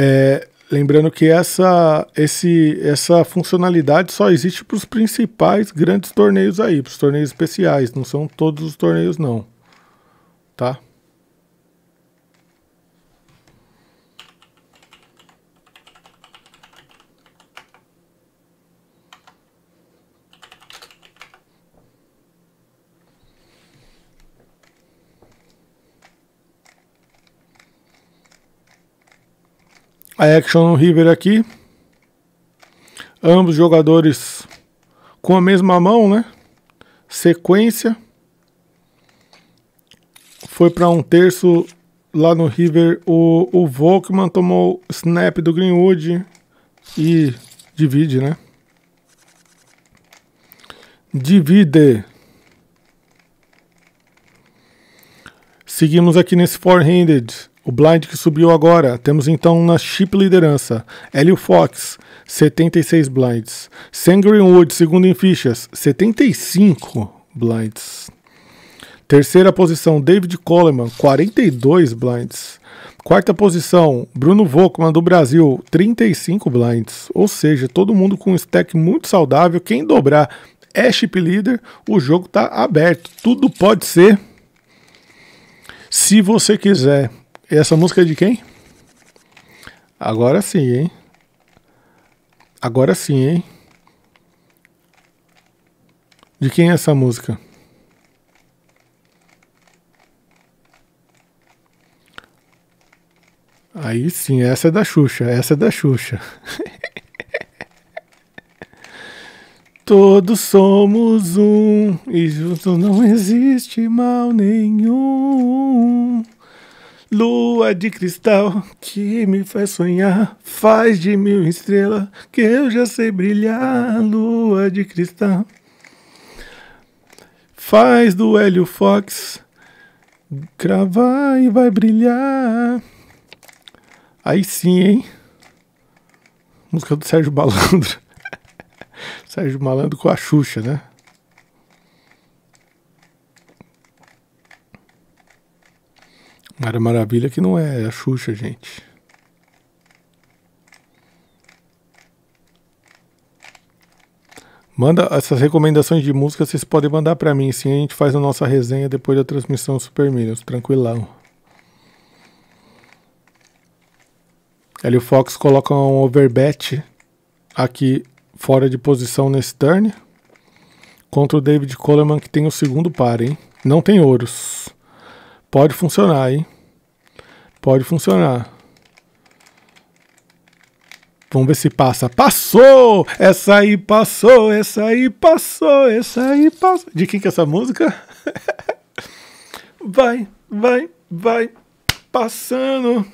É, lembrando que essa, esse, essa funcionalidade só existe para os principais grandes torneios aí, para os torneios especiais, não são todos os torneios não, tá? a action no River aqui. Ambos jogadores com a mesma mão, né? Sequência. Foi para um terço lá no River. O, o Volkman tomou snap do Greenwood e divide, né? Divide. Seguimos aqui nesse four-handed. O Blind que subiu agora. Temos então na chip liderança. Hélio Fox, 76 blinds. Sam Greenwood, segundo em fichas, 75 blinds. Terceira posição, David Coleman, 42 blinds. Quarta posição, Bruno Vokman do Brasil, 35 blinds. Ou seja, todo mundo com um stack muito saudável. Quem dobrar é chip leader, o jogo está aberto. Tudo pode ser se você quiser. E essa música é de quem? Agora sim, hein? Agora sim, hein? De quem é essa música? Aí sim, essa é da Xuxa, essa é da Xuxa. Todos somos um e junto não existe mal nenhum. Lua de cristal que me faz sonhar, faz de mil estrela que eu já sei brilhar. Lua de cristal, faz do Hélio Fox cravar e vai brilhar. Aí sim, hein? Música do Sérgio Malandro. Sérgio Malandro com a Xuxa, né? Mara Maravilha que não é a Xuxa, gente. Manda essas recomendações de música, vocês podem mandar para mim, sim. A gente faz a nossa resenha depois da transmissão Super Minions, tranquilão. Hélio Fox coloca um overbet aqui fora de posição nesse turn. Contra o David Coleman, que tem o segundo par, hein? Não tem ouros. Pode funcionar, hein? Pode funcionar. Vamos ver se passa. Passou! Essa aí passou, essa aí passou, essa aí passou. De quem que é essa música? vai, vai, vai passando.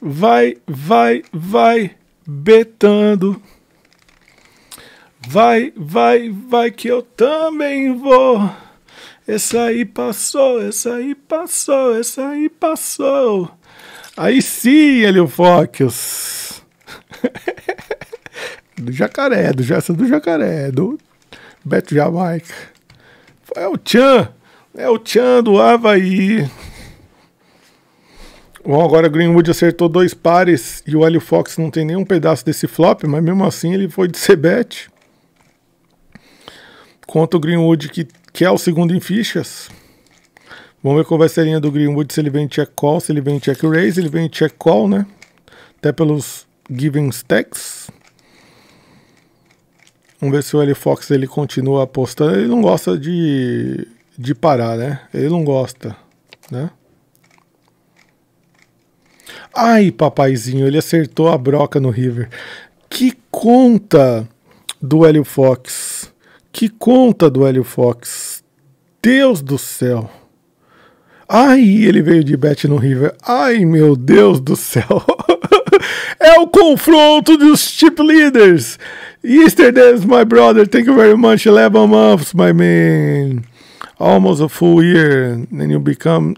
Vai, vai, vai betando. Vai, vai, vai que eu também vou. Essa aí passou, essa aí passou, essa aí passou. Aí sim, Fox do jacaré, do essa do jacaré, do Beto Jamaica. É o Tchan, é o Tchan do Havaí. Bom, agora Greenwood acertou dois pares e o Helio Fox não tem nenhum pedaço desse flop, mas mesmo assim ele foi de Sebete. Conta o Greenwood que que é o segundo em fichas. Vamos ver qual vai ser a linha do Greenwood, se ele vem check call, se ele vem check raise, ele vem check call, né? Até pelos given stacks. Vamos ver se o Eli Fox ele continua apostando. Ele não gosta de, de parar, né? Ele não gosta, né? Ai, papaizinho, ele acertou a broca no River. Que conta do Hélio Fox. Que conta do Hélio Fox. Deus do céu. Ai, ele veio de bet no River. Ai, meu Deus do céu. é o confronto dos chip leaders. days, my brother. Thank you very much. 11 months, my man. Almost a full year. Then you become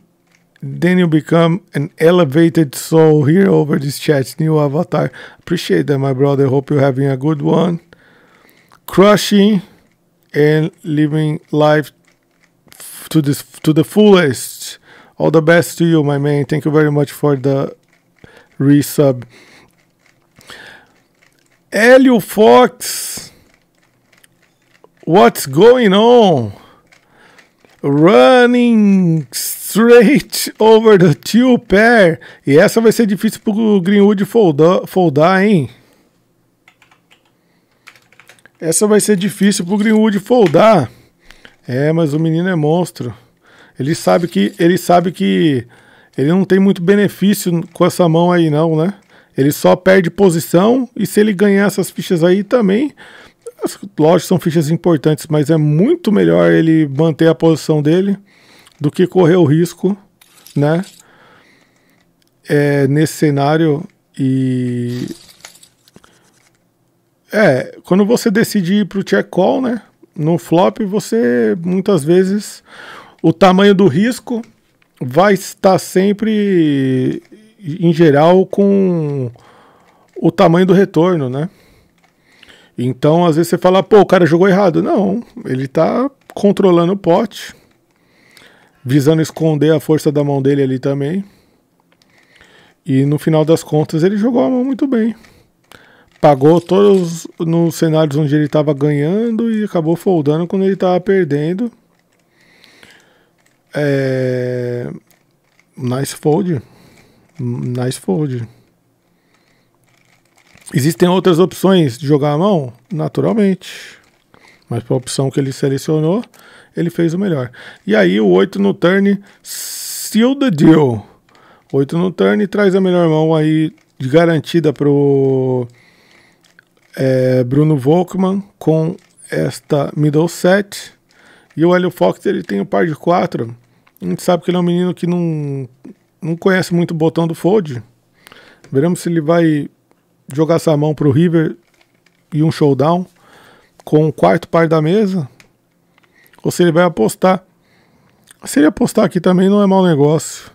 then you become an elevated soul here over this chat. New avatar. Appreciate that, my brother. Hope you're having a good one. Crushing and living life to this to the fullest. All the best to you, my man. Thank you very much for the resub. Hélio Fox, what's going on? Running straight over the two pair. E essa vai ser difícil pro Greenwood foldar, foldar hein? Essa vai ser difícil pro Greenwood foldar. É, mas o menino é monstro. Ele sabe que ele sabe que ele não tem muito benefício com essa mão aí não, né? Ele só perde posição e se ele ganhar essas fichas aí também, lógico, são fichas importantes, mas é muito melhor ele manter a posição dele do que correr o risco, né? É, nesse cenário e é, quando você decide ir para o check call, né? No flop, você muitas vezes o tamanho do risco vai estar sempre, em geral, com o tamanho do retorno, né? Então, às vezes você fala, pô, o cara jogou errado. Não, ele tá controlando o pote, visando esconder a força da mão dele ali também. E no final das contas, ele jogou a mão muito bem pagou todos nos cenários onde ele estava ganhando e acabou foldando quando ele estava perdendo. É... Nice fold. Nice fold. Existem outras opções de jogar a mão? Naturalmente. Mas para a opção que ele selecionou, ele fez o melhor. E aí o 8 no turn seal the deal. 8 no turn traz a melhor mão aí de garantida pro é, Bruno Volkman com esta middle set. E o Helio Fox ele tem o um par de quatro. A gente sabe que ele é um menino que não, não conhece muito o botão do fold. Veremos se ele vai jogar essa mão para o River e um showdown com o quarto par da mesa. Ou se ele vai apostar. Se ele apostar aqui também não é mau negócio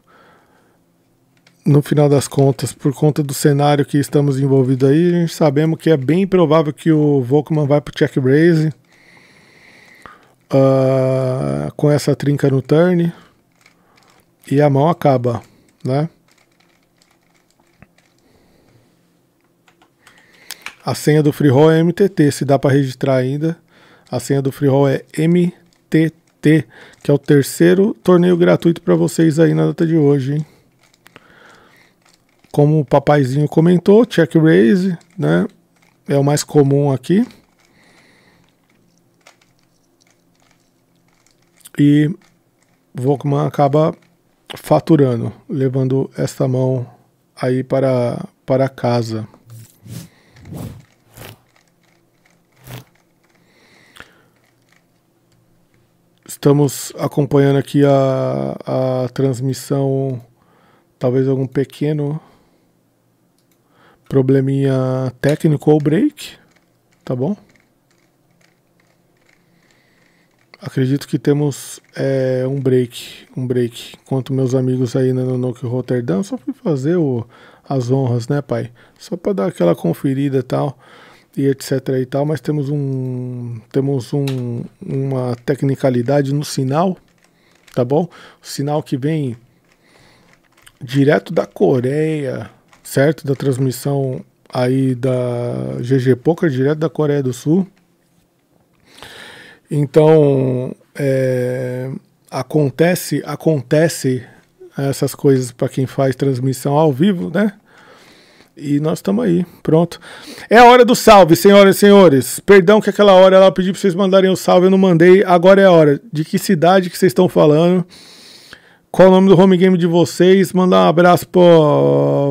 no final das contas, por conta do cenário que estamos envolvidos aí, a gente sabemos que é bem provável que o Volkman vai para o check raise uh, ah, com essa trinca no turn e a mão acaba, né? A senha do free roll é MTT, se dá para registrar ainda. A senha do free roll é MTT, que é o terceiro torneio gratuito para vocês aí na data de hoje, hein? Como o papaizinho comentou, check raise, né? É o mais comum aqui. E Volkman acaba faturando, levando esta mão aí para, para casa. Estamos acompanhando aqui a, a transmissão, talvez algum pequeno probleminha técnico ou break, tá bom? Acredito que temos é, um break, um break. Enquanto meus amigos aí no Nokia Rotterdam, só fui fazer o, as honras, né, pai? Só para dar aquela conferida e tal, e etc e tal, mas temos um temos um, uma tecnicalidade no sinal, tá bom? sinal que vem direto da Coreia, certo? Da transmissão aí da GG Poker, direto da Coreia do Sul. Então, é, acontece, acontece essas coisas para quem faz transmissão ao vivo, né? E nós estamos aí, pronto. É a hora do salve, senhoras e senhores. Perdão que aquela hora lá eu pedi para vocês mandarem o salve, eu não mandei. Agora é a hora. De que cidade que vocês estão falando? Qual o nome do home game de vocês? Mandar um abraço pra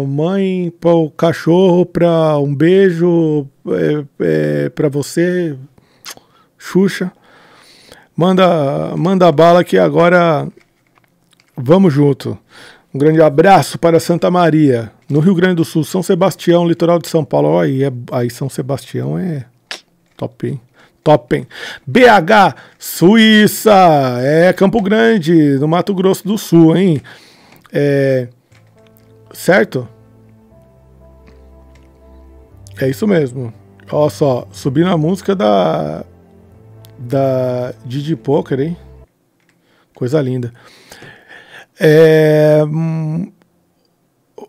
mãe, pro cachorro, pra um beijo é, é, pra você, Xuxa. Manda, manda bala que agora vamos junto. Um grande abraço para Santa Maria, no Rio Grande do Sul, São Sebastião, litoral de São Paulo. aí, é, aí São Sebastião é top, hein? Stoppen. BH, Suíça, é Campo Grande, no Mato Grosso do Sul, hein? É, certo? É isso mesmo. Olha só, subindo a música da da Didi Poker, hein? Coisa linda. É, hum,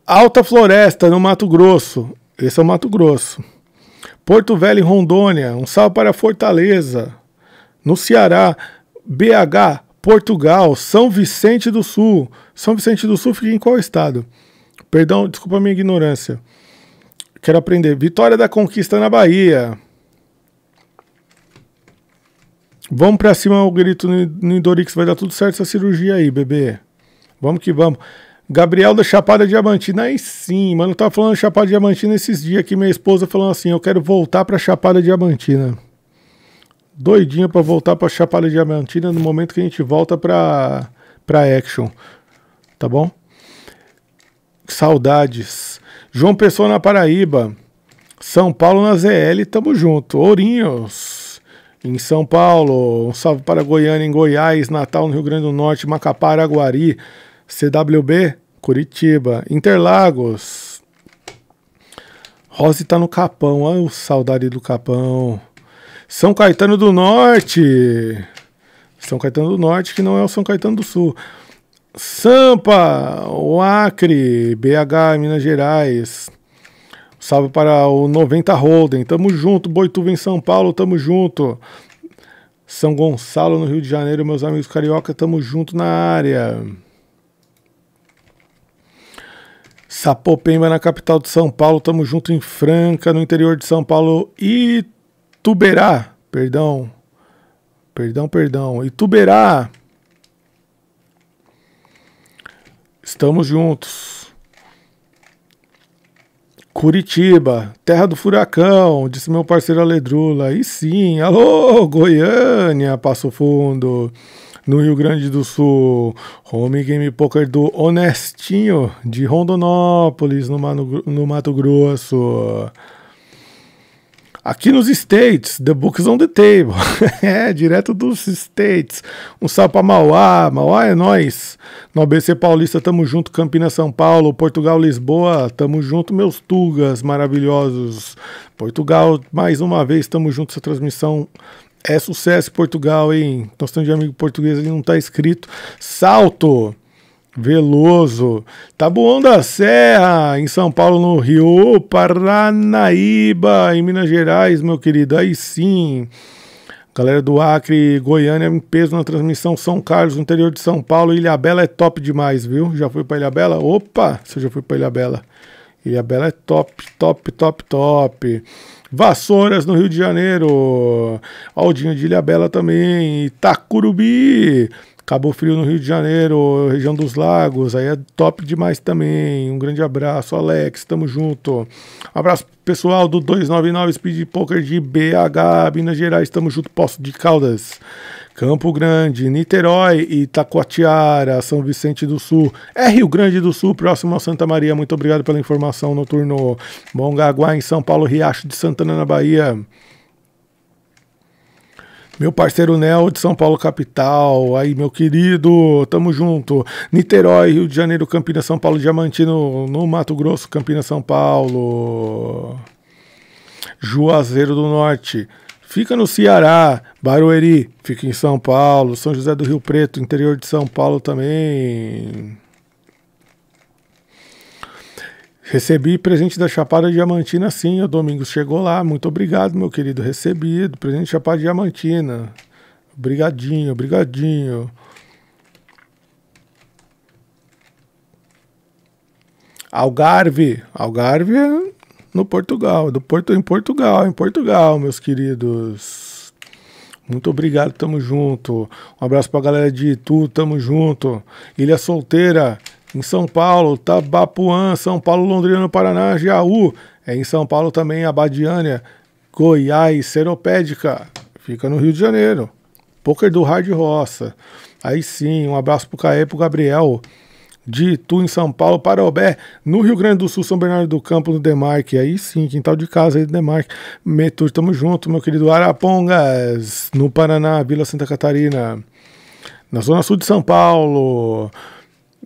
Alta Floresta, no Mato Grosso. Esse é o Mato Grosso. Porto Velho, Rondônia, um salve para Fortaleza. No Ceará, BH, Portugal, São Vicente do Sul. São Vicente do Sul fica em qual estado? Perdão, desculpa a minha ignorância. Quero aprender. Vitória da Conquista na Bahia. Vamos pra cima, o grito no Indorix. Vai dar tudo certo essa cirurgia aí, bebê. Vamos que vamos. Gabriel da Chapada Diamantina, aí sim, mano, tava falando Chapada Diamantina esses dias aqui, minha esposa falando assim, eu quero voltar pra Chapada Diamantina. Doidinha pra voltar pra Chapada Diamantina no momento que a gente volta pra, pra Action, tá bom? Saudades. João Pessoa na Paraíba, São Paulo na ZL, tamo junto. Ourinhos em São Paulo, um salve para Goiânia, em Goiás, Natal no Rio Grande do Norte, Macapá, Araguari... CWB, Curitiba. Interlagos. Rose tá no Capão. Olha o saudade do Capão. São Caetano do Norte. São Caetano do Norte, que não é o São Caetano do Sul. Sampa, o Acre, BH, Minas Gerais. Salve para o 90 Holden. Tamo junto, Boituva em São Paulo, tamo junto. São Gonçalo, no Rio de Janeiro, meus amigos carioca, tamo junto na área. Sapopemba na capital de São Paulo, tamo junto em Franca, no interior de São Paulo, Ituberá, perdão, perdão, perdão, Ituberá. Estamos juntos. Curitiba, terra do furacão, disse meu parceiro Aledrula. E sim, alô, Goiânia, Passo Fundo. No Rio Grande do Sul, Home Game Poker do Honestinho, de Rondonópolis, no, Mano, no Mato Grosso. Aqui nos States, The Books on the Table. é, direto dos States. Um salve pra Mauá. Mauá é nós. No ABC Paulista, tamo junto. Campinas, São Paulo. Portugal, Lisboa. Tamo junto, meus tugas maravilhosos. Portugal, mais uma vez, tamo junto. Essa transmissão é sucesso Portugal, hein? Nós temos de amigo português ali, não está escrito. Salto, Veloso, tá Tabuão da Serra, em São Paulo, no Rio, Paranaíba, em Minas Gerais, meu querido. Aí sim. Galera do Acre, Goiânia, em peso na transmissão. São Carlos, no interior de São Paulo. Ilhabela é top demais, viu? Já foi pra Ilhabela? Opa! Você já foi pra Ilhabela? Ilhabela é top, top, top, top. Vassouras, no Rio de Janeiro. Aldinho de Ilhabela também. Itacurubi. Cabo Frio no Rio de Janeiro, região dos lagos, aí é top demais também. Um grande abraço, Alex, tamo junto. Um abraço pessoal do 299 Speed Poker de BH, Minas Gerais, tamo junto, Poço de Caldas. Campo Grande, Niterói, Itacoatiara, São Vicente do Sul. É Rio Grande do Sul, próximo a Santa Maria. Muito obrigado pela informação noturno. Mongaguá, em São Paulo, Riacho de Santana, na Bahia. Meu parceiro Nel de São Paulo capital, aí meu querido, tamo junto. Niterói, Rio de Janeiro, Campinas, São Paulo, Diamantino, no Mato Grosso, Campinas, São Paulo. Juazeiro do Norte fica no Ceará, Barueri, fica em São Paulo, São José do Rio Preto, interior de São Paulo também. Recebi presente da Chapada Diamantina, sim. O Domingos chegou lá. Muito obrigado, meu querido. Recebido. Presente da Chapada Diamantina. Obrigadinho, obrigadinho. Algarve. Algarve é no Portugal, do Porto em Portugal, em Portugal, meus queridos. Muito obrigado, tamo junto. Um abraço pra galera de Itu, tamo junto. Ilha Solteira, em São Paulo, Tabapuã, São Paulo, Londrina, Paraná, Jaú. É em São Paulo também, Abadiânia, Goiás, Seropédica. Fica no Rio de Janeiro. Poker do Hard Roça. Aí sim, um abraço pro Caê, pro Gabriel de Itu, em São Paulo, Parobé, no Rio Grande do Sul, São Bernardo do Campo, no Demarque, aí sim, quintal de casa aí do Demarque, Metur, tamo junto, meu querido Arapongas, no Paraná, Vila Santa Catarina, na Zona Sul de São Paulo,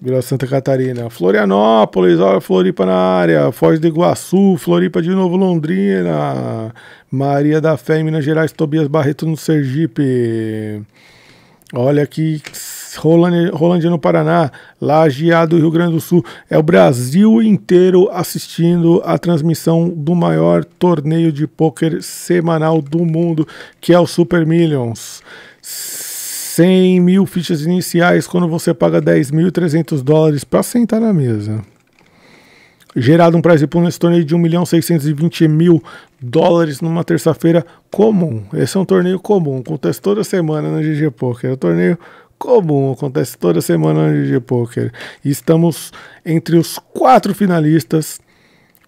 Vila Santa Catarina, Florianópolis, olha Floripa na área, Foz do Iguaçu, Floripa de novo, Londrina, Maria da Fé, em Minas Gerais, Tobias Barreto no Sergipe, olha que Rolândia no Paraná, Lajeado, Rio Grande do Sul. É o Brasil inteiro assistindo a transmissão do maior torneio de pôquer semanal do mundo, que é o Super Millions. 100 mil fichas iniciais quando você paga 10.300 dólares para sentar na mesa gerado um prize pool nesse torneio de 1 milhão 620 mil dólares numa terça-feira comum. Esse é um torneio comum, acontece toda semana na GG Poker. É um torneio comum, acontece toda semana no GG Poker. E estamos entre os quatro finalistas.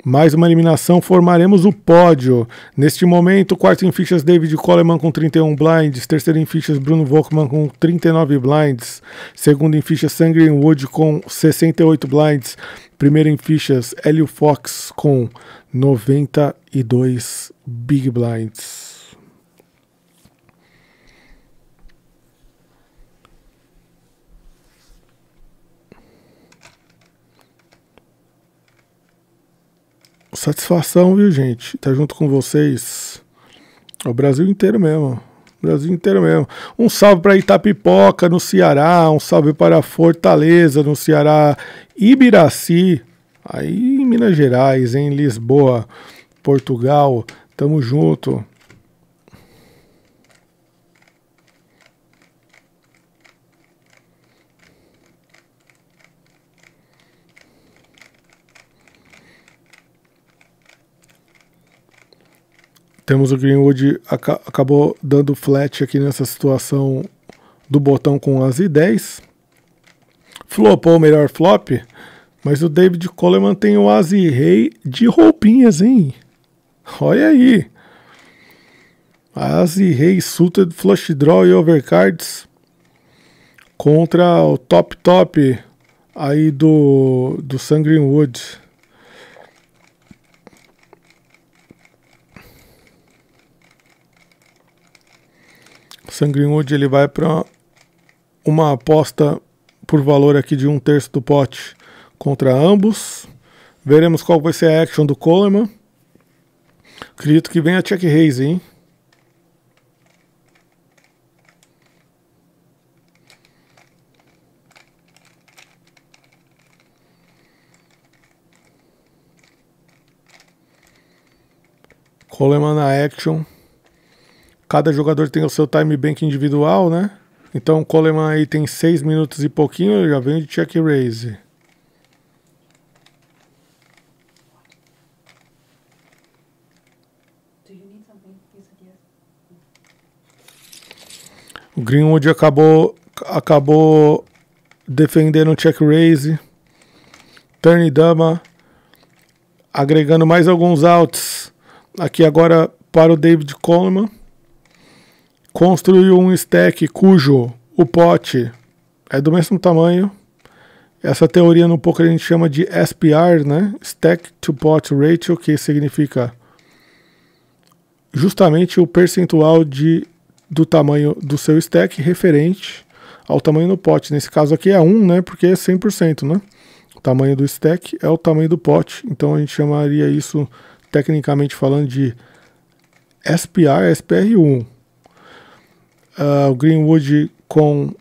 Mais uma eliminação, formaremos o pódio. Neste momento, quarto em fichas David Coleman com 31 blinds, terceiro em fichas Bruno Volkman com 39 blinds, segundo em fichas Sangre Wood com 68 blinds, primeiro em fichas Hélio Fox com 92 big blinds. Satisfação, viu, gente? Tá junto com vocês. É o Brasil inteiro mesmo. O Brasil inteiro mesmo. Um salve para Itapipoca, no Ceará. Um salve para Fortaleza, no Ceará. Ibiraci, aí em Minas Gerais, em Lisboa, Portugal. Tamo junto. Temos o Greenwood aca acabou dando flat aqui nessa situação do botão com as e 10 Flopou o melhor flop, mas o David Coleman tem o as e rei de roupinhas, hein? Olha aí. As e rei suited flush draw e overcards contra o top top aí do do Sangreenwood Greenwood. Sam Greenwood ele vai para uma aposta por valor aqui de um terço do pote contra ambos. Veremos qual vai ser a action do Coleman. Acredito que venha a check raise, hein? Coleman na action. Cada jogador tem o seu time bank individual, né? Então o Coleman aí tem 6 minutos e pouquinho, já vem de check raise. O Greenwood acabou acabou defendendo o check raise. Turn Dama agregando mais alguns outs aqui agora para o David Coleman construiu um stack cujo o pote é do mesmo tamanho. Essa teoria no poker a gente chama de SPR, né? Stack to Pot Ratio, que significa justamente o percentual de, do tamanho do seu stack referente ao tamanho do pote. Nesse caso aqui é 1, né? Porque é 100%, né? O tamanho do stack é o tamanho do pote. Então a gente chamaria isso, tecnicamente falando, de SPR, SPR1 uh, o Greenwood com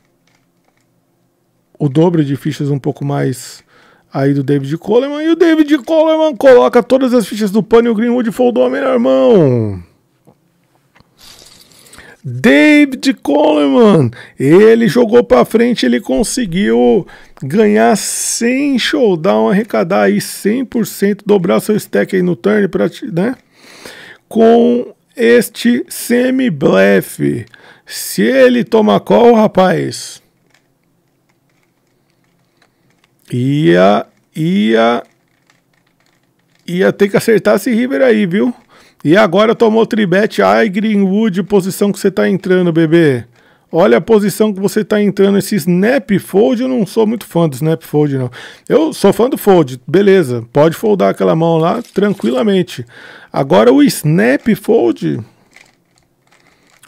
o dobro de fichas um pouco mais aí do David Coleman. E o David Coleman coloca todas as fichas do pano e o Greenwood foldou a melhor mão. David Coleman, ele jogou para frente, ele conseguiu ganhar sem showdown, arrecadar aí 100%, dobrar seu stack aí no turn, pra, né? Com este semi-blefe. Se ele tomar call, rapaz, ia, ia, ia ter que acertar esse River aí, viu? E agora tomou tribete. Ai, Greenwood, posição que você tá entrando, bebê. Olha a posição que você tá entrando. Esse snap fold, eu não sou muito fã do snap fold, não. Eu sou fã do fold, beleza. Pode foldar aquela mão lá tranquilamente. Agora o snap fold,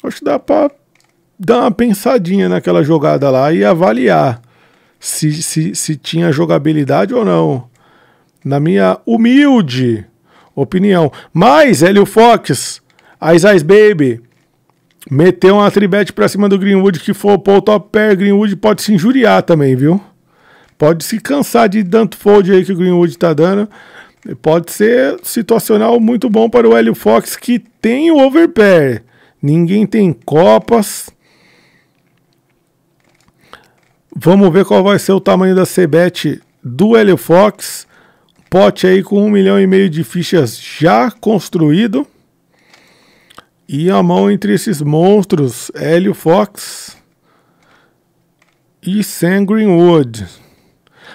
acho que dá pra dar uma pensadinha naquela jogada lá e avaliar se, se, se tinha jogabilidade ou não. Na minha humilde opinião. Mas, Hélio Fox, Ice Ice Baby, meteu uma tribete pra cima do Greenwood que for o top pair, Greenwood pode se injuriar também, viu? Pode se cansar de tanto fold aí que o Greenwood tá dando. Pode ser situacional muito bom para o Hélio Fox, que tem o overpair. Ninguém tem copas. Vamos ver qual vai ser o tamanho da Cbet do Helio Fox. Pote aí com um milhão e meio de fichas já construído. E a mão entre esses monstros, Helio Fox e Sam Greenwood.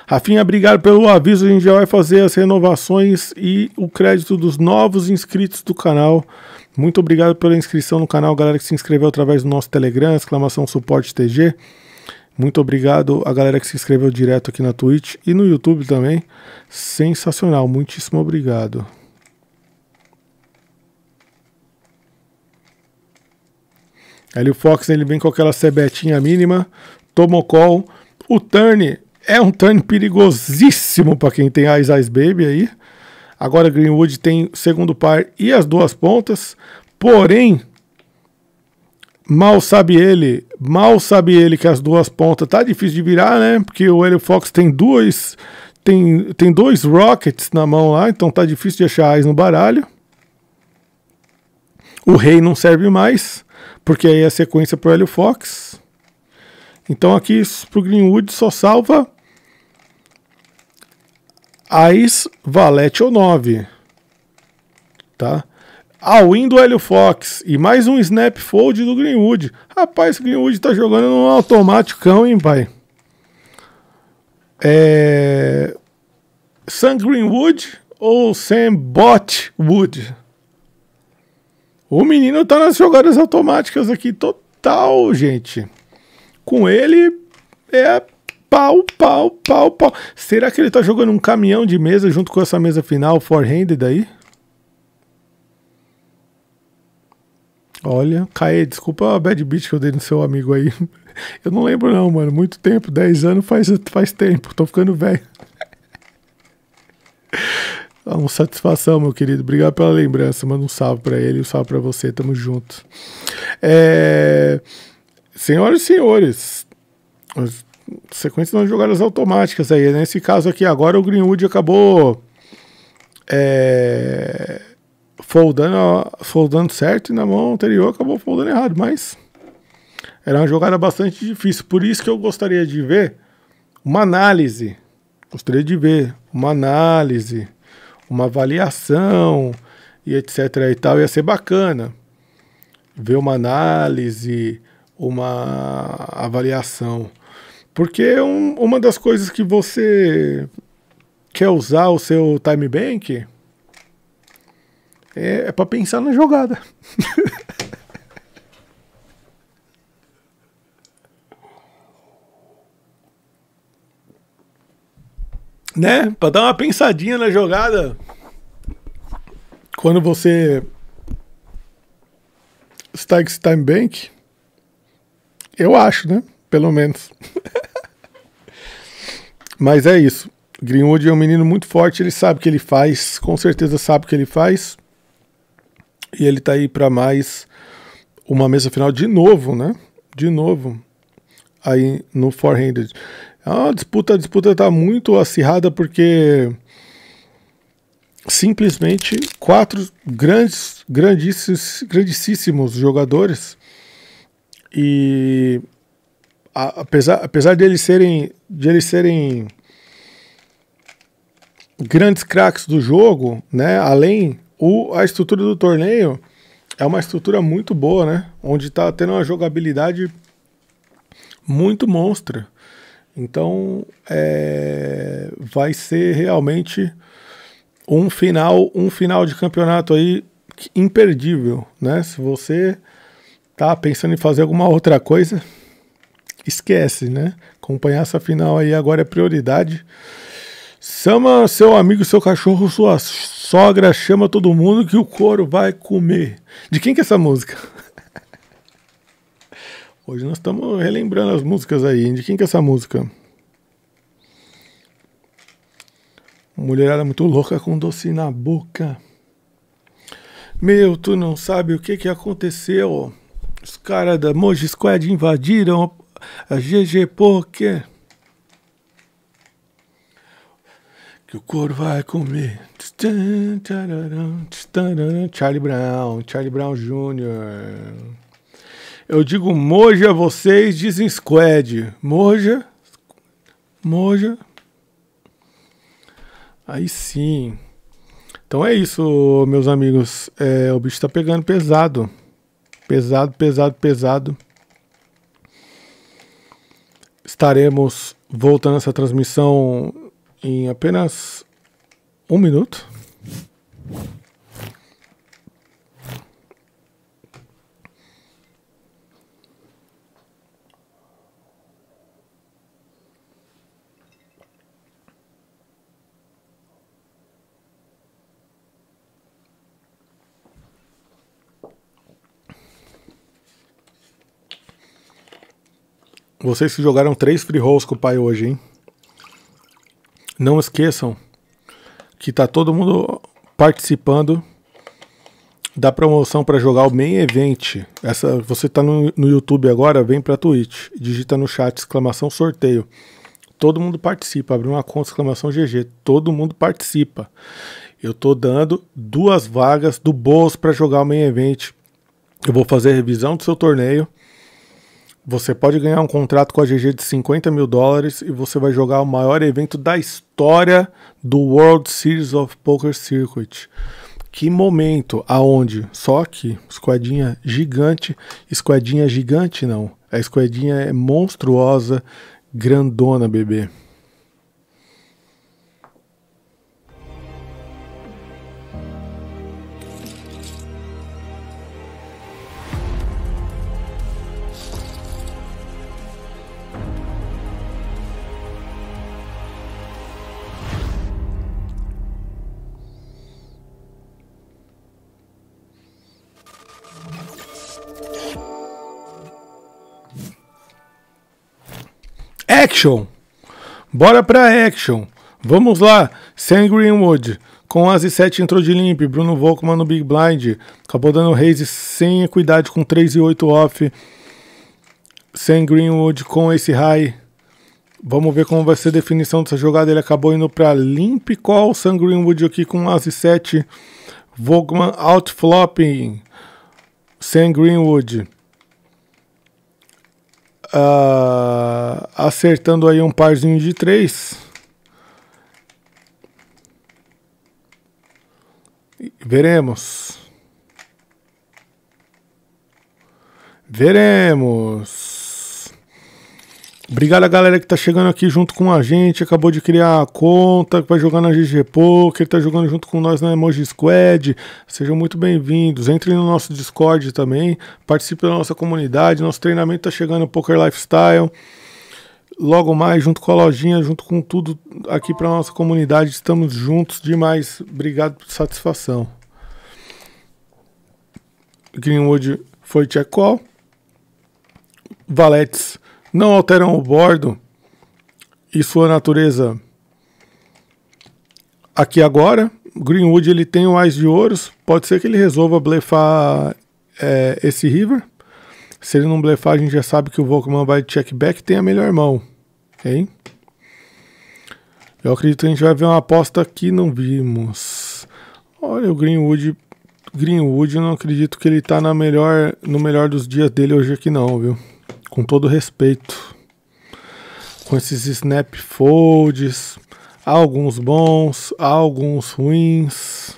Rafinha, obrigado pelo aviso. A gente já vai fazer as renovações e o crédito dos novos inscritos do canal. Muito obrigado pela inscrição no canal, galera que se inscreveu através do nosso Telegram, exclamação suporte TG. Muito obrigado a galera que se inscreveu direto aqui na Twitch e no YouTube também. Sensacional, muitíssimo obrigado. Ali o Fox ele vem com aquela cebetinha mínima, tomou call. O turn é um turn perigosíssimo para quem tem Ice Ice Baby aí. Agora Greenwood tem segundo par e as duas pontas. Porém, Mal sabe ele, mal sabe ele que as duas pontas tá difícil de virar, né? Porque o Helio Fox tem dois tem, tem dois Rockets na mão lá, então tá difícil de achar as no baralho. O rei não serve mais, porque aí é a sequência pro Helio Fox. Então aqui pro Greenwood só salva as valete ou 9, tá? All in do Hélio Fox e mais um snap fold do Greenwood. Rapaz, o Greenwood tá jogando no automaticão, hein, pai? É... Sam Greenwood ou Sam Botwood? O menino tá nas jogadas automáticas aqui total, gente. Com ele é pau, pau, pau, pau. Será que ele tá jogando um caminhão de mesa junto com essa mesa final four-handed aí? Olha, Caê, desculpa a bad beat que eu dei no seu amigo aí. Eu não lembro não, mano. Muito tempo, 10 anos faz, faz tempo. Tô ficando velho. É uma satisfação, meu querido. Obrigado pela lembrança. Manda um salve para ele, um salve para você. Tamo junto. É... Senhoras e senhores, sequência das jogadas automáticas aí. Né? Nesse caso aqui, agora o Greenwood acabou. É foldando, foldando certo e na mão anterior acabou foldando errado, mas era uma jogada bastante difícil. Por isso que eu gostaria de ver uma análise. Gostaria de ver uma análise, uma avaliação e etc e tal. Ia ser bacana ver uma análise, uma avaliação. Porque um, uma das coisas que você quer usar o seu time bank é, é para pensar na jogada. né? Para dar uma pensadinha na jogada. Quando você está time bank, eu acho, né? Pelo menos. Mas é isso. Greenwood é um menino muito forte, ele sabe o que ele faz, com certeza sabe o que ele faz. E ele está aí para mais uma mesa final de novo, né? De novo. Aí no four-handed. É a disputa, a disputa tá muito acirrada porque simplesmente quatro grandes, grandíssimos, grandíssimos jogadores e a, apesar, apesar de eles serem de eles serem grandes craques do jogo, né? Além o, a estrutura do torneio é uma estrutura muito boa, né? Onde está tendo uma jogabilidade muito monstra. Então é, vai ser realmente um final, um final de campeonato aí imperdível, né? Se você tá pensando em fazer alguma outra coisa, esquece, né? Acompanhar essa final aí agora é prioridade. Chama seu amigo, seu cachorro, sua sogra, chama todo mundo que o couro vai comer. De quem que é essa música? Hoje nós estamos relembrando as músicas aí. De quem que é essa música? Mulherada muito louca com doce na boca. Meu, tu não sabe o que que aconteceu. Os caras da Moji Squad invadiram a GG porque que o couro vai comer. Charlie Brown, Charlie Brown Jr. Eu digo moja, vocês dizem squad. Moja, moja. Aí sim. Então é isso, meus amigos. É, o bicho tá pegando pesado. Pesado, pesado, pesado. Estaremos voltando essa transmissão em apenas um minuto. Vocês que jogaram três free rolls com o pai hoje, hein? Não esqueçam que tá todo mundo participando da promoção para jogar o main event. Essa, você está no, no YouTube agora, vem para Twitch, digita no chat exclamação sorteio. Todo mundo participa, abre uma conta exclamação GG, todo mundo participa. Eu estou dando duas vagas do Boas para jogar o main event. Eu vou fazer a revisão do seu torneio você pode ganhar um contrato com a GG de 50 mil dólares e você vai jogar o maior evento da história do World Series of Poker Circuit. Que momento, aonde? Só que esquadinha gigante, esquadinha gigante não, a esquadinha é monstruosa, grandona, bebê. Action! Bora pra action! Vamos lá! Sam Greenwood, com as e 7 entrou de limpe, Bruno Volkman no Big Blind, acabou dando raise sem equidade com 3 e 8 off. Sam Greenwood com esse high. Vamos ver como vai ser a definição dessa jogada. Ele acabou indo para limp call. Sam Greenwood aqui com as e 7. Volkman out flopping. Sam Greenwood uh, acertando aí um parzinho de três. Veremos. Veremos. Obrigado a galera que tá chegando aqui junto com a gente, acabou de criar a conta, para jogar na GG Poker, tá jogando junto com nós na Emoji Squad. Sejam muito bem-vindos. Entrem no nosso Discord também, participe da nossa comunidade. Nosso treinamento tá chegando Poker Lifestyle. Logo mais, junto com a lojinha, junto com tudo aqui para nossa comunidade, estamos juntos demais. Obrigado por satisfação. Greenwood foi check call. Valetes não alteram o bordo e sua natureza aqui agora. Greenwood ele tem o Ais de Ouros, pode ser que ele resolva blefar é, esse River. Se ele não blefar, a gente já sabe que o Volkman vai check back tem a melhor mão, hein? Eu acredito que a gente vai ver uma aposta que não vimos. Olha o Greenwood, Greenwood, eu não acredito que ele está na melhor, no melhor dos dias dele hoje aqui não, viu? com todo respeito, com esses snap folds, alguns bons, alguns ruins.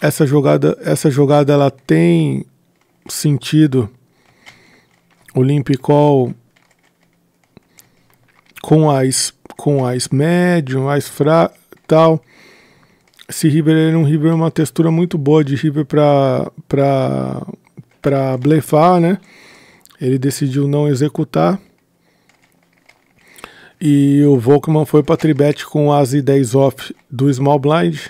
Essa jogada, essa jogada ela tem sentido. O com as com as médium, as fra tal. Esse river é um river uma textura muito boa de river para para para blefar, né? ele decidiu não executar. E o Volkman foi para Tribet com as 10 off do Small Blind.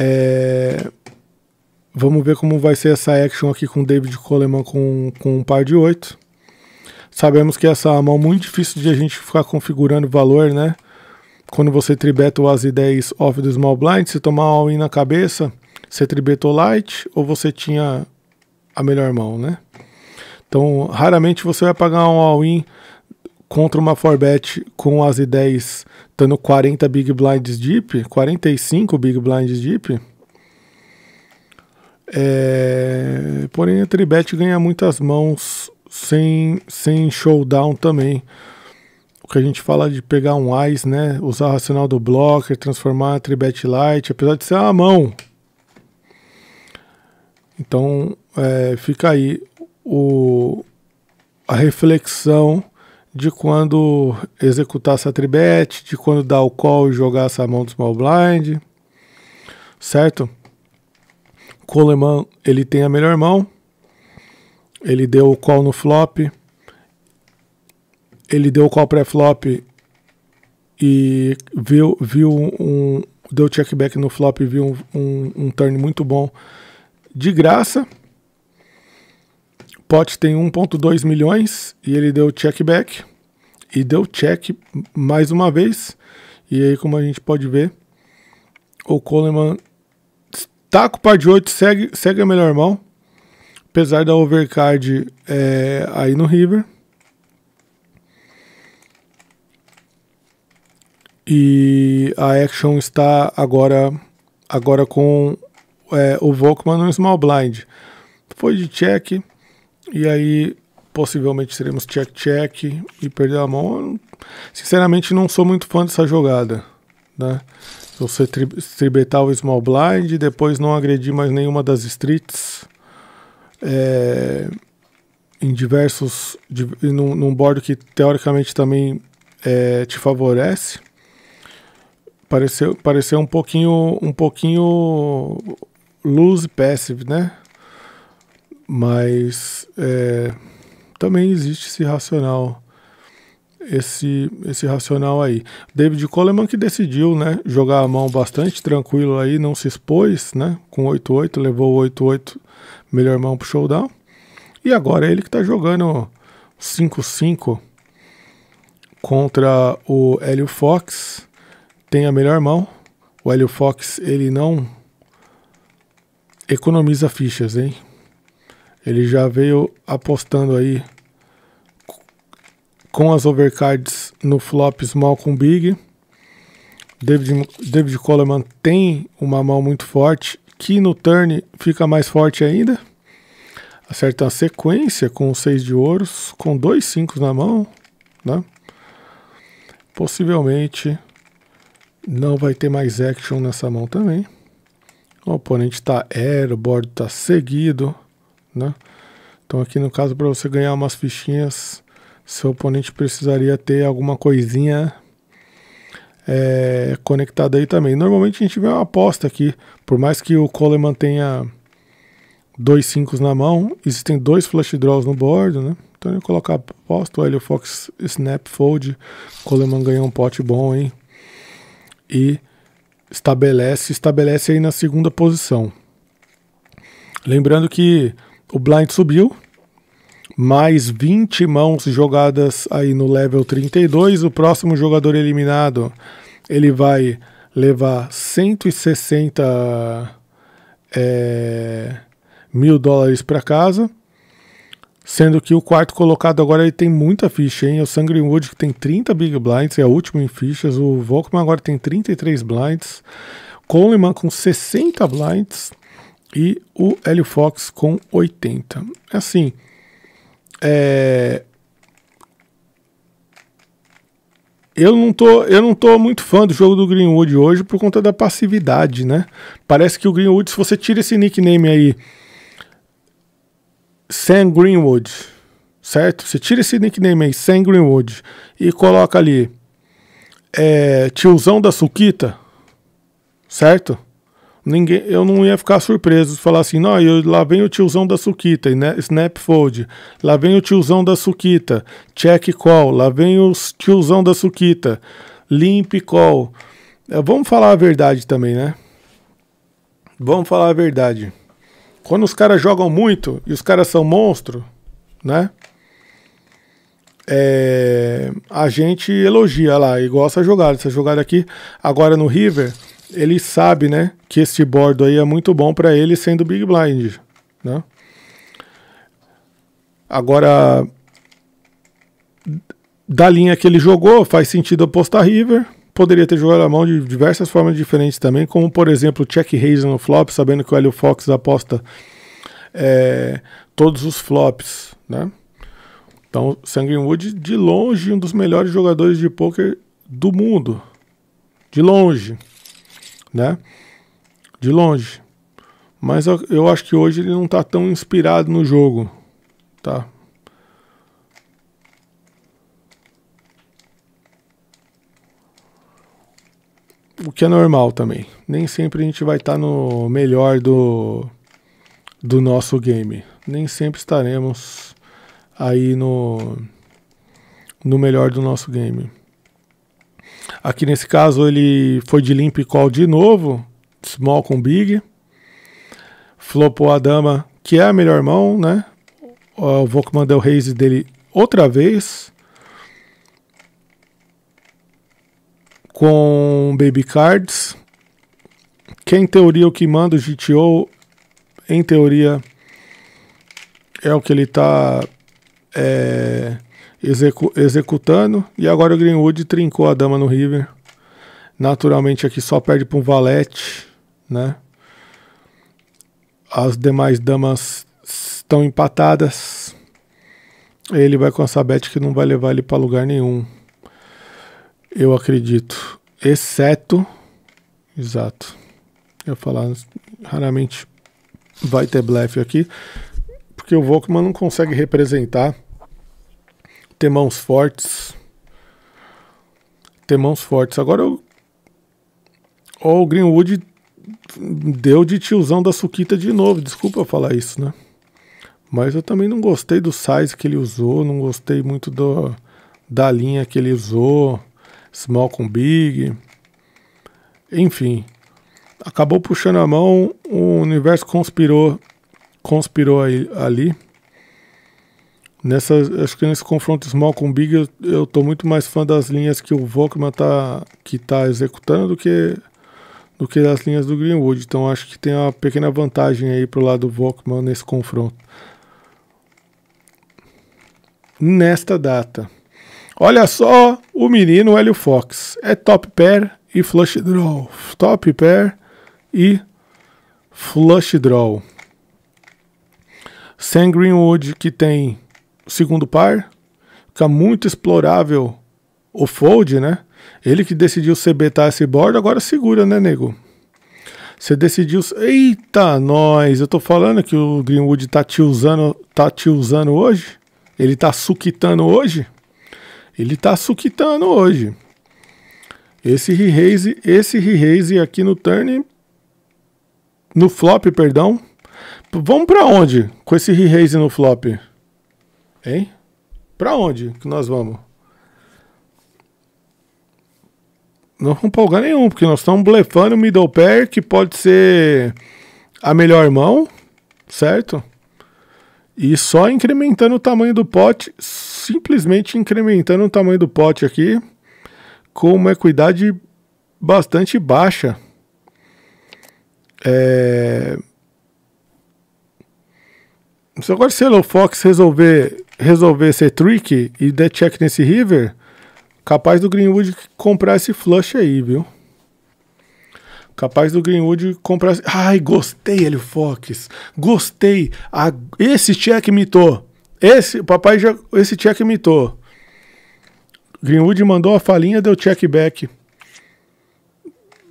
É... Vamos ver como vai ser essa action aqui com David Coleman com, com um par de 8. Sabemos que essa é mão é muito difícil de a gente ficar configurando valor, né? Quando você tribeta o as 10 off do Small Blind, se tomar um all-in na cabeça, você tribetou light ou você tinha a melhor mão, né? Então, raramente você vai pagar um all-in contra uma forbet com as ideias dando 40 big blinds deep, 45 big blinds deep. É... Porém, a tribet ganha muitas mãos sem, sem showdown também. O que a gente fala de pegar um ice, né? Usar o racional do blocker, transformar a tribet light, apesar de ser a mão, então é, fica aí o, a reflexão de quando executar essa tribete, de quando dar o call e jogar essa mão do small blind, certo? Coleman ele tem a melhor mão, ele deu o call no flop, ele deu o call pré-flop e viu, viu um, deu check back no flop e viu um, um, um turn muito bom de graça. O Pot tem 1.2 milhões e ele deu check back e deu check mais uma vez. E aí, como a gente pode ver, o Coleman está com o par de 8, segue, segue a melhor mão. Apesar da overcard é, aí no River. E a action está agora, agora com é, o Volkman no Small Blind. Foi de check, e aí possivelmente seremos check-check e perder a mão. Sinceramente, não sou muito fã dessa jogada. Né? Você tribetar o Small Blind, depois não agredir mais nenhuma das streets. É, em diversos. De, num, num board que teoricamente também é, te favorece. Pareceu, pareceu um pouquinho. Um pouquinho Luz e passive, né? Mas é, também existe esse racional, esse, esse racional aí. David Coleman que decidiu, né, jogar a mão bastante tranquilo aí, não se expôs, né? Com 8-8, levou o 8-8, melhor mão pro showdown. E agora é ele que tá jogando 5-5 contra o Hélio Fox. Tem a melhor mão. O Hélio Fox, ele não economiza fichas, hein? Ele já veio apostando aí com as overcards no flop small com big. David, David Coleman tem uma mão muito forte, que no turn fica mais forte ainda. Acerta a sequência com 6 de ouros, com dois 5 na mão, né? Possivelmente não vai ter mais action nessa mão também. O oponente está aéreo, o bordo está seguido, né? Então aqui no caso para você ganhar umas fichinhas, seu oponente precisaria ter alguma coisinha é, conectada aí também. Normalmente a gente vê uma aposta aqui, por mais que o Coleman tenha dois 5 na mão, existem dois flush draws no bordo, né? Então ele coloca aposta, o Helio Fox Snap Fold, Coleman ganhou um pote bom hein? E estabelece, estabelece aí na segunda posição. Lembrando que o blind subiu, mais 20 mãos jogadas aí no level 32. O próximo jogador eliminado, ele vai levar 160 é, eh, mil dólares para casa. Sendo que o quarto colocado agora ele tem muita ficha, hein? o Sangre Wood que tem 30 Big Blinds, é o último em fichas. O Volkman agora tem 33 blinds. Coleman com 60 blinds. E o Hélio Fox com 80. É assim, é... Eu não, tô, eu não tô muito fã do jogo do Greenwood hoje por conta da passividade, né? Parece que o Greenwood, se você tira esse nickname aí Sam Greenwood, certo? Você tira esse nickname aí, Sam Greenwood, e coloca ali é, tiozão da Suquita, certo? Ninguém, eu não ia ficar surpreso se falar assim, não, eu, lá vem o tiozão da Suquita, né? Snapfold, lá vem o tiozão da Suquita, Check Call, lá vem o tiozão da Suquita, Limp Call. É, vamos falar a verdade também, né? Vamos falar a verdade. Quando os caras jogam muito e os caras são monstro, né? É, a gente elogia lá, e gosta de jogada. Essa jogada aqui, agora no River, ele sabe, né? Que este bordo aí é muito bom para ele sendo Big Blind, né? Agora, da linha que ele jogou, faz sentido apostar River, poderia ter jogado a mão de diversas formas diferentes também, como por exemplo o check raise no flop, sabendo que o Helio Fox aposta é, todos os flops, né? Então, Wood, de longe um dos melhores jogadores de poker do mundo, de longe, né? De longe. Mas eu, eu acho que hoje ele não está tão inspirado no jogo, tá? o que é normal também. Nem sempre a gente vai estar tá no melhor do, do nosso game. Nem sempre estaremos aí no, no melhor do nosso game. Aqui nesse caso ele foi de limp call de novo, small com big. Flopou a dama, que é a melhor mão, né? O Volkman o raise dele outra vez. com Baby Cards, que em teoria o que manda o GTO, em teoria é o que ele está é, execu executando. E agora o Greenwood trincou a dama no River. Naturalmente aqui só perde para um valete, né? As demais damas estão empatadas. Ele vai com a bet que não vai levar ele para lugar nenhum. Eu acredito, exceto. Exato. Eu falar, raramente vai ter blefe aqui, porque o Volkman não consegue representar ter mãos fortes. Ter mãos fortes. Agora eu. o Greenwood deu de tiozão da Suquita de novo. Desculpa eu falar isso, né? Mas eu também não gostei do size que ele usou, não gostei muito do, da linha que ele usou. Small com Big. Enfim, acabou puxando a mão, o universo conspirou, conspirou aí, ali. Nessa, acho que nesse confronto Small com Big, eu, eu tô muito mais fã das linhas que o Volkman tá, que tá executando do que, do que das linhas do Greenwood. Então acho que tem uma pequena vantagem aí pro lado do Volkman nesse confronto. Nesta data. Olha só o menino Hélio Fox. É top pair e flush draw. Top pair e flush draw. Sam Greenwood, que tem segundo par, fica muito explorável o fold, né? Ele que decidiu CBtar esse board, agora segura, né, nego? Você decidiu. Eita, nós! Eu tô falando que o Greenwood tá te usando, tá te usando hoje? Ele tá suquitando hoje? Ele está suquitando hoje. Esse re-raise, esse re-raise aqui no turn, no flop, perdão. Vamos para onde com esse re-raise no flop? Hein? Para onde que nós vamos? Não vamos pra lugar nenhum, porque nós estamos blefando o middle pair, que pode ser a melhor mão, certo? E só incrementando o tamanho do pote, simplesmente incrementando o tamanho do pote aqui com uma equidade bastante baixa. É... Se agora se o Fox resolver, resolver ser tricky e der check nesse river, capaz do Greenwood comprar esse flush aí, viu? Capaz do Greenwood comprar... Ai, gostei, Helio Fox. Gostei. A... Esse check mitou. Esse, o papai já. Esse check mitou. Greenwood mandou a falinha, deu check back.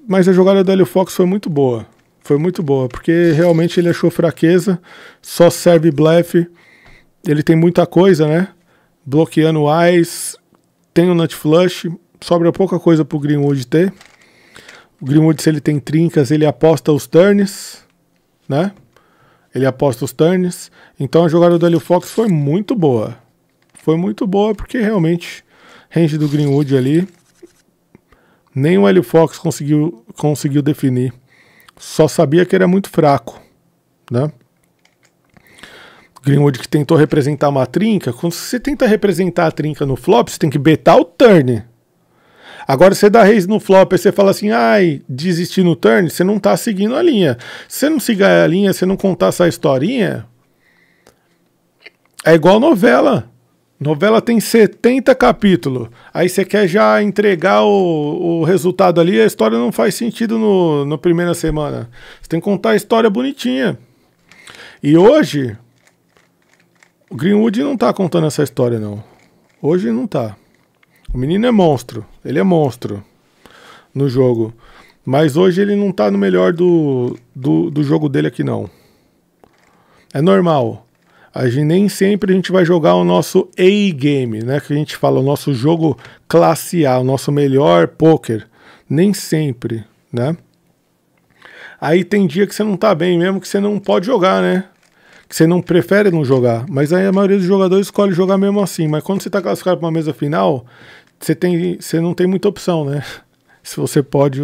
Mas a jogada do Helio Fox foi muito boa. Foi muito boa, porque realmente ele achou fraqueza, só serve blefe. Ele tem muita coisa, né? Bloqueando o Ice, tem o um Nut Flush, sobra pouca coisa pro Greenwood ter. O Greenwood, se ele tem trincas, ele aposta os turns, né? ele aposta os turns. Então a jogada do Helio Fox foi muito boa. Foi muito boa porque realmente range do Greenwood ali. Nem o Helio Fox conseguiu, conseguiu definir. Só sabia que ele é muito fraco. Né? Greenwood que tentou representar uma trinca. Quando você tenta representar a trinca no flop, você tem que betar o turn. Agora você dá raise no flop, e você fala assim, ai, desistir no turn, você não tá seguindo a linha. Se você não seguir a linha, você não contar essa historinha, é igual novela. Novela tem 70 capítulos. Aí você quer já entregar o, o resultado ali, a história não faz sentido no, na primeira semana. Você tem que contar a história bonitinha. E hoje, o Greenwood não tá contando essa história, não. Hoje não tá. O menino é monstro, ele é monstro no jogo. Mas hoje ele não tá no melhor do, do, do jogo dele aqui, não. É normal. A gente, nem sempre a gente vai jogar o nosso A-game, né? Que a gente fala, o nosso jogo classe A, o nosso melhor poker. Nem sempre, né? Aí tem dia que você não tá bem mesmo, que você não pode jogar, né? Que você não prefere não jogar. Mas aí a maioria dos jogadores escolhe jogar mesmo assim. Mas quando você tá classificado pra uma mesa final, você tem, você não tem muita opção, né? Se você pode,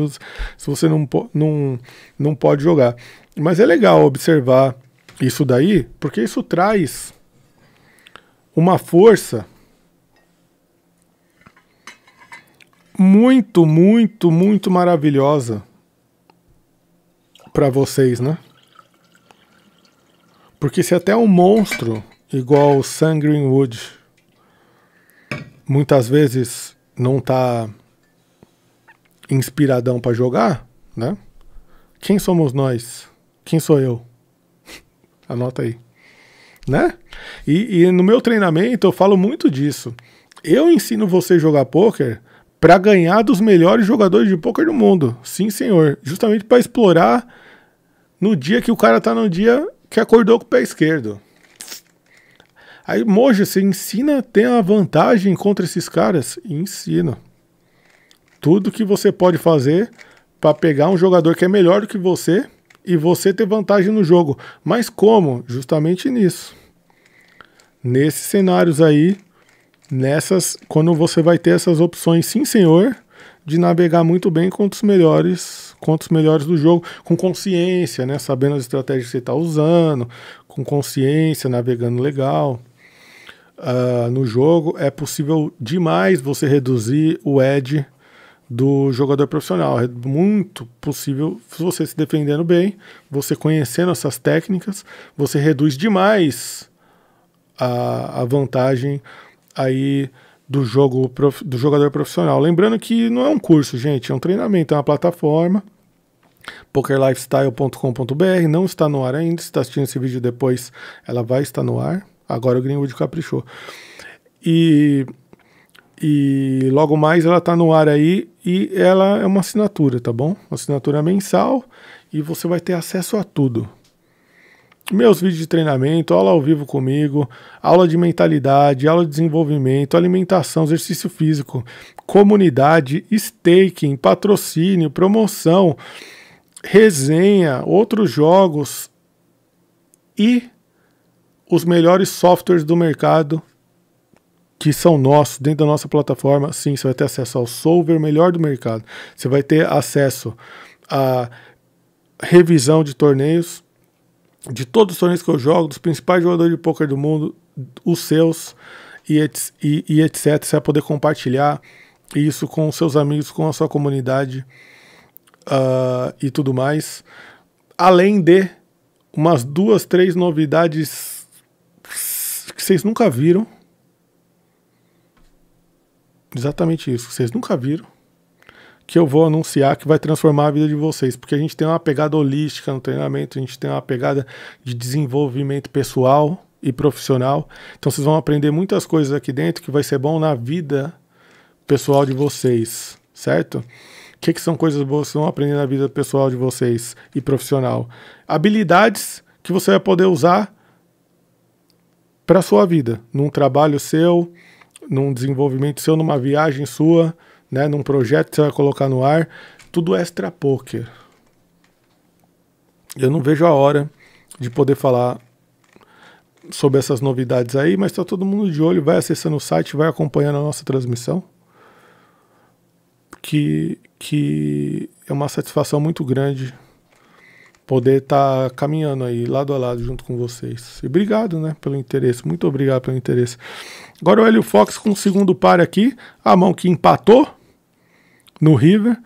se você não, não, não pode jogar. Mas é legal observar isso daí, porque isso traz uma força muito, muito, muito maravilhosa para vocês, né? Porque se até um monstro igual o Sam Wood muitas vezes não tá inspiradão para jogar, né? Quem somos nós? Quem sou eu? Anota aí. Né? E, e no meu treinamento eu falo muito disso. Eu ensino você a jogar poker para ganhar dos melhores jogadores de poker do mundo. Sim, senhor. Justamente para explorar no dia que o cara tá no dia que acordou com o pé esquerdo. Aí, Moja, você ensina, tem a vantagem contra esses caras? Ensina. Tudo que você pode fazer para pegar um jogador que é melhor do que você e você ter vantagem no jogo. Mas como? Justamente nisso. Nesses cenários aí, nessas, quando você vai ter essas opções, sim senhor, de navegar muito bem contra os melhores, contra os melhores do jogo, com consciência, né? Sabendo as estratégias que você está usando, com consciência, navegando legal uh, no jogo, é possível demais você reduzir o edge do jogador profissional. É muito possível, se você se defendendo bem, você conhecendo essas técnicas, você reduz demais a, a vantagem aí do jogo prof, do jogador profissional. Lembrando que não é um curso, gente, é um treinamento, é uma plataforma. PokerLifestyle.com.br não está no ar ainda. Se está assistindo esse vídeo depois, ela vai estar no ar. Agora o Greenwood caprichou. E, e logo mais ela está no ar aí e ela é uma assinatura, tá bom? Uma assinatura mensal e você vai ter acesso a tudo. Meus vídeos de treinamento, aula ao vivo comigo, aula de mentalidade, aula de desenvolvimento, alimentação, exercício físico, comunidade, staking, patrocínio, promoção, resenha, outros jogos e os melhores softwares do mercado que são nossos, dentro da nossa plataforma, sim, você vai ter acesso ao solver melhor do mercado. Você vai ter acesso à revisão de torneios, de todos os torneios que eu jogo, dos principais jogadores de poker do mundo, os seus e, et, e, e etc. Você vai poder compartilhar isso com os seus amigos, com a sua comunidade uh, e tudo mais. Além de umas duas, três novidades que vocês nunca viram. Exatamente isso, que vocês nunca viram. Que eu vou anunciar que vai transformar a vida de vocês. Porque a gente tem uma pegada holística no treinamento, a gente tem uma pegada de desenvolvimento pessoal e profissional. Então vocês vão aprender muitas coisas aqui dentro que vai ser bom na vida pessoal de vocês, certo? O que, que, são coisas boas que vocês vão aprender na vida pessoal de vocês e profissional? Habilidades que você vai poder usar para a sua vida, num trabalho seu, num desenvolvimento seu, numa viagem sua, né, num projeto que você vai colocar no ar, tudo extra poker. Eu não vejo a hora de poder falar sobre essas novidades aí, mas está todo mundo de olho, vai acessando o site, vai acompanhando a nossa transmissão, que, que é uma satisfação muito grande poder estar tá caminhando aí lado a lado junto com vocês. E obrigado, né, pelo interesse. Muito obrigado pelo interesse. Agora o Hélio Fox com o segundo par aqui, a mão que empatou no River.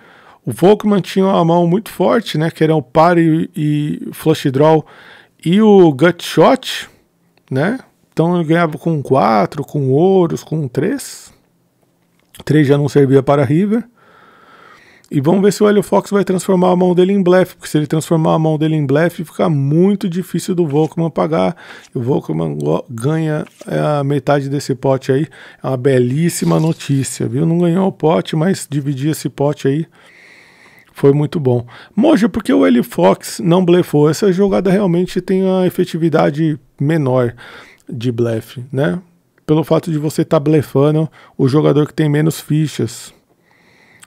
O Volkman tinha uma mão muito forte, né, que era o par e, e flush draw e o gut shot, né? Então ele ganhava com 4, com ouros, com 3. 3 já não servia para River. E vamos ver se o Helio Fox vai transformar a mão dele em blefe, porque se ele transformar a mão dele em blefe, fica muito difícil do Volkman pagar. O Volkman ganha é, a metade desse pote aí. É uma belíssima notícia, viu? Não ganhou o pote, mas dividir esse pote aí foi muito bom. Moja, por que o Eli Fox não blefou? Essa jogada realmente tem uma efetividade menor de blefe, né? Pelo fato de você estar tá blefando o jogador que tem menos fichas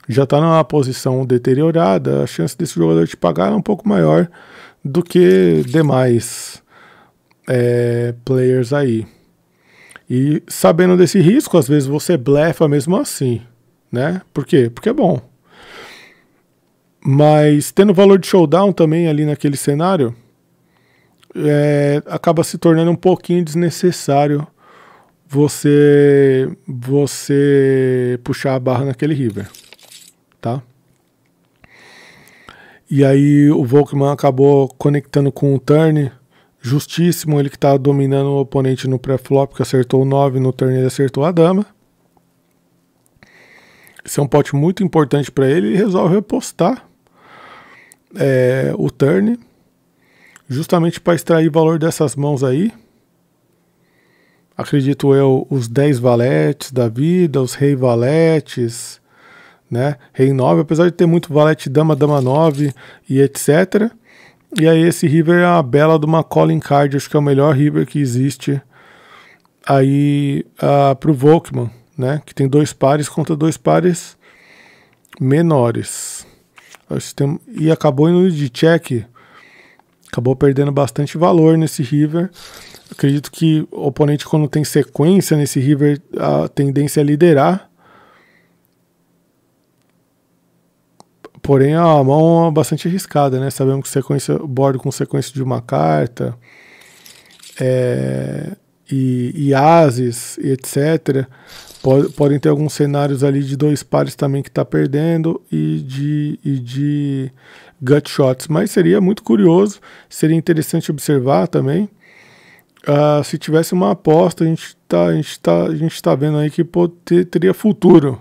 já está numa posição deteriorada, a chance desse jogador te pagar é um pouco maior do que demais é, players aí. E sabendo desse risco, às vezes você blefa mesmo assim, né? Por quê? Porque é bom. Mas tendo valor de showdown também ali naquele cenário, é, acaba se tornando um pouquinho desnecessário você você puxar a barra naquele river tá? E aí o Volkman acabou conectando com o turn justíssimo, ele que estava tá dominando o oponente no pré-flop, que acertou o 9, no turn ele acertou a dama. Esse é um pote muito importante para ele, ele resolve apostar é, o turn, justamente para extrair valor dessas mãos aí. Acredito eu, os 10 valetes da vida, os rei valetes, né? Rei 9, apesar de ter muito valete dama, dama 9 e etc. E aí esse river é a bela de uma Card, acho que é o melhor river que existe aí uh, pro Volkman, né? Que tem dois pares contra dois pares menores. E acabou indo de check, acabou perdendo bastante valor nesse river. Acredito que o oponente quando tem sequência nesse river, a tendência é liderar Porém, é uma mão bastante arriscada, né? Sabemos que sequência, bordo com sequência de uma carta, é, e, e ases, e etc. Pode, podem ter alguns cenários ali de dois pares também que está perdendo e de, e de gut shots. Mas seria muito curioso, seria interessante observar também. Uh, se tivesse uma aposta, a gente está tá, a gente tá vendo aí que pode ter, teria futuro,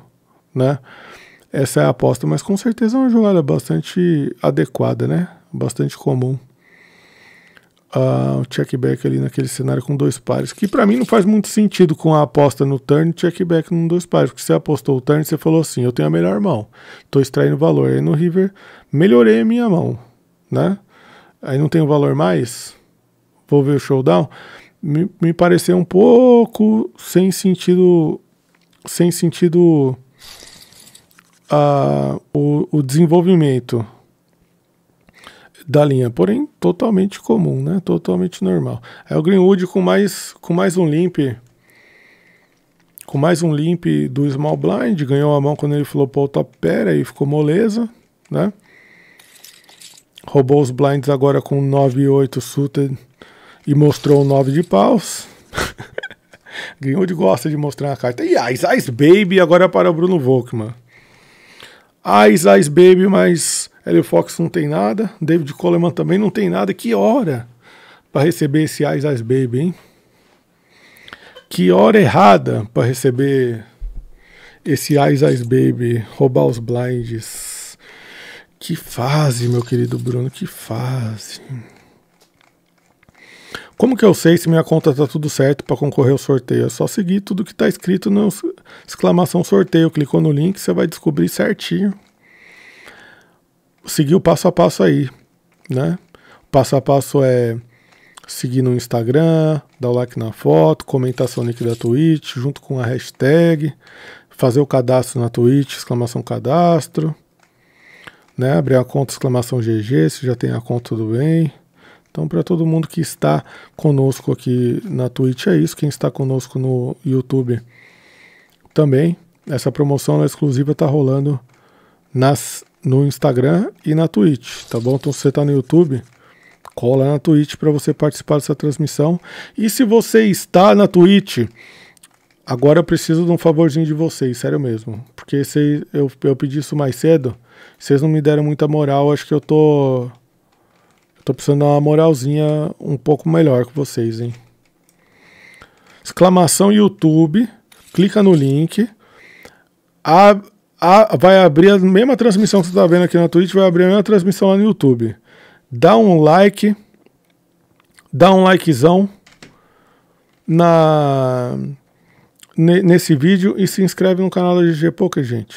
né? essa é a aposta, mas com certeza é uma jogada bastante adequada, né? Bastante comum. Uh, o checkback ali naquele cenário com dois pares, que para mim não faz muito sentido com a aposta no turn, checkback num dois pares, porque você apostou o turn, você falou assim, eu tenho a melhor mão, tô extraindo valor, aí no river melhorei a minha mão, né? Aí não tenho valor mais, vou ver o showdown, me, me pareceu um pouco sem sentido, sem sentido o, o desenvolvimento da linha, porém totalmente comum, né? Totalmente normal. É o Greenwood com mais com mais um limp com mais um limp do small blind, ganhou a mão quando ele falou o top pera e ficou moleza, né? Roubou os blinds agora com 9 e 8 suited e mostrou 9 de paus. Greenwood gosta de mostrar a carta. E a Ice Baby agora para o Bruno Volkmann. Ice Ice Baby, mas Helio Fox não tem nada. David Coleman também não tem nada. Que hora para receber esse Ice Ice Baby, hein? Que hora errada para receber esse Ice Ice Baby, roubar os blinds. Que fase, meu querido Bruno, que fase. Como que eu sei se minha conta tá tudo certo para concorrer ao sorteio? É só seguir tudo que tá escrito no exclamação sorteio. Clicou no link, você vai descobrir certinho. Seguir o passo a passo aí, né? O passo a passo é seguir no Instagram, dar o like na foto, comentar seu nick da Twitch junto com a hashtag, fazer o cadastro na Twitch, exclamação cadastro, né? Abrir a conta exclamação GG, se já tem a conta tudo bem. Então, para todo mundo que está conosco aqui na Twitch, é isso. Quem está conosco no YouTube também. Essa promoção é exclusiva está rolando nas, no Instagram e na Twitch, tá bom? Então, se você está no YouTube, cola na Twitch para você participar dessa transmissão. E se você está na Twitch, agora eu preciso de um favorzinho de vocês, sério mesmo. Porque se eu, eu pedi isso mais cedo, vocês não me deram muita moral, acho que eu tô. Tô precisando dar uma moralzinha um pouco melhor com vocês, hein? Exclamação YouTube. Clica no link. A, a, vai abrir a mesma transmissão que você tá vendo aqui na Twitch, vai abrir a mesma transmissão lá no YouTube. Dá um like. Dá um likezão na nesse vídeo e se inscreve no canal da GG Poker, gente.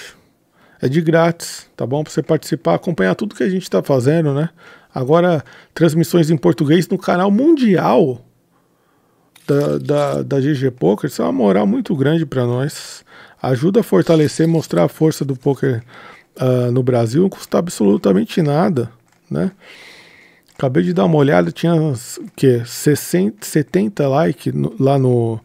É de grátis, tá bom? Para você participar, acompanhar tudo que a gente está fazendo, né? Agora, transmissões em português no canal mundial da, da, da GG Poker, isso é uma moral muito grande para nós. Ajuda a fortalecer, mostrar a força do poker uh, no Brasil, não custa absolutamente nada, né? Acabei de dar uma olhada, tinha que 60, 70 likes lá no,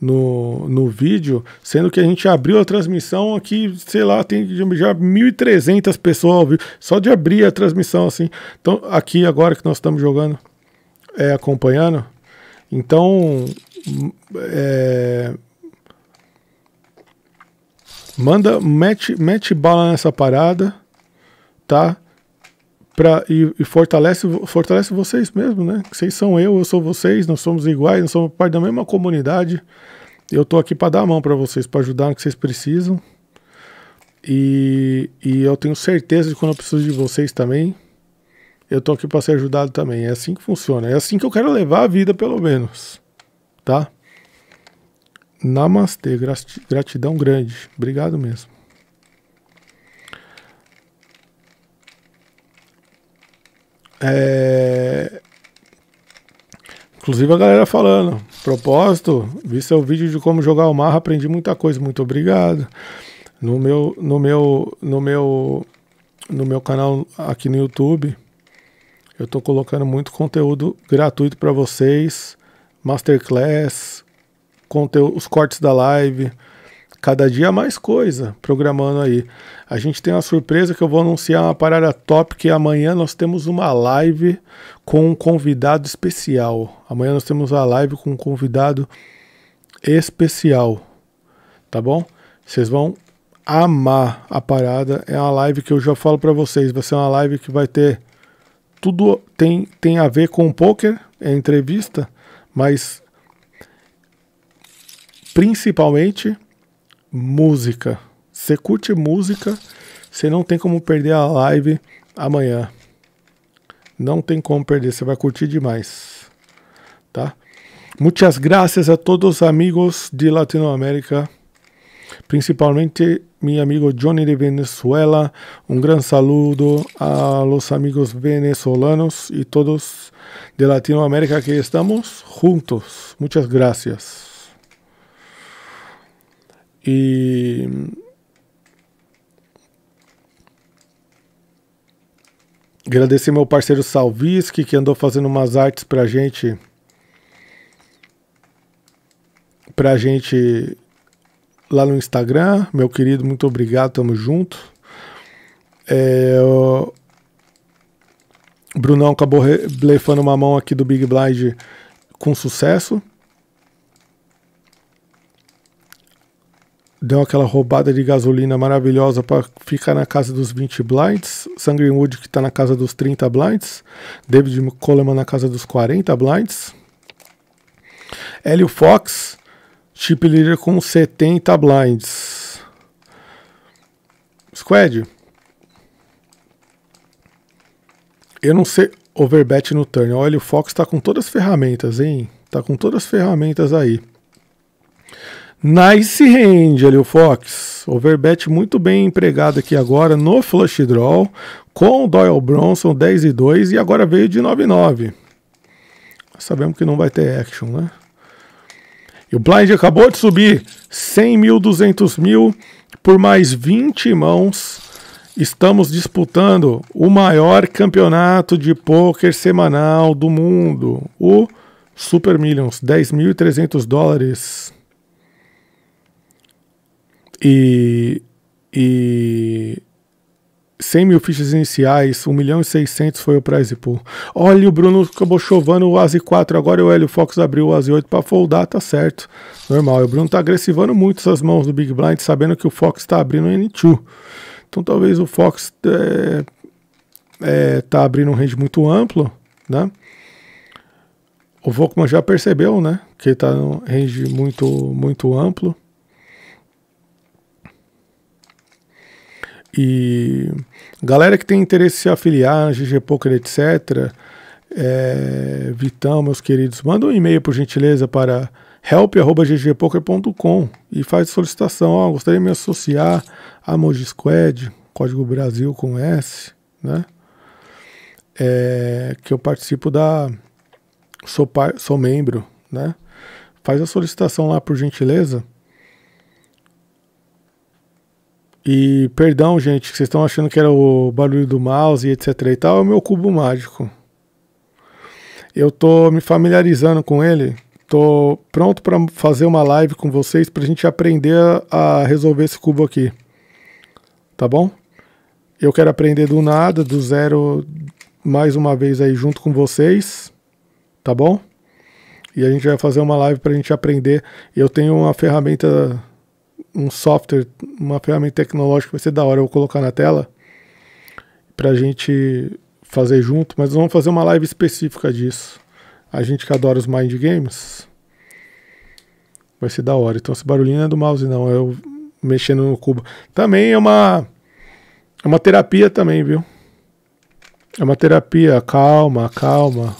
no, no vídeo, sendo que a gente abriu a transmissão aqui, sei lá, tem já 1.300 pessoas ao vivo, só de abrir a transmissão assim. Então, aqui agora que nós estamos jogando, é, acompanhando, então, é, manda, mete, mete bala nessa parada, tá? pra, e, e, fortalece, fortalece vocês mesmo, né? Vocês são eu, eu sou vocês, nós somos iguais, nós somos parte da mesma comunidade. Eu tô aqui para dar a mão para vocês, para ajudar no que vocês precisam. E, e eu tenho certeza de quando eu preciso de vocês também, eu tô aqui para ser ajudado também. É assim que funciona. É assim que eu quero levar a vida, pelo menos. Tá? Namastê, gratidão grande. Obrigado mesmo. É... Inclusive a galera falando, propósito, vi seu vídeo de como jogar o marra, aprendi muita coisa, muito obrigado. No meu, no meu, no meu, no meu canal aqui no YouTube, eu tô colocando muito conteúdo gratuito para vocês, masterclass, conteúdo, os cortes da live, cada dia mais coisa programando aí. A gente tem uma surpresa que eu vou anunciar uma parada top que amanhã nós temos uma live com um convidado especial. Amanhã nós temos a live com um convidado especial. Tá bom? Vocês vão amar a parada. É uma live que eu já falo para vocês, vai ser uma live que vai ter tudo tem tem a ver com poker, é entrevista, mas principalmente música. Você curte música, você não tem como perder a live amanhã. Não tem como perder, você vai curtir demais. Tá? Muitas graças a todos os amigos de Latinoamérica, principalmente meu amigo Johnny de Venezuela. Um grande saludo a los amigos venezolanos e todos de Latinoamérica que estamos juntos. Muitas graças. E. Agradecer meu parceiro Salviski, que andou fazendo umas artes pra gente. Pra gente lá no Instagram. Meu querido, muito obrigado, tamo junto. É, o Brunão acabou blefando uma mão aqui do Big Blind com sucesso. deu aquela roubada de gasolina maravilhosa para ficar na casa dos 20 blinds, Sam Wood que está na casa dos 30 blinds, David Coleman na casa dos 40 blinds, Hélio Fox, chip leader com 70 blinds. Squad, eu não sei overbet no turn, o Hélio Fox está com todas as ferramentas, hein? Tá com todas as ferramentas aí. Nice hand, ali o Fox. Overbet muito bem empregado aqui agora no flush draw com o Doyle Bronson 10 e 2 e agora veio de 9 e 9. Sabemos que não vai ter action, né? E o blind acabou de subir 100 mil, 200 mil por mais 20 mãos. Estamos disputando o maior campeonato de pôquer semanal do mundo, o Super Millions, 10.300 dólares. E, e 100 mil fichas iniciais, 1 milhão e 600 foi o prize pool. Olha, o Bruno acabou chovando o ASI 4 agora o Hélio Fox abriu o ASI 8 para foldar, tá certo. Normal, o Bruno tá agressivando muito essas mãos do Big Blind, sabendo que o Fox está abrindo o N2. Então talvez o Fox é, é, tá abrindo um range muito amplo, né? O Volkman já percebeu, né? Que tá num range muito, muito amplo. E galera que tem interesse em se afiliar, GG Poker, etc., é, Vitão, meus queridos, manda um e-mail por gentileza para help.ggpoker.com e faz solicitação. Ó, gostaria de me associar a Moji Squad, código Brasil com S, né? É, que eu participo da. Sou, par, sou membro, né? Faz a solicitação lá por gentileza. E perdão, gente, que vocês estão achando que era o barulho do mouse e etc e tal, é o meu cubo mágico. Eu tô me familiarizando com ele, tô pronto para fazer uma live com vocês pra gente aprender a resolver esse cubo aqui. Tá bom? Eu quero aprender do nada, do zero, mais uma vez aí junto com vocês. Tá bom? E a gente vai fazer uma live pra gente aprender. Eu tenho uma ferramenta um software, uma ferramenta tecnológica vai ser da hora eu colocar na tela pra gente fazer junto, mas vamos fazer uma live específica disso. A gente que adora os mind games vai ser da hora. Então esse barulhinho não é do mouse não, é eu mexendo no cubo. Também é uma é uma terapia também, viu? É uma terapia, calma, calma.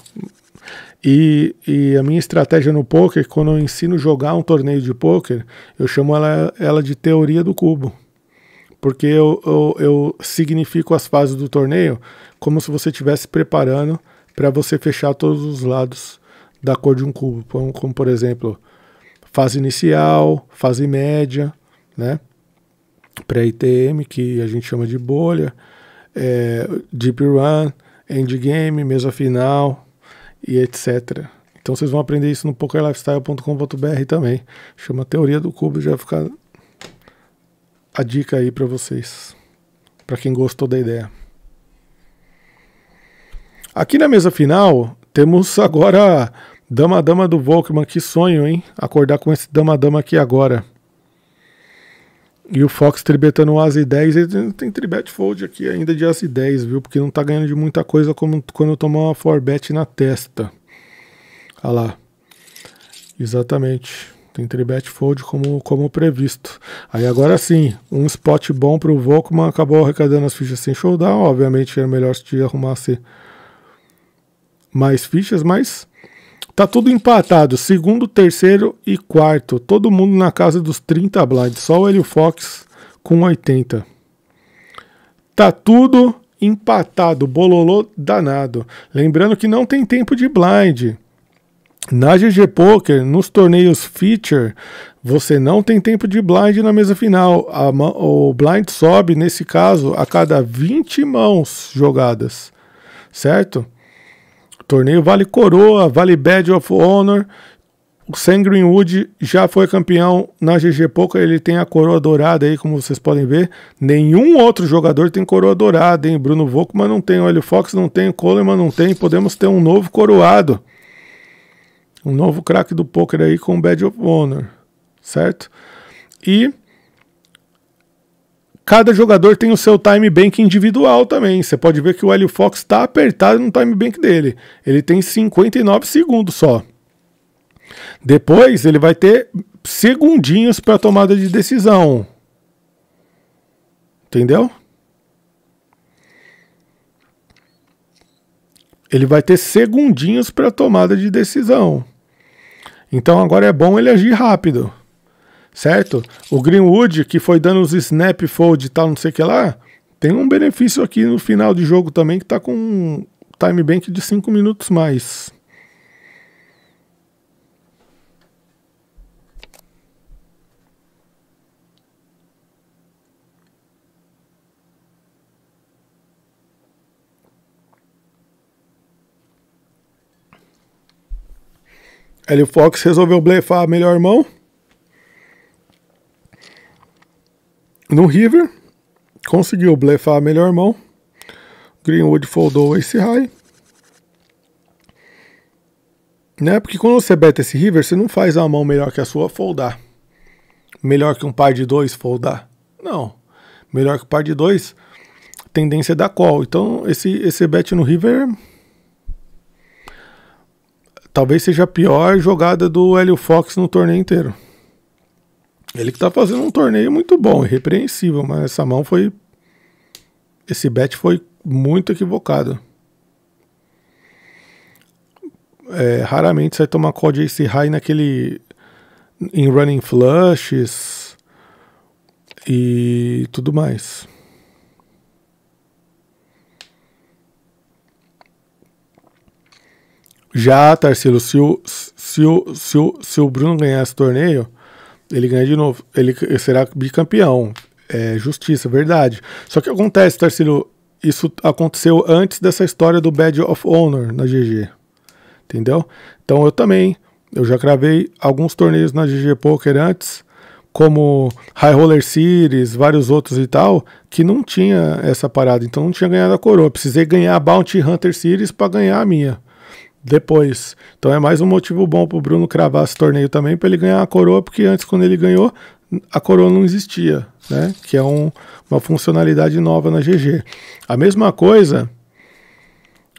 E, e, a minha estratégia no poker, quando eu ensino jogar um torneio de poker, eu chamo ela, ela de teoria do cubo. Porque eu, eu, eu significo as fases do torneio como se você estivesse preparando para você fechar todos os lados da cor de um cubo. Como, então, como, por exemplo, fase inicial, fase média, né? Pré-ITM, que a gente chama de bolha, é, deep run, endgame, mesa final, e etc. Então vocês vão aprender isso no pokerlifestyle.com.br também. Chama Teoria do Cubo, já fica a dica aí para vocês, para quem gostou da ideia. Aqui na mesa final, temos agora Dama Dama do Volkman. Que sonho, hein? Acordar com esse Dama Dama aqui agora. E o Fox tribetando o as 10, ele tem tribet fold aqui ainda de as 10, viu? Porque não tá ganhando de muita coisa como quando tomar uma forbet na testa. Olha lá. Exatamente. Tem tribet fold como, como previsto. Aí agora sim, um spot bom pro Volkman, acabou arrecadando as fichas sem showdown, obviamente era é melhor se te arrumasse mais fichas, mas Tá tudo empatado. Segundo, terceiro e quarto. Todo mundo na casa dos 30 blinds. Só o Helio Fox com 80. Tá tudo empatado. Bololô danado. Lembrando que não tem tempo de blind. Na GG Poker, nos torneios Feature, você não tem tempo de blind na mesa final. A, o blind sobe, nesse caso, a cada 20 mãos jogadas, certo? torneio Vale Coroa, Vale Badge of Honor. O Sam Greenwood já foi campeão na GG Poker, ele tem a coroa dourada aí, como vocês podem ver. Nenhum outro jogador tem coroa dourada, hein? Bruno Volkman não tem, Olho Fox não tem, o Coleman não tem. Podemos ter um novo coroado. Um novo craque do poker aí com Badge of Honor, certo? E cada jogador tem o seu time bank individual também. Você pode ver que o Helio Fox está apertado no time bank dele. Ele tem 59 segundos só. Depois ele vai ter segundinhos para tomada de decisão. Entendeu? Ele vai ter segundinhos para tomada de decisão. Então agora é bom ele agir rápido certo? O Greenwood, que foi dando os snap fold e tal, não sei o que lá, tem um benefício aqui no final de jogo também, que tá com um time bank de 5 minutos mais. Eli Fox resolveu blefar melhor mão no river, conseguiu blefar a melhor mão, Greenwood foldou esse high, né? Porque quando você beta esse river, você não faz a mão melhor que a sua foldar, melhor que um par de dois foldar, não, melhor que um par de dois, tendência é da call, então esse, esse bet no river talvez seja a pior jogada do Hélio Fox no torneio inteiro. Ele que tá fazendo um torneio muito bom, irrepreensível, mas essa mão foi. Esse bet foi muito equivocado. É, raramente você vai tomar call de ace high naquele. em running flushes e tudo mais. Já, Tarcílio, se o, se, o, se, o, se o Bruno ganhar esse torneio, ele ganha de novo. Ele será bicampeão. É justiça, verdade. Só que acontece, Tarcílio, isso aconteceu antes dessa história do Badge of Honor na GG. Entendeu? Então eu também, eu já gravei alguns torneios na GG Poker antes, como High Roller Series, vários outros e tal, que não tinha essa parada, então não tinha ganhado a coroa. Precisei ganhar a Bounty Hunter Series para ganhar a minha depois. Então é mais um motivo bom para o Bruno cravar esse torneio também, para ele ganhar a coroa, porque antes, quando ele ganhou, a coroa não existia, né? Que é um, uma funcionalidade nova na GG. A mesma coisa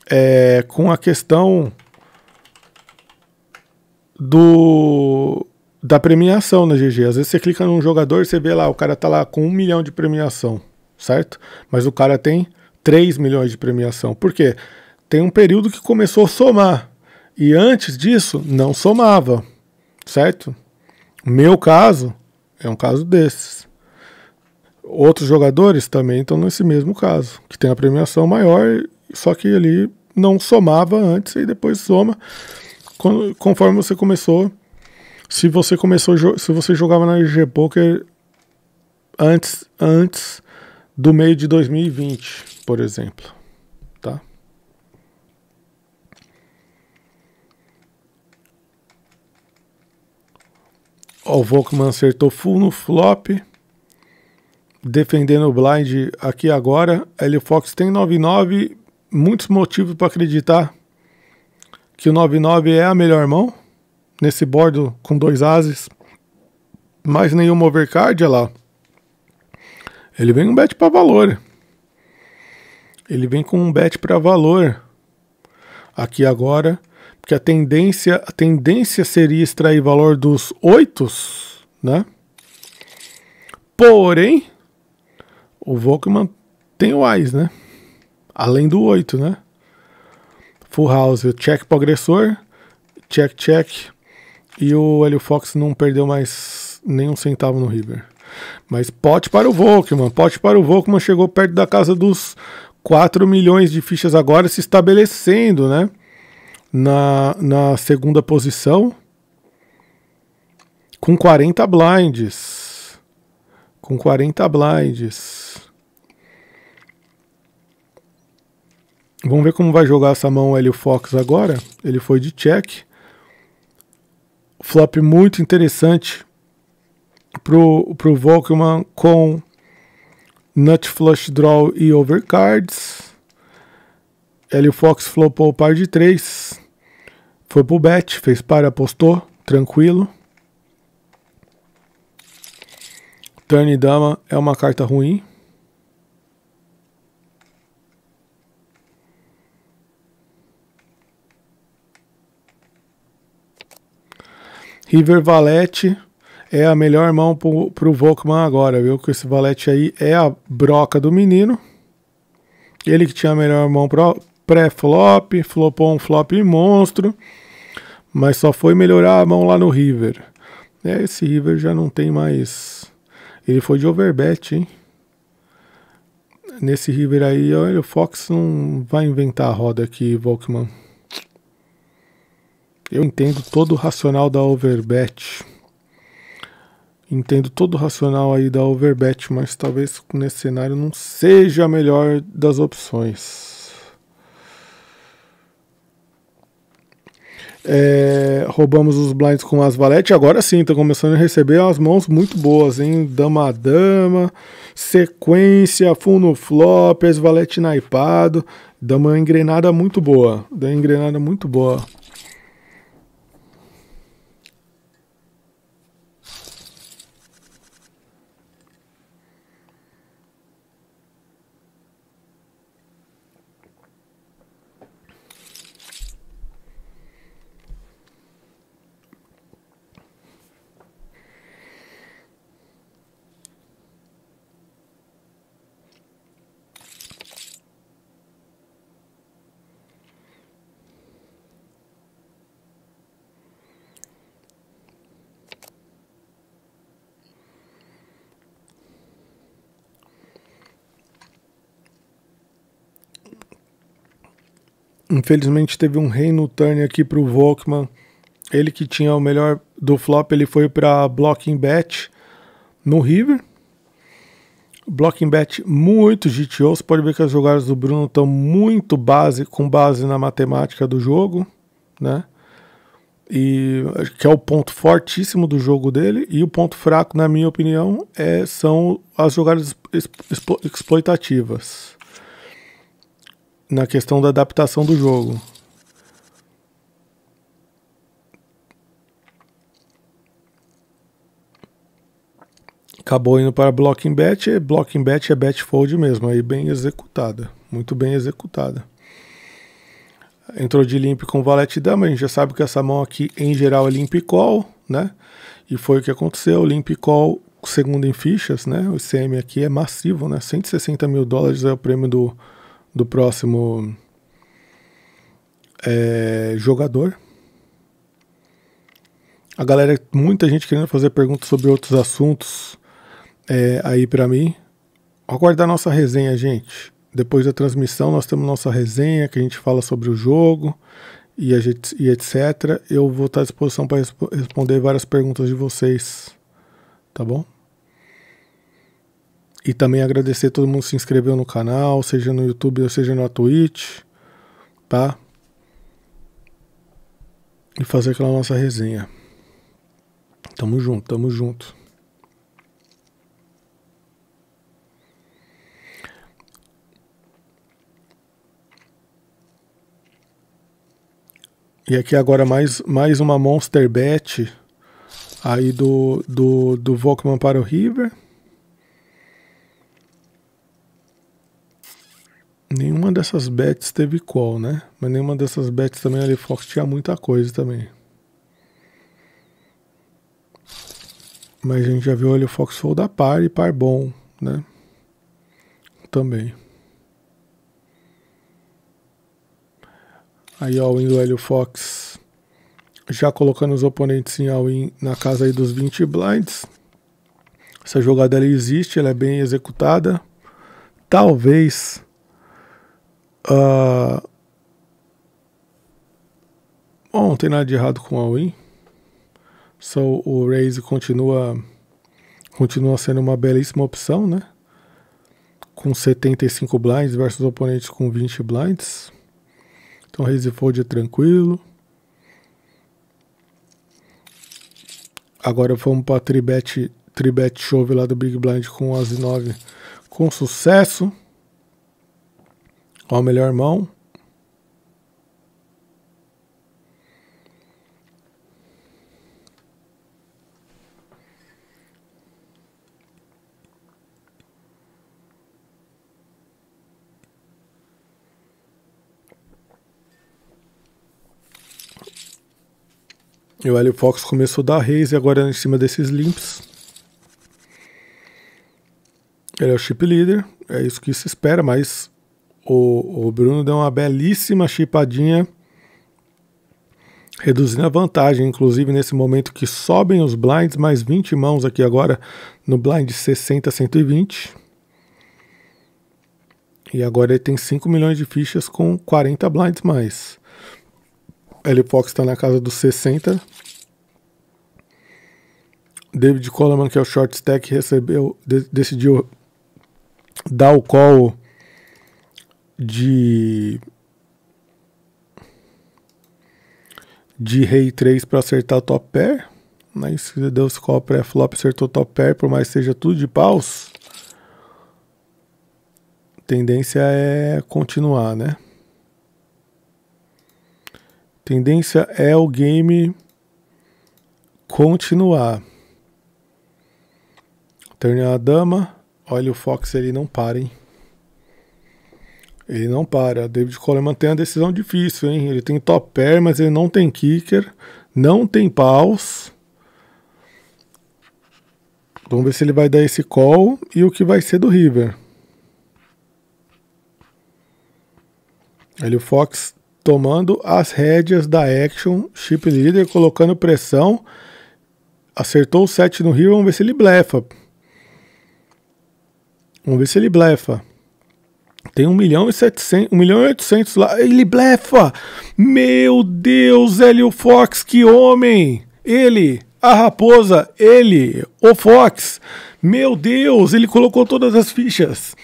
é, com a questão do da premiação na GG. Às vezes você clica num jogador, você vê lá, o cara tá lá com um milhão de premiação, certo? Mas o cara tem 3 milhões de premiação. Por quê? tem um período que começou a somar. E antes disso, não somava, certo? Meu caso é um caso desses. Outros jogadores também estão nesse mesmo caso, que tem a premiação maior, só que ali não somava antes e depois soma conforme você começou. Se você começou, se você jogava na IG Poker antes, antes do meio de 2020, por exemplo. Ó, o Volkman acertou full no flop. Defendendo o blind aqui agora. L Fox tem 9-9, Muitos motivos para acreditar que o 9-9 é a melhor mão. Nesse bordo com dois ases. Mais nenhum overcard, olha lá. Ele vem um bet para valor. Ele vem com um bet para valor. Aqui agora porque a tendência, a tendência seria extrair valor dos oitos, né? Porém, o Volkman tem o AIS, né? Além do oito, né? Full House, check pro agressor, check, check. E o Helio Fox não perdeu mais nenhum centavo no River. Mas pote para o Volkman, pote para o Volkman chegou perto da casa dos 4 milhões de fichas agora se estabelecendo, né? na, na segunda posição com 40 blinds. Com 40 blinds. Vamos ver como vai jogar essa mão Hélio Fox agora. Ele foi de check. Flop muito interessante pro, pro Volkman com Nut Flush Draw e Overcards. Hélio Fox flopou o par de três. Foi pro bet, fez par, apostou, tranquilo. Turn e dama é uma carta ruim. River Valete é a melhor mão pro, pro Volkman agora, viu? Que esse Valete aí é a broca do menino. Ele que tinha a melhor mão pro, pré-flop, flopou um flop monstro, mas só foi melhorar a mão lá no River. É, esse River já não tem mais. Ele foi de overbet, hein? Nesse River aí, olha, o Fox não vai inventar a roda aqui, Volkman. Eu entendo todo o racional da overbet. Entendo todo o racional aí da overbet, mas talvez nesse cenário não seja a melhor das opções. É, roubamos os blinds com as valete. Agora sim, tô começando a receber as mãos muito boas, hein? Dama a dama, sequência, full no flop, as valete naipado. Dama engrenada muito boa. Dama engrenada muito boa. Infelizmente teve um reino turn aqui para o Volkman. Ele que tinha o melhor do flop, ele foi para blocking bet no river. Blocking bet muito GTO. Você pode ver que as jogadas do Bruno estão muito base, com base na matemática do jogo, né? E que é o ponto fortíssimo do jogo dele. E o ponto fraco, na minha opinião, é, são as jogadas exploitativas na questão da adaptação do jogo. Acabou indo para blocking bet, e blocking bet é bet fold mesmo, aí bem executada, muito bem executada. Entrou de limp com valete dama, a gente já sabe que essa mão aqui em geral é limp call, né? E foi o que aconteceu, limp call segundo em fichas, né? O ICM aqui é massivo, né? 160 mil dólares é o prêmio do, do próximo é, jogador. A galera, muita gente querendo fazer perguntas sobre outros assuntos é, aí para mim. Aguardar nossa resenha, gente. Depois da transmissão, nós temos nossa resenha que a gente fala sobre o jogo e, a gente, e etc. Eu vou estar à disposição para resp responder várias perguntas de vocês. Tá bom? E também agradecer todo mundo que se inscreveu no canal, seja no YouTube ou seja na Twitch, tá? E fazer aquela nossa resenha. Tamo junto, tamo junto. E aqui agora mais, mais uma Monster Bet aí do, do, do Volkman para o River. Nenhuma dessas bets teve call, né? Mas nenhuma dessas bets também ali Fox tinha muita coisa também. Mas a gente já viu o Fox Fold da par e par bom, né? Também. Aí ó, o win Helio Fox já colocando os oponentes em all-in na casa aí dos 20 blinds. Essa jogada ela existe, ela é bem executada. Talvez Uh... Bom, não tem nada de errado com a Win. Só so, o Raze continua continua sendo uma belíssima opção, né? Com 75 blinds versus oponentes com 20 blinds. Então Raze Fold é tranquilo. Agora vamos para tribet tribet Chove lá do Big Blind com as 9 com sucesso. O melhor mão? E o Helio Fox começou da raise e agora em cima desses limps. Ele é o chip leader, é isso que se espera, mas o, o Bruno deu uma belíssima chipadinha, reduzindo a vantagem, inclusive nesse momento que sobem os blinds, mais 20 mãos aqui agora no blind 60 120. E agora ele tem 5 milhões de fichas com 40 blinds mais. L Fox está na casa dos 60. David Coleman, que é o short stack, recebeu, de, decidiu dar o call de de rei 3 para acertar top pair. Né? Se Deus qual pré-flop acertou top pair, por mais que seja tudo de paus, tendência é continuar, né? Tendência é o game continuar. Turn a dama. Olha o Fox ali, não hein? Ele não para. David Coleman tem uma decisão difícil, hein? Ele tem top pair, mas ele não tem kicker, não tem paus. Vamos ver se ele vai dar esse call e o que vai ser do River. Ali o Fox tomando as rédeas da Action, chip leader, colocando pressão. Acertou o set no River, vamos ver se ele blefa. Vamos ver se ele blefa. Tem 1 milhão e 700, 1 milhão e 800 lá. Ele blefa! Meu Deus, Hélio Fox, que homem! Ele, a raposa, ele, o Fox. Meu Deus, ele colocou todas as fichas.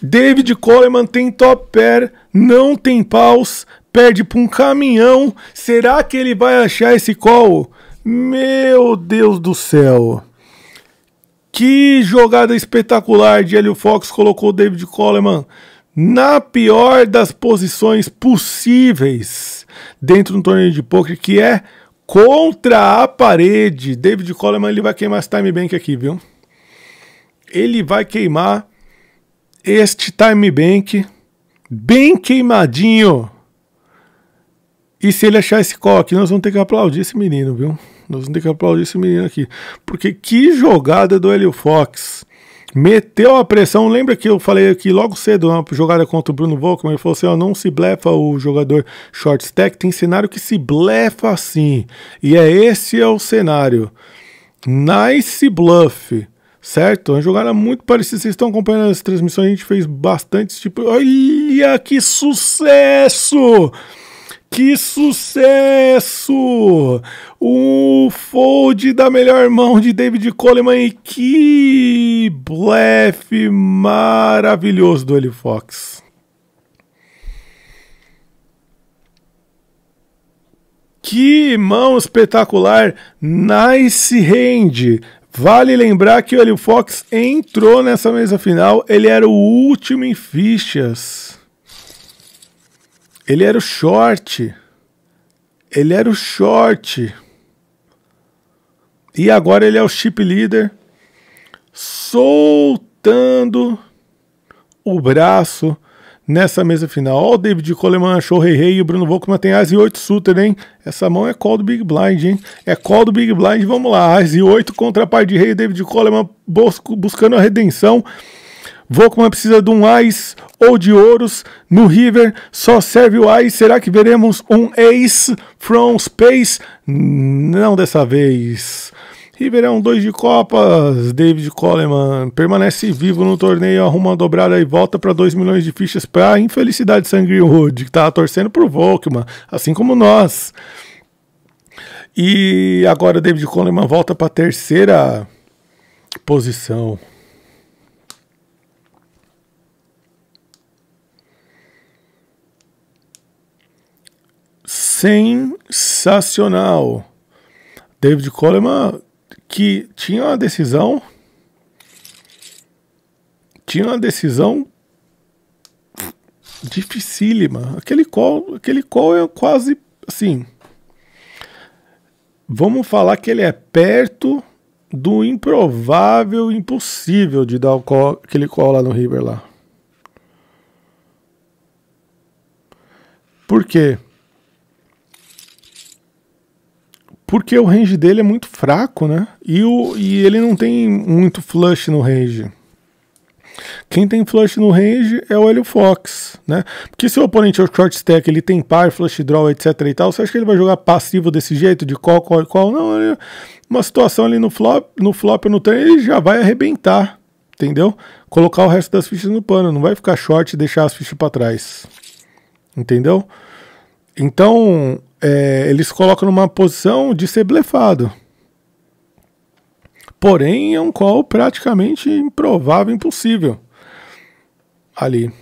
David Coleman tem top pair, não tem paus, perde para um caminhão. Será que ele vai achar esse call? Meu Deus do céu. Que jogada espetacular de Helio Fox colocou David Coleman na pior das posições possíveis dentro do torneio de poker, que é contra a parede. David Coleman ele vai queimar esse time bank aqui, viu? Ele vai queimar este time bank bem queimadinho. E se ele achar esse coque, nós vamos ter que aplaudir esse menino, viu? Nós temos que aplaudir esse menino aqui. Porque que jogada do Helio Fox! Meteu a pressão. Lembra que eu falei aqui logo cedo, uma jogada contra o Bruno Volkman? Ele falou assim: ó, não se blefa o jogador short stack. Tem cenário que se blefa assim. E é esse é o cenário. Nice bluff. Certo? Uma jogada muito parecida. Vocês estão acompanhando as transmissões, a gente fez bastante. Tipo, olha que sucesso! Que sucesso! O fold da melhor mão de David Coleman e que blefe maravilhoso do Eli Fox. Que mão espetacular! Nice hand! Vale lembrar que o Eli Fox entrou nessa mesa final, ele era o último em fichas. Ele era o short. Ele era o short. E agora ele é o chip leader soltando o braço nessa mesa final. Ó, o David Coleman, Shohei Rei e o Bruno Volkman tem as e 8 suter, hein? Essa mão é call do Big Blind, hein? É call do Big Blind, vamos lá. As e 8 contra a par de Rei, David Coleman buscando a redenção. Volkman precisa de um Ice ou de Ouros. No River só serve o Ice. Será que veremos um Ace from Space? Não dessa vez. River é um 2 de Copas, David Coleman permanece vivo no torneio, arruma uma dobrada e volta para 2 milhões de fichas para a infelicidade de Sam Greenwood, que estava torcendo para o Volkman, assim como nós. E agora David Coleman volta para a terceira posição. sensacional. David Coleman, que tinha uma decisão. Tinha uma decisão dificílima. Aquele call, aquele call é quase assim. Vamos falar que ele é perto do improvável, impossível de dar call, aquele call lá no River lá. Por quê? Porque o range dele é muito fraco, né? E, o, e ele não tem muito flush no range. Quem tem flush no range é o Helio Fox, né? Porque se o oponente é o short stack, ele tem par, flush draw, etc e tal, você acha que ele vai jogar passivo desse jeito, de qual, qual, qual? Não, ele, uma situação ali no flop, no flop ou no turn, ele já vai arrebentar, entendeu? Colocar o resto das fichas no pano, não vai ficar short e deixar as fichas para trás, entendeu? Então, é, eles colocam numa posição de ser blefado. Porém, é um call praticamente improvável, impossível ali.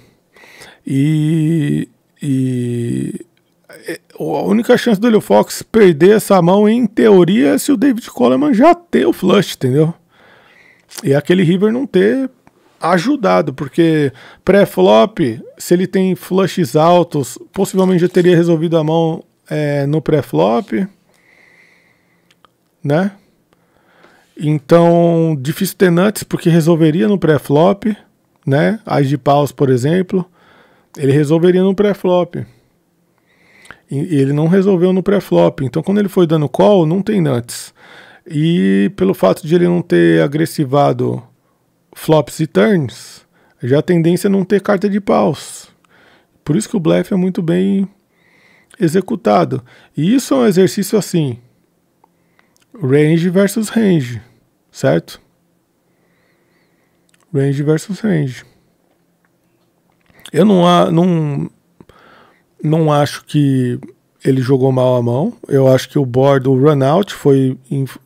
E, e é, a única chance do Leo Fox perder essa mão, em teoria, é se o David Coleman já ter o flush, entendeu? E aquele River não ter ajudado, porque pré-flop, se ele tem flushes altos, possivelmente já teria resolvido a mão é, no pré-flop, né? Então, difícil ter nuts porque resolveria no pré-flop, né? As de paus, por exemplo, ele resolveria no pré-flop. E ele não resolveu no pré-flop. Então, quando ele foi dando call, não tem nuts. E pelo fato de ele não ter agressivado flops e turns, já a é tendência é não ter carta de paus. Por isso que o blefe é muito bem executado. E isso é um exercício assim, range versus range, certo? Range versus range. Eu não, não, não acho que ele jogou mal a mão. Eu acho que o board, o run out foi,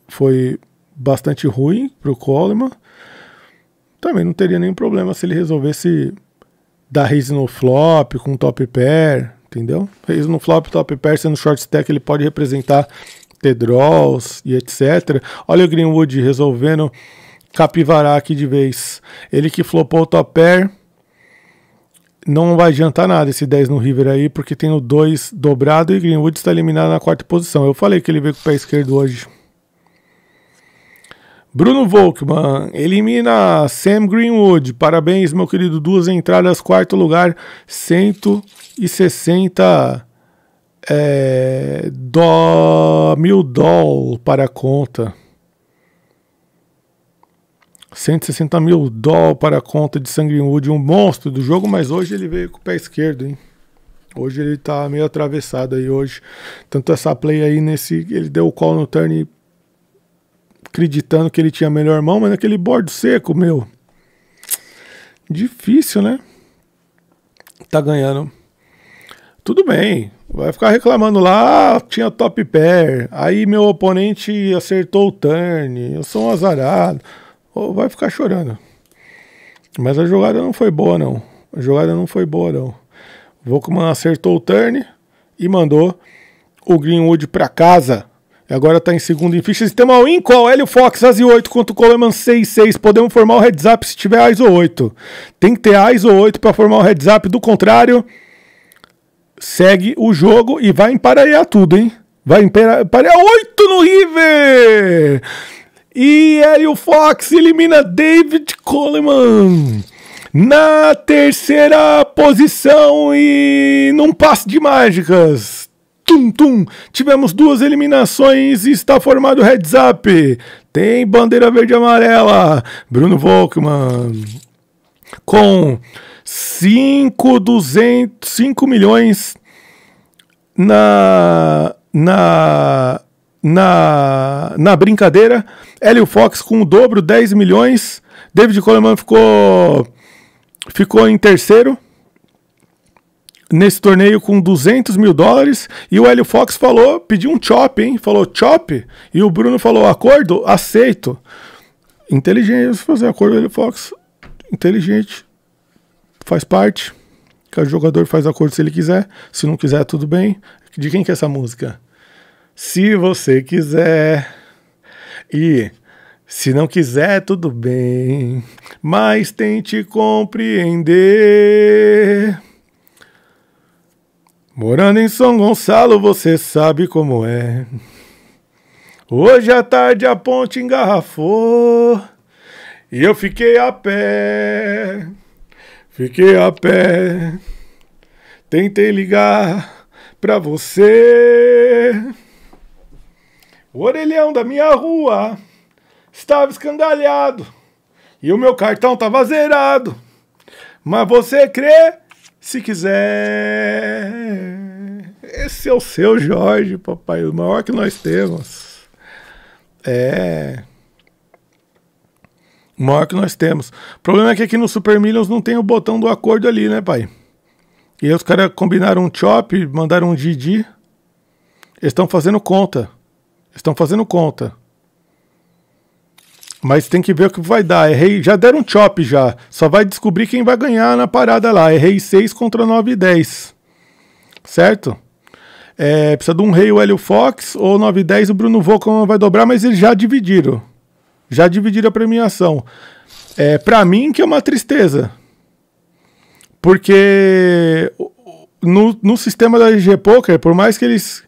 foi bastante ruim para o Coleman. Também não teria nenhum problema se ele resolvesse dar raise no flop com top pair, entendeu? Fez no flop top pair sendo short stack ele pode representar T-draws e etc. Olha o Greenwood resolvendo capivarar aqui de vez. Ele que flopou o top pair, não vai adiantar nada esse 10 no River aí, porque tem o 2 dobrado e Greenwood está eliminado na quarta posição. Eu falei que ele veio com o pé esquerdo hoje. Bruno Volkman elimina Sam Greenwood. Parabéns, meu querido. Duas entradas, quarto lugar, 100 e 60 é, dó, mil dólares para a conta. 160 mil dólares para a conta de Sanguine Wood, um monstro do jogo, mas hoje ele veio com o pé esquerdo, hein? Hoje ele tá meio atravessado aí hoje. Tanto essa play aí nesse. Ele deu o call no turn acreditando que ele tinha melhor mão, mas naquele bordo seco, meu. Difícil, né? Tá ganhando tudo bem. Vai ficar reclamando lá, ah, tinha top pair, aí meu oponente acertou o turn, eu sou um azarado. Ou vai ficar chorando. Mas a jogada não foi boa, não. A jogada não foi boa, não. Volkman acertou o turn e mandou o Greenwood para casa. E agora está em segundo em fichas. Tem uma win call. Hélio Fox, as 8 contra o Coleman 6-6. Podemos formar o heads up se tiver as 8. Tem que ter as 8 para formar o heads up. Do contrário, segue o jogo e vai emparear tudo, hein? Vai emparear oito no River! E aí o Fox elimina David Coleman na terceira posição e num passe de mágicas. Tum, tum. Tivemos duas eliminações e está formado o heads up. Tem bandeira verde e amarela. Bruno Volkman com 5, 200, 5 milhões na, na, na, na brincadeira. Hélio Fox com o dobro, 10 milhões. David Coleman ficou, ficou em terceiro nesse torneio com 200 mil dólares. E o Hélio Fox falou, pediu um chop, hein? Falou chop. E o Bruno falou acordo, aceito. Inteligente fazer acordo, Hélio Fox. Inteligente faz parte. Cada jogador faz acordo se ele quiser. Se não quiser, tudo bem. De quem que é essa música? Se você quiser. E se não quiser, tudo bem. Mas tente compreender. Morando em São Gonçalo, você sabe como é. Hoje à tarde a ponte engarrafou e eu fiquei a pé. Fiquei a pé, tentei ligar pra você. O orelhão da minha rua estava escandalhado e o meu cartão tava zerado. Mas você crê se quiser. Esse é o seu Jorge, papai, o maior que nós temos. É maior que nós temos. O problema é que aqui no Super Millions não tem o botão do acordo ali, né, pai? E aí os caras combinaram um chop, mandaram um Didi. Eles estão fazendo conta. Estão fazendo conta. Mas tem que ver o que vai dar. Errei. Já deram um chop já. Só vai descobrir quem vai ganhar na parada lá. Errei 6 contra 9 e 10. Certo? É, precisa de um rei o Hélio Fox ou 9 e 10. O Bruno Volcão vai dobrar, mas eles já dividiram já dividiram a premiação. É, para mim que é uma tristeza. Porque no, no sistema da IG Poker, por mais que eles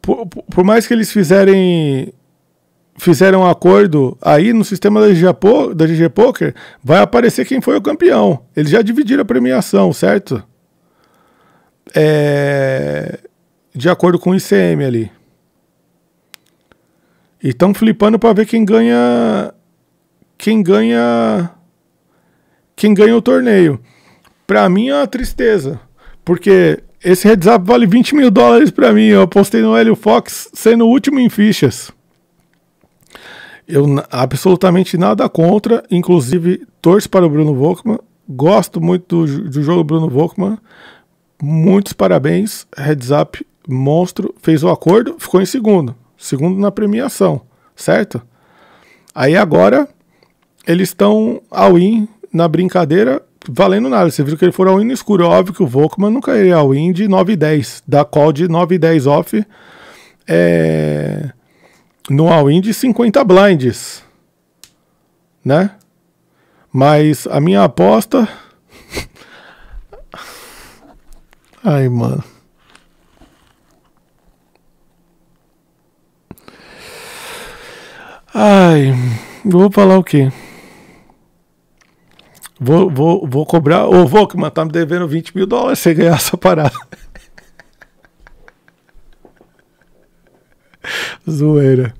por, por mais que eles fizerem fizeram um acordo aí no sistema da IG, da IG Poker, vai aparecer quem foi o campeão. Eles já dividiram a premiação, certo? É, de acordo com o ICM ali. E estão flipando para ver quem ganha quem ganha quem ganha o torneio. Para mim é uma tristeza, porque esse heads up vale 20 mil dólares para mim. Eu apostei no Hélio Fox sendo o último em fichas. Eu absolutamente nada contra, inclusive torço para o Bruno Volkman. Gosto muito do, do jogo Bruno Volkman. Muitos parabéns, heads up, monstro. Fez o acordo, ficou em segundo segundo na premiação, certo? Aí agora eles estão ao in na brincadeira, valendo nada. Você viu que ele for ao in no escuro. É óbvio que o Volkman nunca iria ao in de 9 e 10, da call de 9 e 10 off, é, no all-in de 50 blinds, né? Mas a minha aposta. Ai, mano. Ai, vou falar o quê? Vou, vou, vou cobrar. Ô, Volkman, tá me devendo 20 mil dólares sem ganhar essa parada. Zoeira.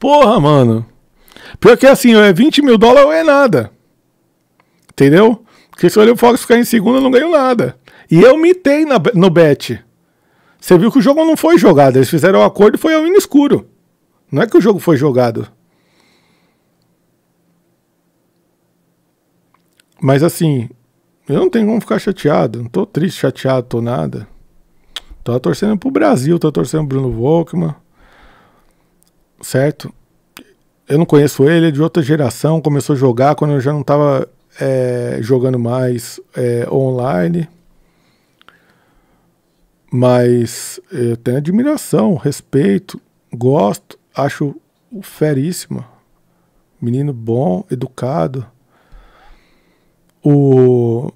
Porra, mano. Pior que assim, é 20 mil dólares ou é nada. Entendeu? Porque se o Fox ficar em segundo, eu não ganho nada. E eu mitei na, no bet. Você viu que o jogo não foi jogado. Eles fizeram o um acordo e foi ao no escuro. Não é que o jogo foi jogado. Mas assim, eu não tenho como ficar chateado. Não tô triste, chateado, tô nada. Tô torcendo pro Brasil, tô torcendo pro Bruno Volkman, Certo? Eu não conheço ele, é de outra geração. Começou a jogar quando eu já não tava é, jogando mais é, online. Mas eu tenho admiração, respeito, gosto acho feríssimo. Menino bom, educado. O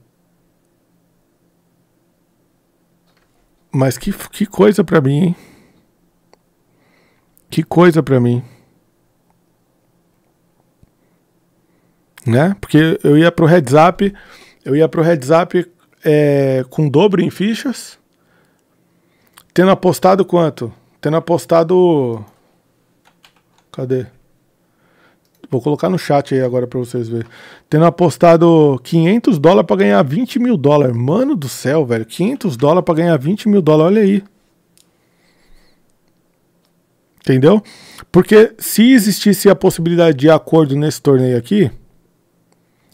Mas que, que coisa para mim, hein? Que coisa para mim. Né? Porque eu ia pro heads up, eu ia pro heads up é, com dobro em fichas, tendo apostado quanto? Tendo apostado Cadê? Vou colocar no chat aí agora para vocês verem. Tendo apostado 500 dólares para ganhar 20 mil dólares. Mano do céu, velho. 500 dólares para ganhar 20 mil dólares. Olha aí. Entendeu? Porque se existisse a possibilidade de acordo nesse torneio aqui,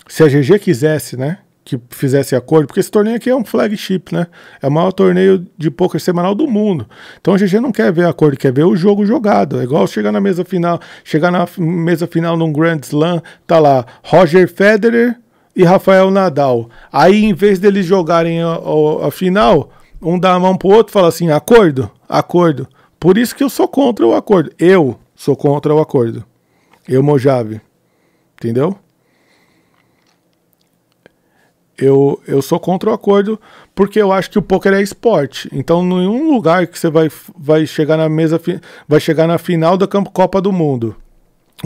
se a GG quisesse, né? que fizesse acordo, porque esse torneio aqui é um flagship, né? É o maior torneio de poker semanal do mundo. Então a GG não quer ver acordo, quer ver o jogo jogado. É igual chegar na mesa final, chegar na mesa final num Grand Slam, tá lá Roger Federer e Rafael Nadal. Aí em vez deles jogarem a, a, a final, um dá a mão pro outro, fala assim: "Acordo, acordo". Por isso que eu sou contra o acordo. Eu sou contra o acordo. Eu, Mojave. Entendeu? eu, eu sou contra o acordo porque eu acho que o poker é esporte. Então, nenhum lugar que você vai, vai chegar na mesa, vai chegar na final da Copa do Mundo,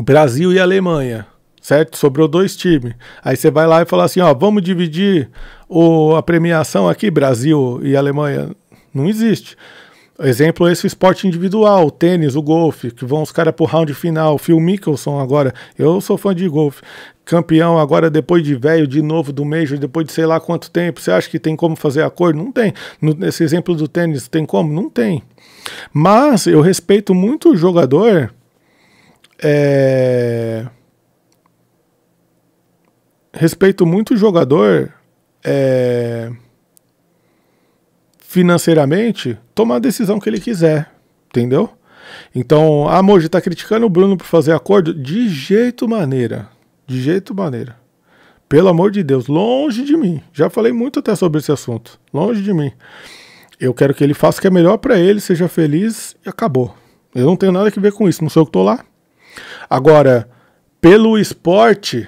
Brasil e Alemanha, certo? Sobrou dois times. Aí você vai lá e fala assim, ó, vamos dividir o, a premiação aqui, Brasil e Alemanha. Não existe. Exemplo, esse esporte individual, o tênis, o golfe, que vão os caras pro round final, Phil Mickelson agora, eu sou fã de golfe campeão agora depois de velho, de novo do Major, depois de sei lá quanto tempo. Você acha que tem como fazer acordo? Não tem. No, nesse exemplo do tênis, tem como? Não tem. Mas eu respeito muito o jogador. É... Respeito muito o jogador. É... Financeiramente, tomar a decisão que ele quiser. Entendeu? Então, a Moji está criticando o Bruno por fazer acordo de jeito maneira. De jeito maneira. Pelo amor de Deus, longe de mim. Já falei muito até sobre esse assunto. Longe de mim. Eu quero que ele faça o que é melhor para ele, seja feliz e acabou. Eu não tenho nada que ver com isso, não sou eu que tô lá. Agora, pelo esporte,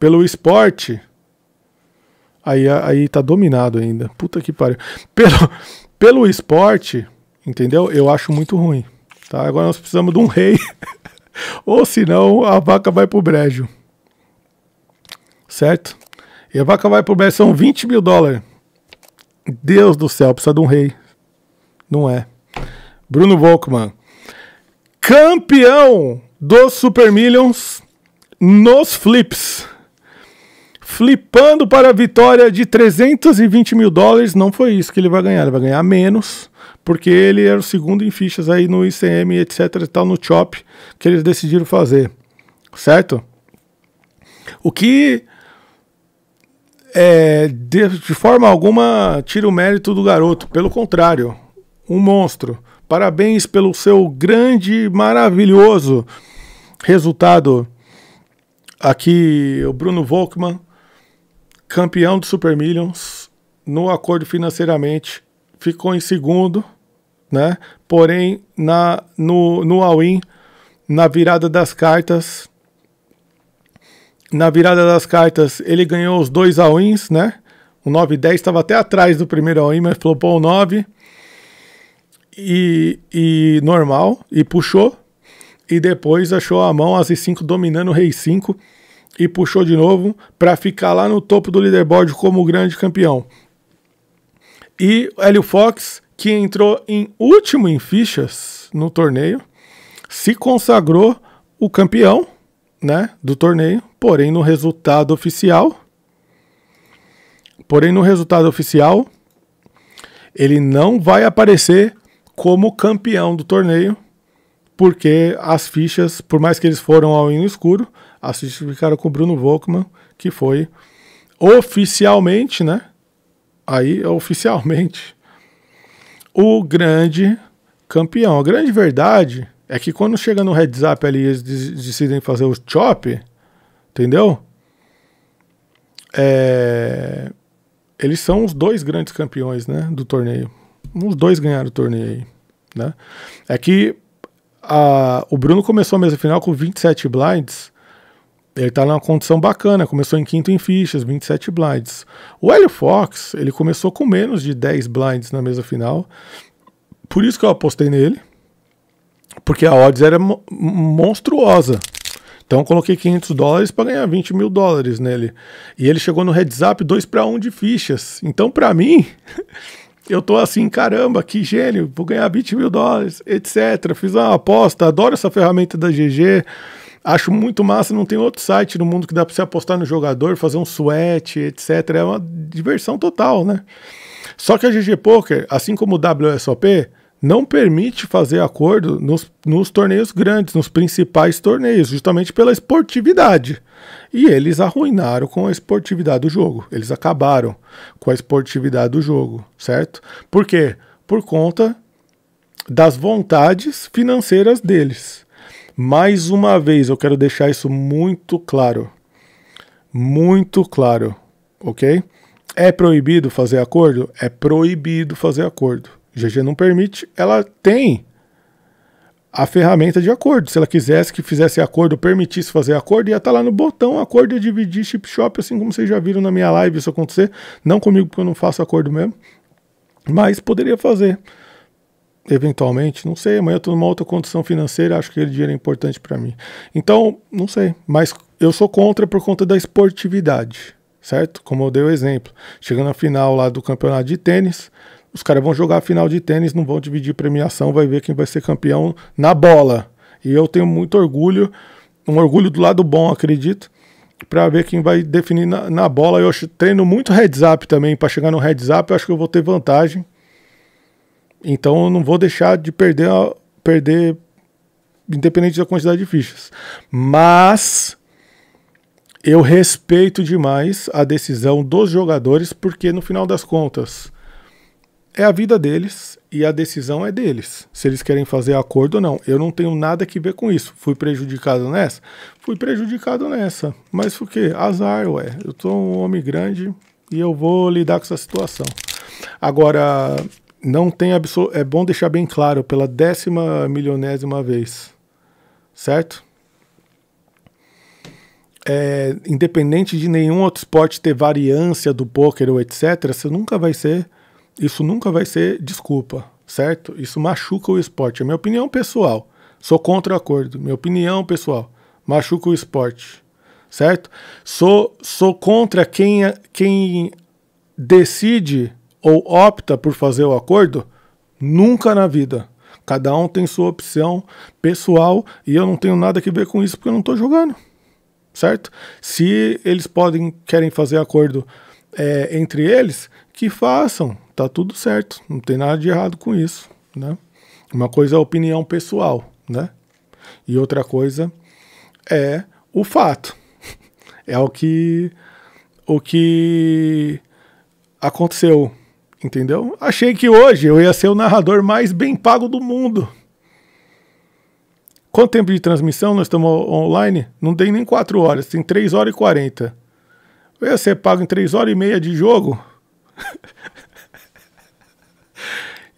pelo esporte, aí, aí tá dominado ainda. Puta que pariu. Pelo, pelo esporte, entendeu? Eu acho muito ruim. Tá? Agora nós precisamos de um rei Ou senão a vaca vai pro brejo. Certo? E a vaca vai pro brejo, são 20 mil dólares. Deus do céu, precisa de um rei. Não é. Bruno Volkmann. Campeão dos Super Millions nos flips flipando para a vitória de 320 mil dólares. Não foi isso que ele vai ganhar, ele vai ganhar menos, porque ele era o segundo em fichas aí no ICM, etc e tal, no CHOP, que eles decidiram fazer, certo? O que é, de, de forma alguma tira o mérito do garoto, pelo contrário, um monstro. Parabéns pelo seu grande, maravilhoso resultado aqui o Bruno Volkmann campeão do Super Millions no acordo financeiramente, ficou em segundo, né? Porém, na, no, no all-in, na virada das cartas, na virada das cartas, ele ganhou os dois all-ins, né? O 9 e 10 estava até atrás do primeiro all-in, mas flopou o 9 e, e normal, e puxou. E depois achou a mão as e 5 dominando o rei 5 e puxou de novo para ficar lá no topo do leaderboard como grande campeão. E Hélio Fox, que entrou em último em fichas no torneio, se consagrou o campeão né, do torneio, porém no resultado oficial. Porém, no resultado oficial, ele não vai aparecer como campeão do torneio, porque as fichas, por mais que eles foram ao hino escuro, Assistir ficaram com o Bruno Volkmann, que foi oficialmente, né? Aí, oficialmente, o grande campeão. A grande verdade é que quando chega no heads up ali, eles decidem fazer o chop, entendeu? É... Eles são os dois grandes campeões, né, do torneio. Os dois ganharam o torneio aí, né? É que a... o Bruno começou a mesa final com 27 blinds ele está numa condição bacana, começou em quinto em fichas, 27 blinds. O Hélio Fox, ele começou com menos de 10 blinds na mesa final, por isso que eu apostei nele, porque a odds era monstruosa. Então coloquei 500 dólares para ganhar 20 mil dólares nele. E ele chegou no heads up 2 para 1 de fichas. Então para mim, eu tô assim, caramba, que gênio, vou ganhar 20 mil dólares, etc. Fiz uma aposta, adoro essa ferramenta da GG. Acho muito massa, não tem outro site no mundo que dá para você apostar no jogador, fazer um sweat, etc. É uma diversão total, né? Só que a GG Poker, assim como o WSOP, não permite fazer acordo nos, nos torneios grandes, nos principais torneios, justamente pela esportividade. E eles arruinaram com a esportividade do jogo. Eles acabaram com a esportividade do jogo, certo? Por quê? Por conta das vontades financeiras deles. Mais uma vez, eu quero deixar isso muito claro. Muito claro, ok? É proibido fazer acordo? É proibido fazer acordo. GG não permite, ela tem a ferramenta de acordo. Se ela quisesse que fizesse acordo, permitisse fazer acordo, ia estar tá lá no botão acordo e é dividir chip shop, assim como vocês já viram na minha live isso acontecer. Não comigo, porque eu não faço acordo mesmo. Mas poderia fazer eventualmente, não sei, amanhã eu estou numa outra condição financeira, acho que aquele dinheiro é importante para mim. Então, não sei, mas eu sou contra por conta da esportividade, certo? Como eu dei o exemplo, chegando na final lá do campeonato de tênis, os caras vão jogar a final de tênis, não vão dividir premiação, vai ver quem vai ser campeão na bola. E eu tenho muito orgulho, um orgulho do lado bom, acredito, para ver quem vai definir na, na bola. Eu treino muito heads up também, para chegar no heads up eu acho que eu vou ter vantagem então eu não vou deixar de perder, perder independente da quantidade de fichas. Mas eu respeito demais a decisão dos jogadores, porque no final das contas é a vida deles e a decisão é deles. Se eles querem fazer acordo ou não. Eu não tenho nada que ver com isso. Fui prejudicado nessa? Fui prejudicado nessa. Mas o que? Azar, ué. Eu sou um homem grande e eu vou lidar com essa situação. Agora, não tem absoluto. É bom deixar bem claro pela décima milionésima vez, certo? É, independente de nenhum outro esporte ter variância do poker ou etc, você nunca vai ser, isso nunca vai ser desculpa, certo? Isso machuca o esporte. É minha opinião pessoal. Sou contra o acordo. Minha opinião pessoal machuca o esporte, certo? Sou sou contra quem é, quem decide ou opta por fazer o acordo? Nunca na vida. Cada um tem sua opção pessoal e eu não tenho nada que ver com isso porque eu não estou jogando, certo? Se eles podem querem fazer acordo é, entre eles, que façam, tá tudo certo, não tem nada de errado com isso, né? Uma coisa é a opinião pessoal, né? E outra coisa é o fato, é o que o que aconteceu, Entendeu? Achei que hoje eu ia ser o narrador mais bem pago do mundo. Quanto tempo de transmissão nós estamos online? Não tem nem 4 horas, tem 3 horas e 40. Eu ia ser pago em 3 horas e meia de jogo.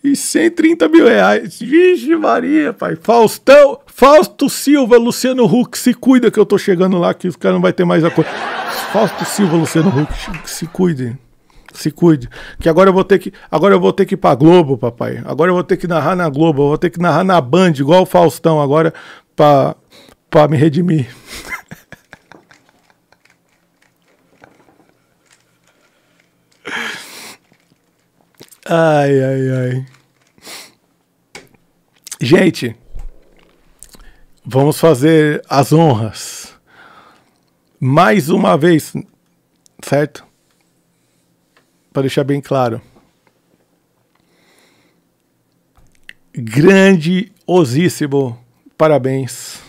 e 130 mil reais. Vixe Maria, pai. Faustão, Fausto Silva, Luciano Huck, se cuida que eu tô chegando lá, que os caras não vai ter mais a coisa. Fausto Silva, Luciano Huck, se cuidem se cuide. Que agora eu vou ter que, agora eu vou ter que ir pra Globo, papai. Agora eu vou ter que narrar na Globo, eu vou ter que narrar na Band, igual o Faustão agora, pra, pra me redimir. Ai, ai, ai. Gente, vamos fazer as honras. Mais uma vez, certo? para deixar bem claro. Grandiosíssimo. Parabéns.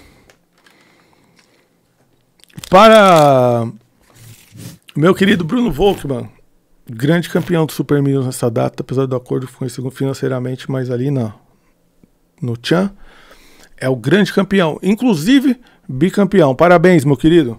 Para meu querido Bruno Volkman, grande campeão do Super Millions nessa data, apesar do acordo com ele financeiramente, mas ali na, no Chan, é o grande campeão, inclusive bicampeão. Parabéns, meu querido.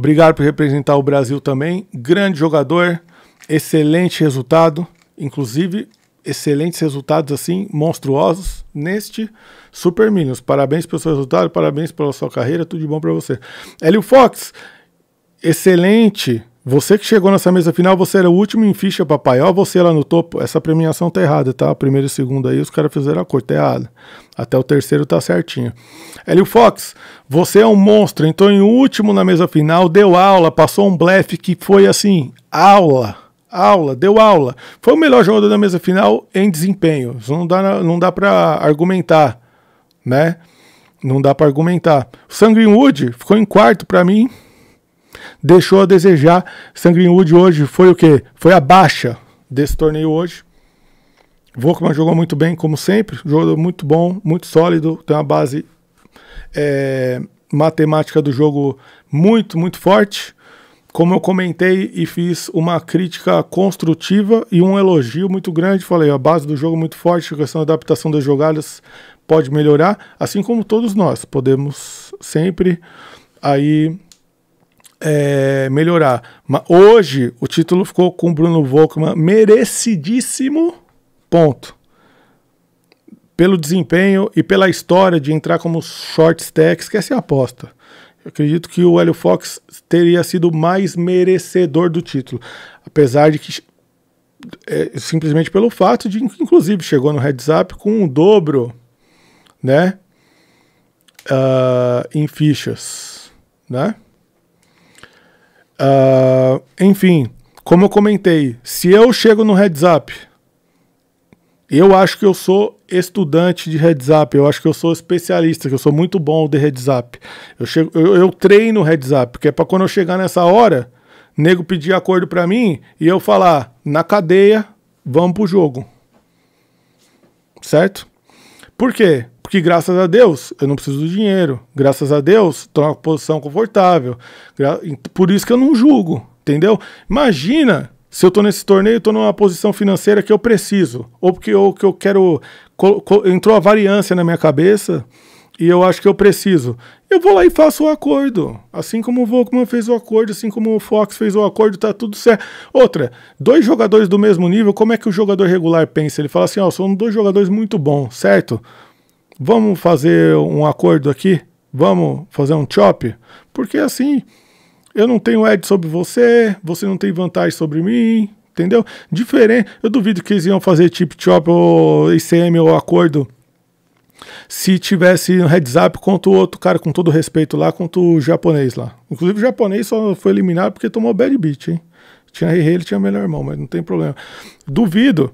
Obrigado por representar o Brasil também. Grande jogador, excelente resultado, inclusive excelentes resultados assim monstruosos neste Super Minions. Parabéns pelo seu resultado, parabéns pela sua carreira, tudo de bom para você. Hélio Fox, excelente você que chegou nessa mesa final, você era o último em ficha, papai. Ó, você lá no topo. Essa premiação tá errada, tá? Primeiro e segundo aí, os caras fizeram a cor, tá errada. Até o terceiro tá certinho. Hélio Fox, você é um monstro. Então, em último na mesa final, deu aula, passou um blefe que foi assim, aula. Aula, deu aula. Foi o melhor jogador da mesa final em desempenho. Isso não dá, não dá pra argumentar, né? Não dá para argumentar. O Wood ficou em quarto para mim Deixou a desejar. sangrinho Greenwood hoje foi o quê? Foi a baixa desse torneio hoje. Volkman jogou muito bem, como sempre. Jogo muito bom, muito sólido. Tem uma base é, matemática do jogo muito, muito forte. Como eu comentei e fiz uma crítica construtiva e um elogio muito grande, falei, a base do jogo é muito forte, a questão da adaptação das jogadas pode melhorar, assim como todos nós podemos sempre aí é, melhorar. Mas hoje o título ficou com o Bruno Volkmann merecidíssimo ponto. Pelo desempenho e pela história de entrar como short stack, esquece a aposta. Eu acredito que o Hélio Fox teria sido mais merecedor do título. Apesar de que é, simplesmente pelo fato de, inclusive, chegou no heads up com o dobro, né? Uh, em fichas, né? Uh, enfim, como eu comentei, se eu chego no Heads Up, eu acho que eu sou estudante de Heads Up, eu acho que eu sou especialista, que eu sou muito bom de Heads Up. Eu, chego, eu, eu treino Heads Up, que é para quando eu chegar nessa hora, nego pedir acordo para mim e eu falar, na cadeia, vamos pro jogo. Certo? Por quê? Porque graças a Deus eu não preciso do dinheiro. Graças a Deus estou numa posição confortável. Por isso que eu não julgo, entendeu? Imagina se eu estou nesse torneio, estou numa posição financeira que eu preciso. Ou porque que eu quero. Entrou a variância na minha cabeça e eu acho que eu preciso eu vou lá e faço o acordo. Assim como o Volkman fez o acordo, assim como o Fox fez o acordo, tá tudo certo. Outra, dois jogadores do mesmo nível, como é que o jogador regular pensa? Ele fala assim: ó, oh, são dois jogadores muito bons, certo? Vamos fazer um acordo aqui? Vamos fazer um chop? Porque assim, eu não tenho edge sobre você, você não tem vantagem sobre mim, entendeu? Diferente, eu duvido que eles iam fazer tip chop ou ICM ou acordo se tivesse um heads up contra o outro cara, com todo respeito lá, contra o japonês lá. Inclusive o japonês só foi eliminado porque tomou bad beat, hein? Tinha Rei ele tinha melhor irmão, mas não tem problema. Duvido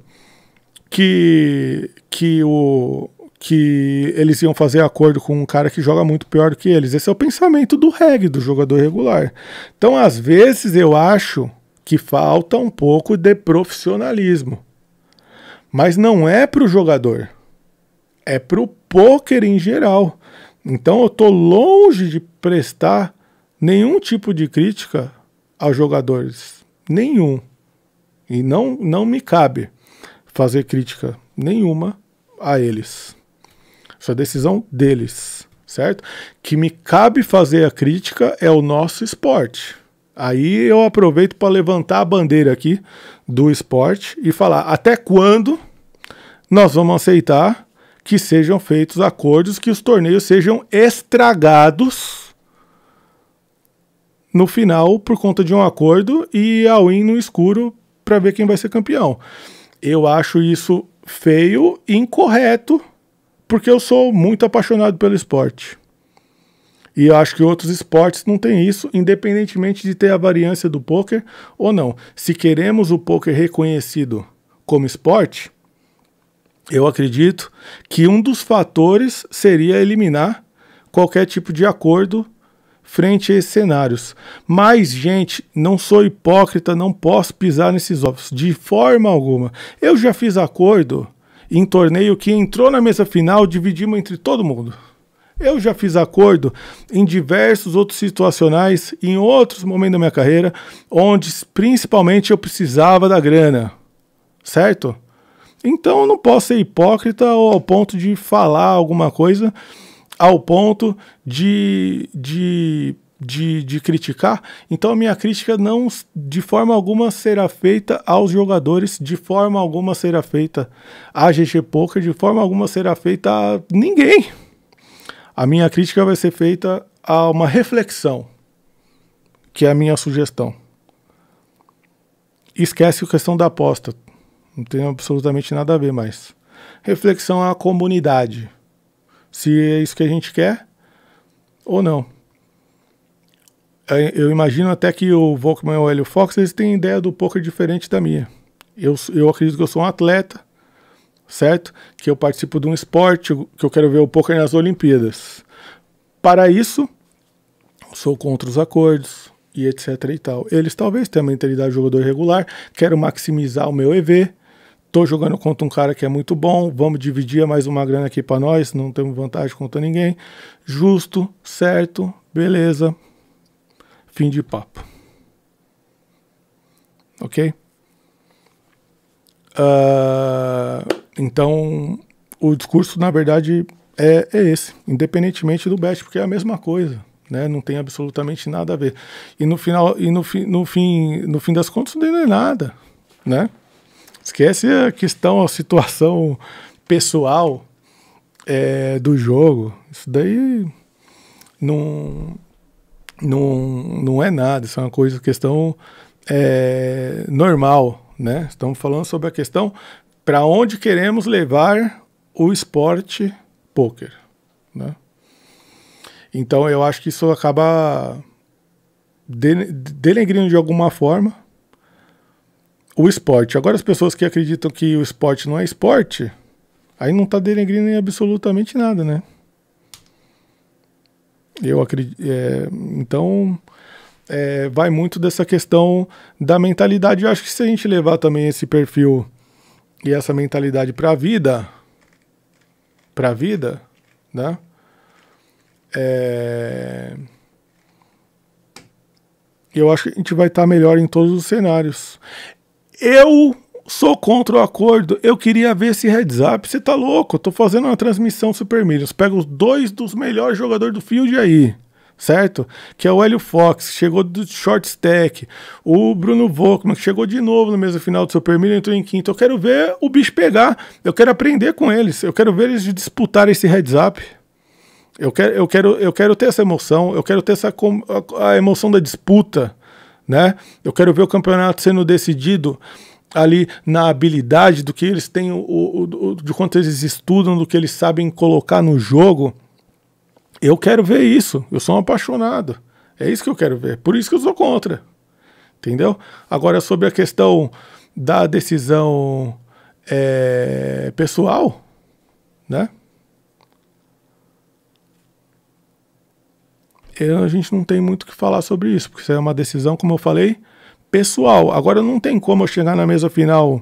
que, que, o, que eles iam fazer acordo com um cara que joga muito pior do que eles. Esse é o pensamento do reggae, do jogador regular. Então, às vezes, eu acho que falta um pouco de profissionalismo. Mas não é pro jogador, é pro pôquer em geral. Então eu estou longe de prestar nenhum tipo de crítica aos jogadores. Nenhum. E não, não me cabe fazer crítica nenhuma a eles. Isso é decisão deles, certo? Que me cabe fazer a crítica é o nosso esporte. Aí eu aproveito para levantar a bandeira aqui do esporte e falar até quando nós vamos aceitar que sejam feitos acordos que os torneios sejam estragados no final por conta de um acordo e a win no escuro para ver quem vai ser campeão. Eu acho isso feio e incorreto, porque eu sou muito apaixonado pelo esporte. E eu acho que outros esportes não têm isso, independentemente de ter a variância do poker ou não. Se queremos o poker reconhecido como esporte, eu acredito que um dos fatores seria eliminar qualquer tipo de acordo frente a esses cenários. Mas, gente, não sou hipócrita, não posso pisar nesses ovos de forma alguma. Eu já fiz acordo em torneio que entrou na mesa final, dividimos entre todo mundo. Eu já fiz acordo em diversos outros situacionais, em outros momentos da minha carreira, onde principalmente eu precisava da grana, certo? Então eu não posso ser hipócrita ou ao ponto de falar alguma coisa ao ponto de, de, de, de, criticar. Então a minha crítica não de forma alguma será feita aos jogadores, de forma alguma será feita a GG Poker, de forma alguma será feita a ninguém. A minha crítica vai ser feita a uma reflexão, que é a minha sugestão. Esquece a questão da aposta não tem absolutamente nada a ver mais. Reflexão é a comunidade. Se é isso que a gente quer ou não. É, eu imagino até que o Volkman e o Hélio Fox eles têm ideia do poker diferente da minha. Eu, eu acredito que eu sou um atleta, certo? Que eu participo de um esporte, que eu quero ver o poker nas Olimpíadas. Para isso, sou contra os acordos e etc e tal. Eles talvez tenham a mentalidade de jogador regular, quero maximizar o meu EV, Tô jogando contra um cara que é muito bom, vamos dividir é mais uma grana aqui para nós, não temos vantagem contra ninguém. Justo, certo, beleza. Fim de papo. Ok? Uh, então, o discurso, na verdade, é, é esse, independentemente do bet, porque é a mesma coisa. Né? Não tem absolutamente nada a ver. E no final, e no, fi, no fim, no fim das contas, não tem nada, né? Esquece a questão, a situação pessoal é, do jogo. Isso daí não, não, não é nada. Isso é uma coisa, questão é, normal, né? Estamos falando sobre a questão para onde queremos levar o esporte poker, né? Então eu acho que isso acaba denegrindo de alguma forma o esporte. Agora, as pessoas que acreditam que o esporte não é esporte, aí não está denegrindo em absolutamente nada, né? Eu acredito. É, então, é, vai muito dessa questão da mentalidade. Eu acho que se a gente levar também esse perfil e essa mentalidade para a vida, para a vida, né? É... Eu acho que a gente vai estar tá melhor em todos os cenários. Eu sou contra o acordo. Eu queria ver esse heads up. Você tá louco? Eu tô fazendo uma transmissão Super Minions. Pega os dois dos melhores jogadores do field aí. Certo? Que é o Hélio Fox, chegou do short stack. O Bruno Volkman, que chegou de novo no mesmo final do Super Minion, entrou em quinto. Eu quero ver o bicho pegar. Eu quero aprender com eles. Eu quero ver eles disputar esse heads up. Eu quero, eu quero, eu quero ter essa emoção. Eu quero ter essa a emoção da disputa né? Eu quero ver o campeonato sendo decidido ali na habilidade do que eles têm, o, o, o, de quanto eles estudam, do que eles sabem colocar no jogo. Eu quero ver isso. Eu sou um apaixonado. É isso que eu quero ver. Por isso que eu sou contra. Entendeu? Agora, sobre a questão da decisão é, pessoal, né? a gente não tem muito o que falar sobre isso, porque isso é uma decisão, como eu falei, pessoal. Agora não tem como eu chegar na mesa final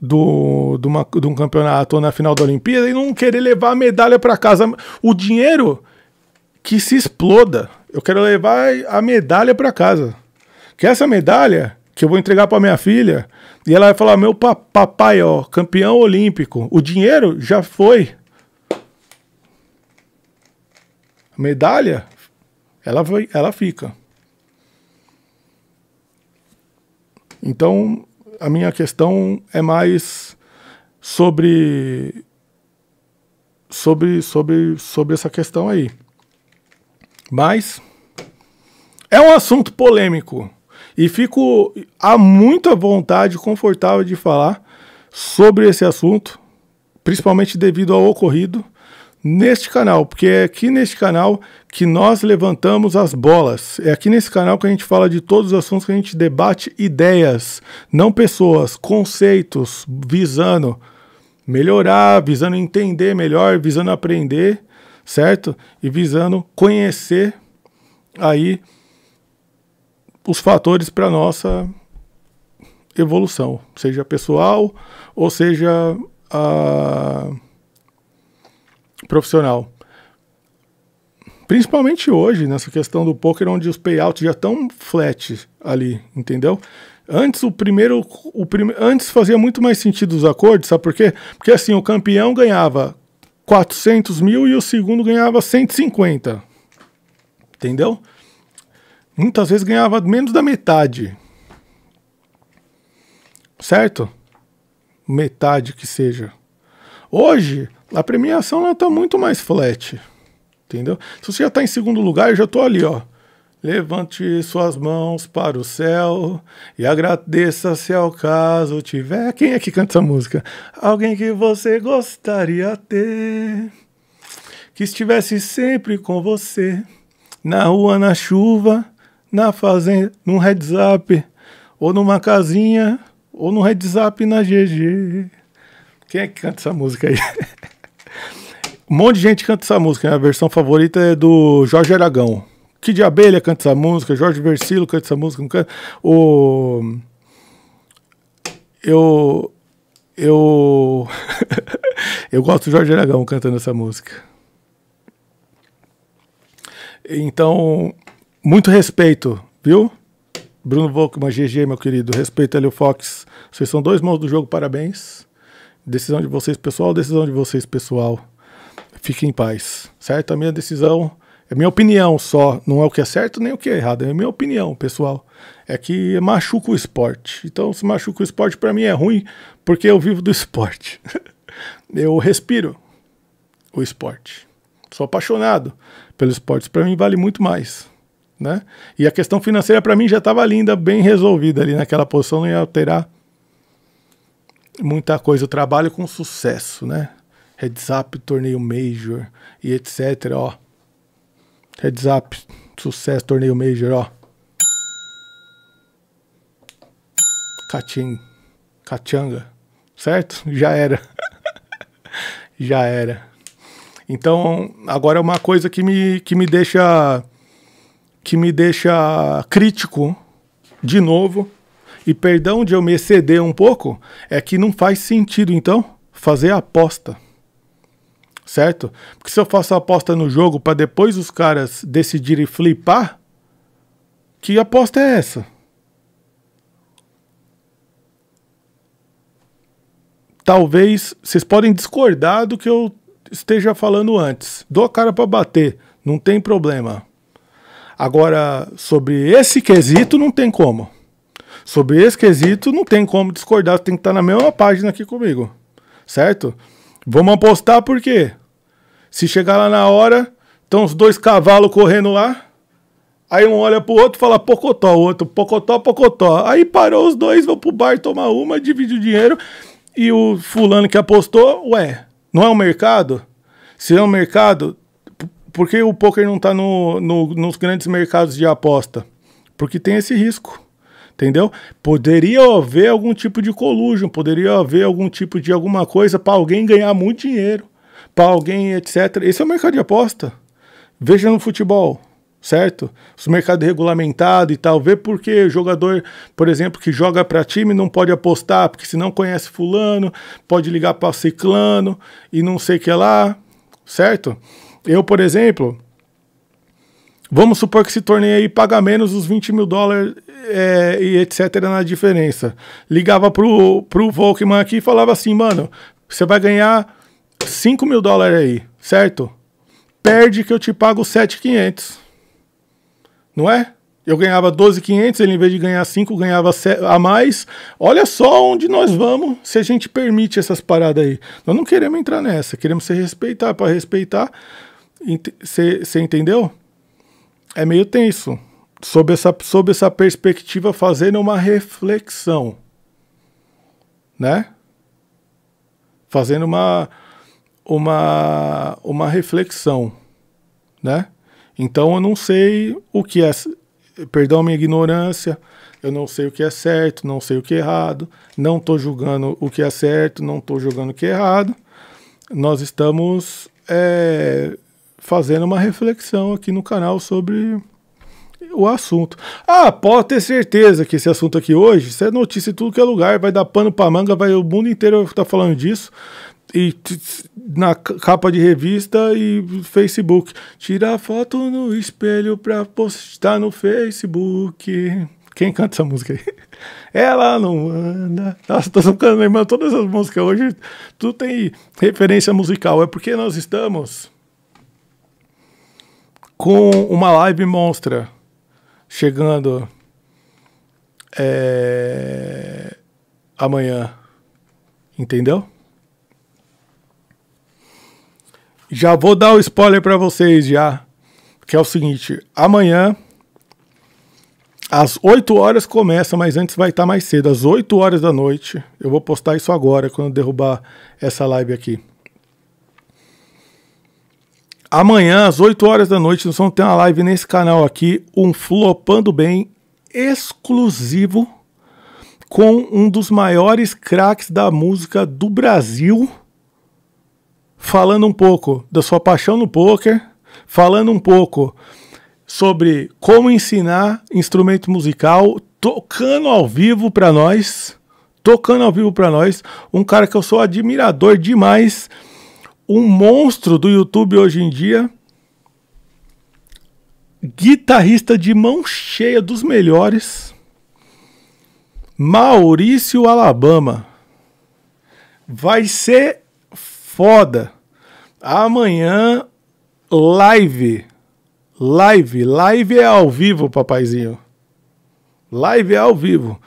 do, do uma, de um campeonato ou na final da Olimpíada e não querer levar a medalha para casa. O dinheiro que se exploda. Eu quero levar a medalha para casa. Que essa medalha que eu vou entregar para minha filha e ela vai falar: "Meu papai, ó, campeão olímpico. O dinheiro já foi. medalha ela, vai, ela fica. Então, a minha questão é mais sobre sobre sobre sobre essa questão aí. Mas é um assunto polêmico e fico a muita vontade confortável de falar sobre esse assunto, principalmente devido ao ocorrido neste canal, porque é aqui neste canal que nós levantamos as bolas. É aqui nesse canal que a gente fala de todos os assuntos que a gente debate ideias, não pessoas, conceitos, visando melhorar, visando entender melhor, visando aprender, certo? E visando conhecer aí os fatores para nossa evolução, seja pessoal ou seja a profissional. Principalmente hoje, nessa questão do poker, onde os payouts já estão flat ali, entendeu? Antes o primeiro, o prime... antes fazia muito mais sentido os acordos, sabe por quê? Porque assim, o campeão ganhava 400 mil e o segundo ganhava 150. Entendeu? Muitas vezes ganhava menos da metade. Certo? Metade que seja. Hoje, a premiação ela tá muito mais flat. Entendeu? Se você já está em segundo lugar, eu já estou ali, ó. Levante suas mãos para o céu e agradeça se ao caso tiver. Quem é que canta essa música? Alguém que você gostaria ter, que estivesse sempre com você, na rua, na chuva, na fazenda, num heads ou numa casinha, ou num heads na GG. Quem é que canta essa música aí? Um monte de gente canta essa música, né? a versão favorita é do Jorge Aragão. Que de Abelha canta essa música, Jorge Versilo canta essa música, não canta. O... Eu... Eu... eu gosto do Jorge Aragão cantando essa música. Então, muito respeito, viu? Bruno Volkman, GG, meu querido. Respeito, Helio Fox. Vocês são dois mãos do jogo, parabéns. Decisão de vocês pessoal, decisão de vocês pessoal. Fiquem em paz, certo? A minha decisão, é minha opinião só, não é o que é certo nem o que é errado, é minha opinião, pessoal. É que machuca o esporte. Então, se machuca o esporte, para mim é ruim, porque eu vivo do esporte. eu respiro o esporte. Sou apaixonado pelo esporte, para mim vale muito mais. Né? E a questão financeira para mim já estava linda, bem resolvida ali naquela posição, não ia alterar muita coisa. Eu trabalho com sucesso, né? Heads up, torneio major e etc, ó. Heads up, sucesso, torneio major, ó. Catim, Cachanga, certo? Já era. Já era. Então, agora é uma coisa que me, que me deixa que me deixa crítico de novo e perdão de eu me exceder um pouco, é que não faz sentido, então, fazer a aposta. Certo? Porque se eu faço a aposta no jogo para depois os caras decidirem flipar, que aposta é essa? Talvez vocês podem discordar do que eu esteja falando antes. Dou a cara para bater, não tem problema. Agora, sobre esse quesito, não tem como. Sobre esse quesito, não tem como discordar, tem que estar tá na mesma página aqui comigo, certo? Vamos apostar por quê? Se chegar lá na hora, estão os dois cavalos correndo lá, aí um olha pro outro fala pocotó, o outro pocotó, pocotó. Aí parou os dois, vão pro bar tomar uma, divide o dinheiro, e o fulano que apostou, ué, não é um mercado? Se é um mercado, por que o poker não está no, no, nos grandes mercados de aposta? Porque tem esse risco entendeu? Poderia haver algum tipo de collusion, poderia haver algum tipo de alguma coisa para alguém ganhar muito dinheiro, para alguém, etc. Esse é o mercado de aposta. Veja no futebol, certo? o mercado regulamentado e tal, vê porque jogador, por exemplo, que joga para time não pode apostar, porque se não conhece fulano, pode ligar para ciclano e não sei que lá, certo? Eu, por exemplo, Vamos supor que esse torneio aí paga menos os 20 mil dólares é, e etc. na diferença. Ligava pro, pro Volkman aqui e falava assim, mano, você vai ganhar 5 mil dólares aí, certo? Perde que eu te pago 7,500. Não é? Eu ganhava 12,500, ele em vez de ganhar 5, ganhava a mais. Olha só onde nós vamos se a gente permite essas paradas aí. Nós não queremos entrar nessa, queremos se respeitar. Para respeitar, você entendeu? é meio tenso. Sob essa, sob essa perspectiva, fazendo uma reflexão. Né? Fazendo uma, uma, uma reflexão. Né? Então eu não sei o que é. Perdão minha ignorância, eu não sei o que é certo, não sei o que é errado, não estou julgando o que é certo, não estou julgando o que é errado. Nós estamos é, fazendo uma reflexão aqui no canal sobre o assunto. Ah, pode ter certeza que esse assunto aqui hoje, isso é notícia em tudo que é lugar, vai dar pano pra manga, vai o mundo inteiro tá falando disso. E na capa de revista e Facebook. Tira foto no espelho pra postar no Facebook. Quem canta essa música aí? Ela não anda. Nossa, tô ficando lembrando todas as músicas hoje. tu tem referência musical. É porque nós estamos com uma live monstra chegando é, amanhã. Entendeu? Já vou dar o spoiler para vocês já, que é o seguinte, amanhã às 8 horas começa, mas antes vai estar tá mais cedo, às 8 horas da noite. Eu vou postar isso agora quando derrubar essa live aqui. Amanhã, às 8 horas da noite, nós vamos ter uma live nesse canal aqui, um Flopando Bem exclusivo com um dos maiores craques da música do Brasil, falando um pouco da sua paixão no poker, falando um pouco sobre como ensinar instrumento musical, tocando ao vivo para nós, tocando ao vivo para nós, um cara que eu sou admirador demais um monstro do YouTube hoje em dia, guitarrista de mão cheia dos melhores, Maurício Alabama. Vai ser foda. Amanhã, live. Live. Live é ao vivo, papaizinho. Live é ao vivo.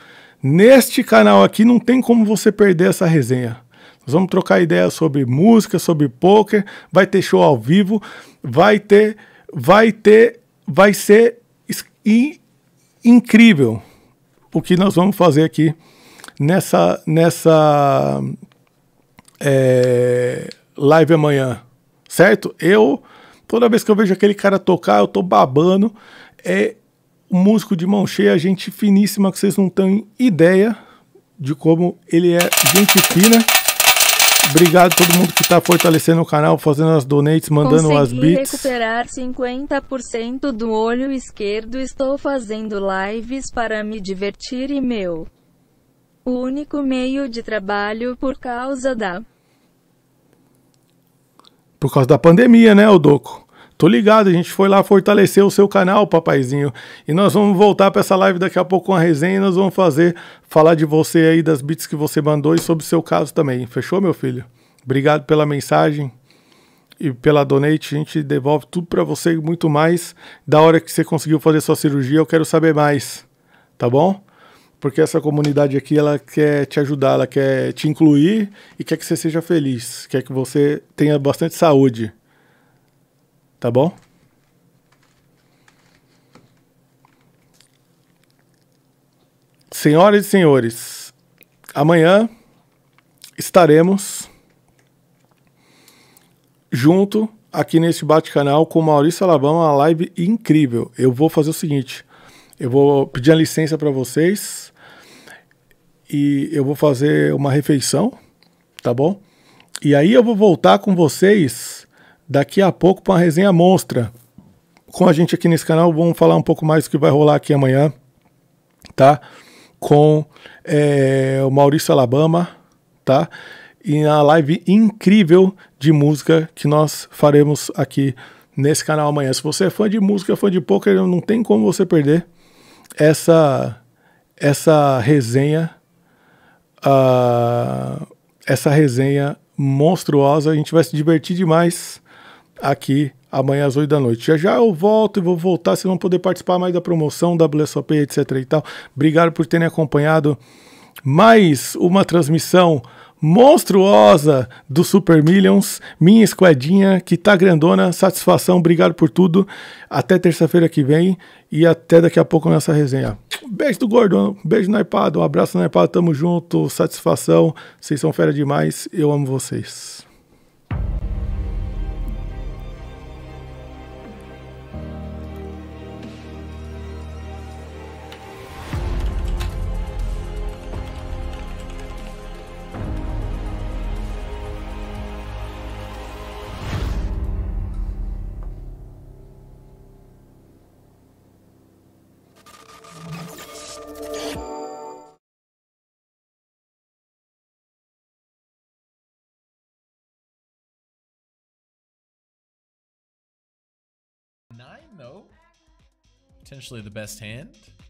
Neste canal aqui não tem como você perder essa resenha. Nós vamos trocar ideias sobre música, sobre poker, vai ter show ao vivo, vai ter, vai ter, vai ser incrível o que nós vamos fazer aqui nessa nessa é, live amanhã, certo? Eu toda vez que eu vejo aquele cara tocar, eu tô babando. É um músico de mão cheia, gente finíssima que vocês não têm ideia de como ele é gente fina. Obrigado a todo mundo que está fortalecendo o canal, fazendo as donates, mandando Consegui as bits. recuperar 50% do olho esquerdo. Estou fazendo lives para me divertir e meu o único meio de trabalho por causa da por causa da pandemia, né, Odoco? Tô ligado, a gente foi lá fortalecer o seu canal, papaizinho. E nós vamos voltar para essa live daqui a pouco com a resenha e nós vamos fazer, falar de você aí, das bits que você mandou e sobre o seu caso também. Fechou, meu filho? Obrigado pela mensagem e pela donate. A gente devolve tudo para você e muito mais. Da hora que você conseguiu fazer sua cirurgia, eu quero saber mais, tá bom? Porque essa comunidade aqui, ela quer te ajudar, ela quer te incluir e quer que você seja feliz, quer que você tenha bastante saúde tá bom? Senhoras e senhores, amanhã estaremos junto aqui nesse bate-canal com o Maurício Alabama, uma live incrível. Eu vou fazer o seguinte, eu vou pedir a licença para vocês e eu vou fazer uma refeição, tá bom? E aí eu vou voltar com vocês daqui a pouco para uma resenha monstra. Com a gente aqui nesse canal, vamos falar um pouco mais do que vai rolar aqui amanhã, tá? Com é, o Maurício Alabama, tá? E a live incrível de música que nós faremos aqui nesse canal amanhã. Se você é fã de música, fã de poker, não tem como você perder essa essa resenha uh, essa resenha monstruosa. A gente vai se divertir demais aqui amanhã às 8 da noite. Já já eu volto e vou voltar, vocês vão poder participar mais da promoção, WSOP, etc e tal. Obrigado por terem acompanhado mais uma transmissão monstruosa do Super Millions, minha esquadinha que tá grandona, satisfação, obrigado por tudo. Até terça-feira que vem e até daqui a pouco nessa resenha. Beijo do gordo, beijo no iPad, um abraço no iPad, tamo junto, satisfação, vocês são fera demais, eu amo vocês. potentially the best hand.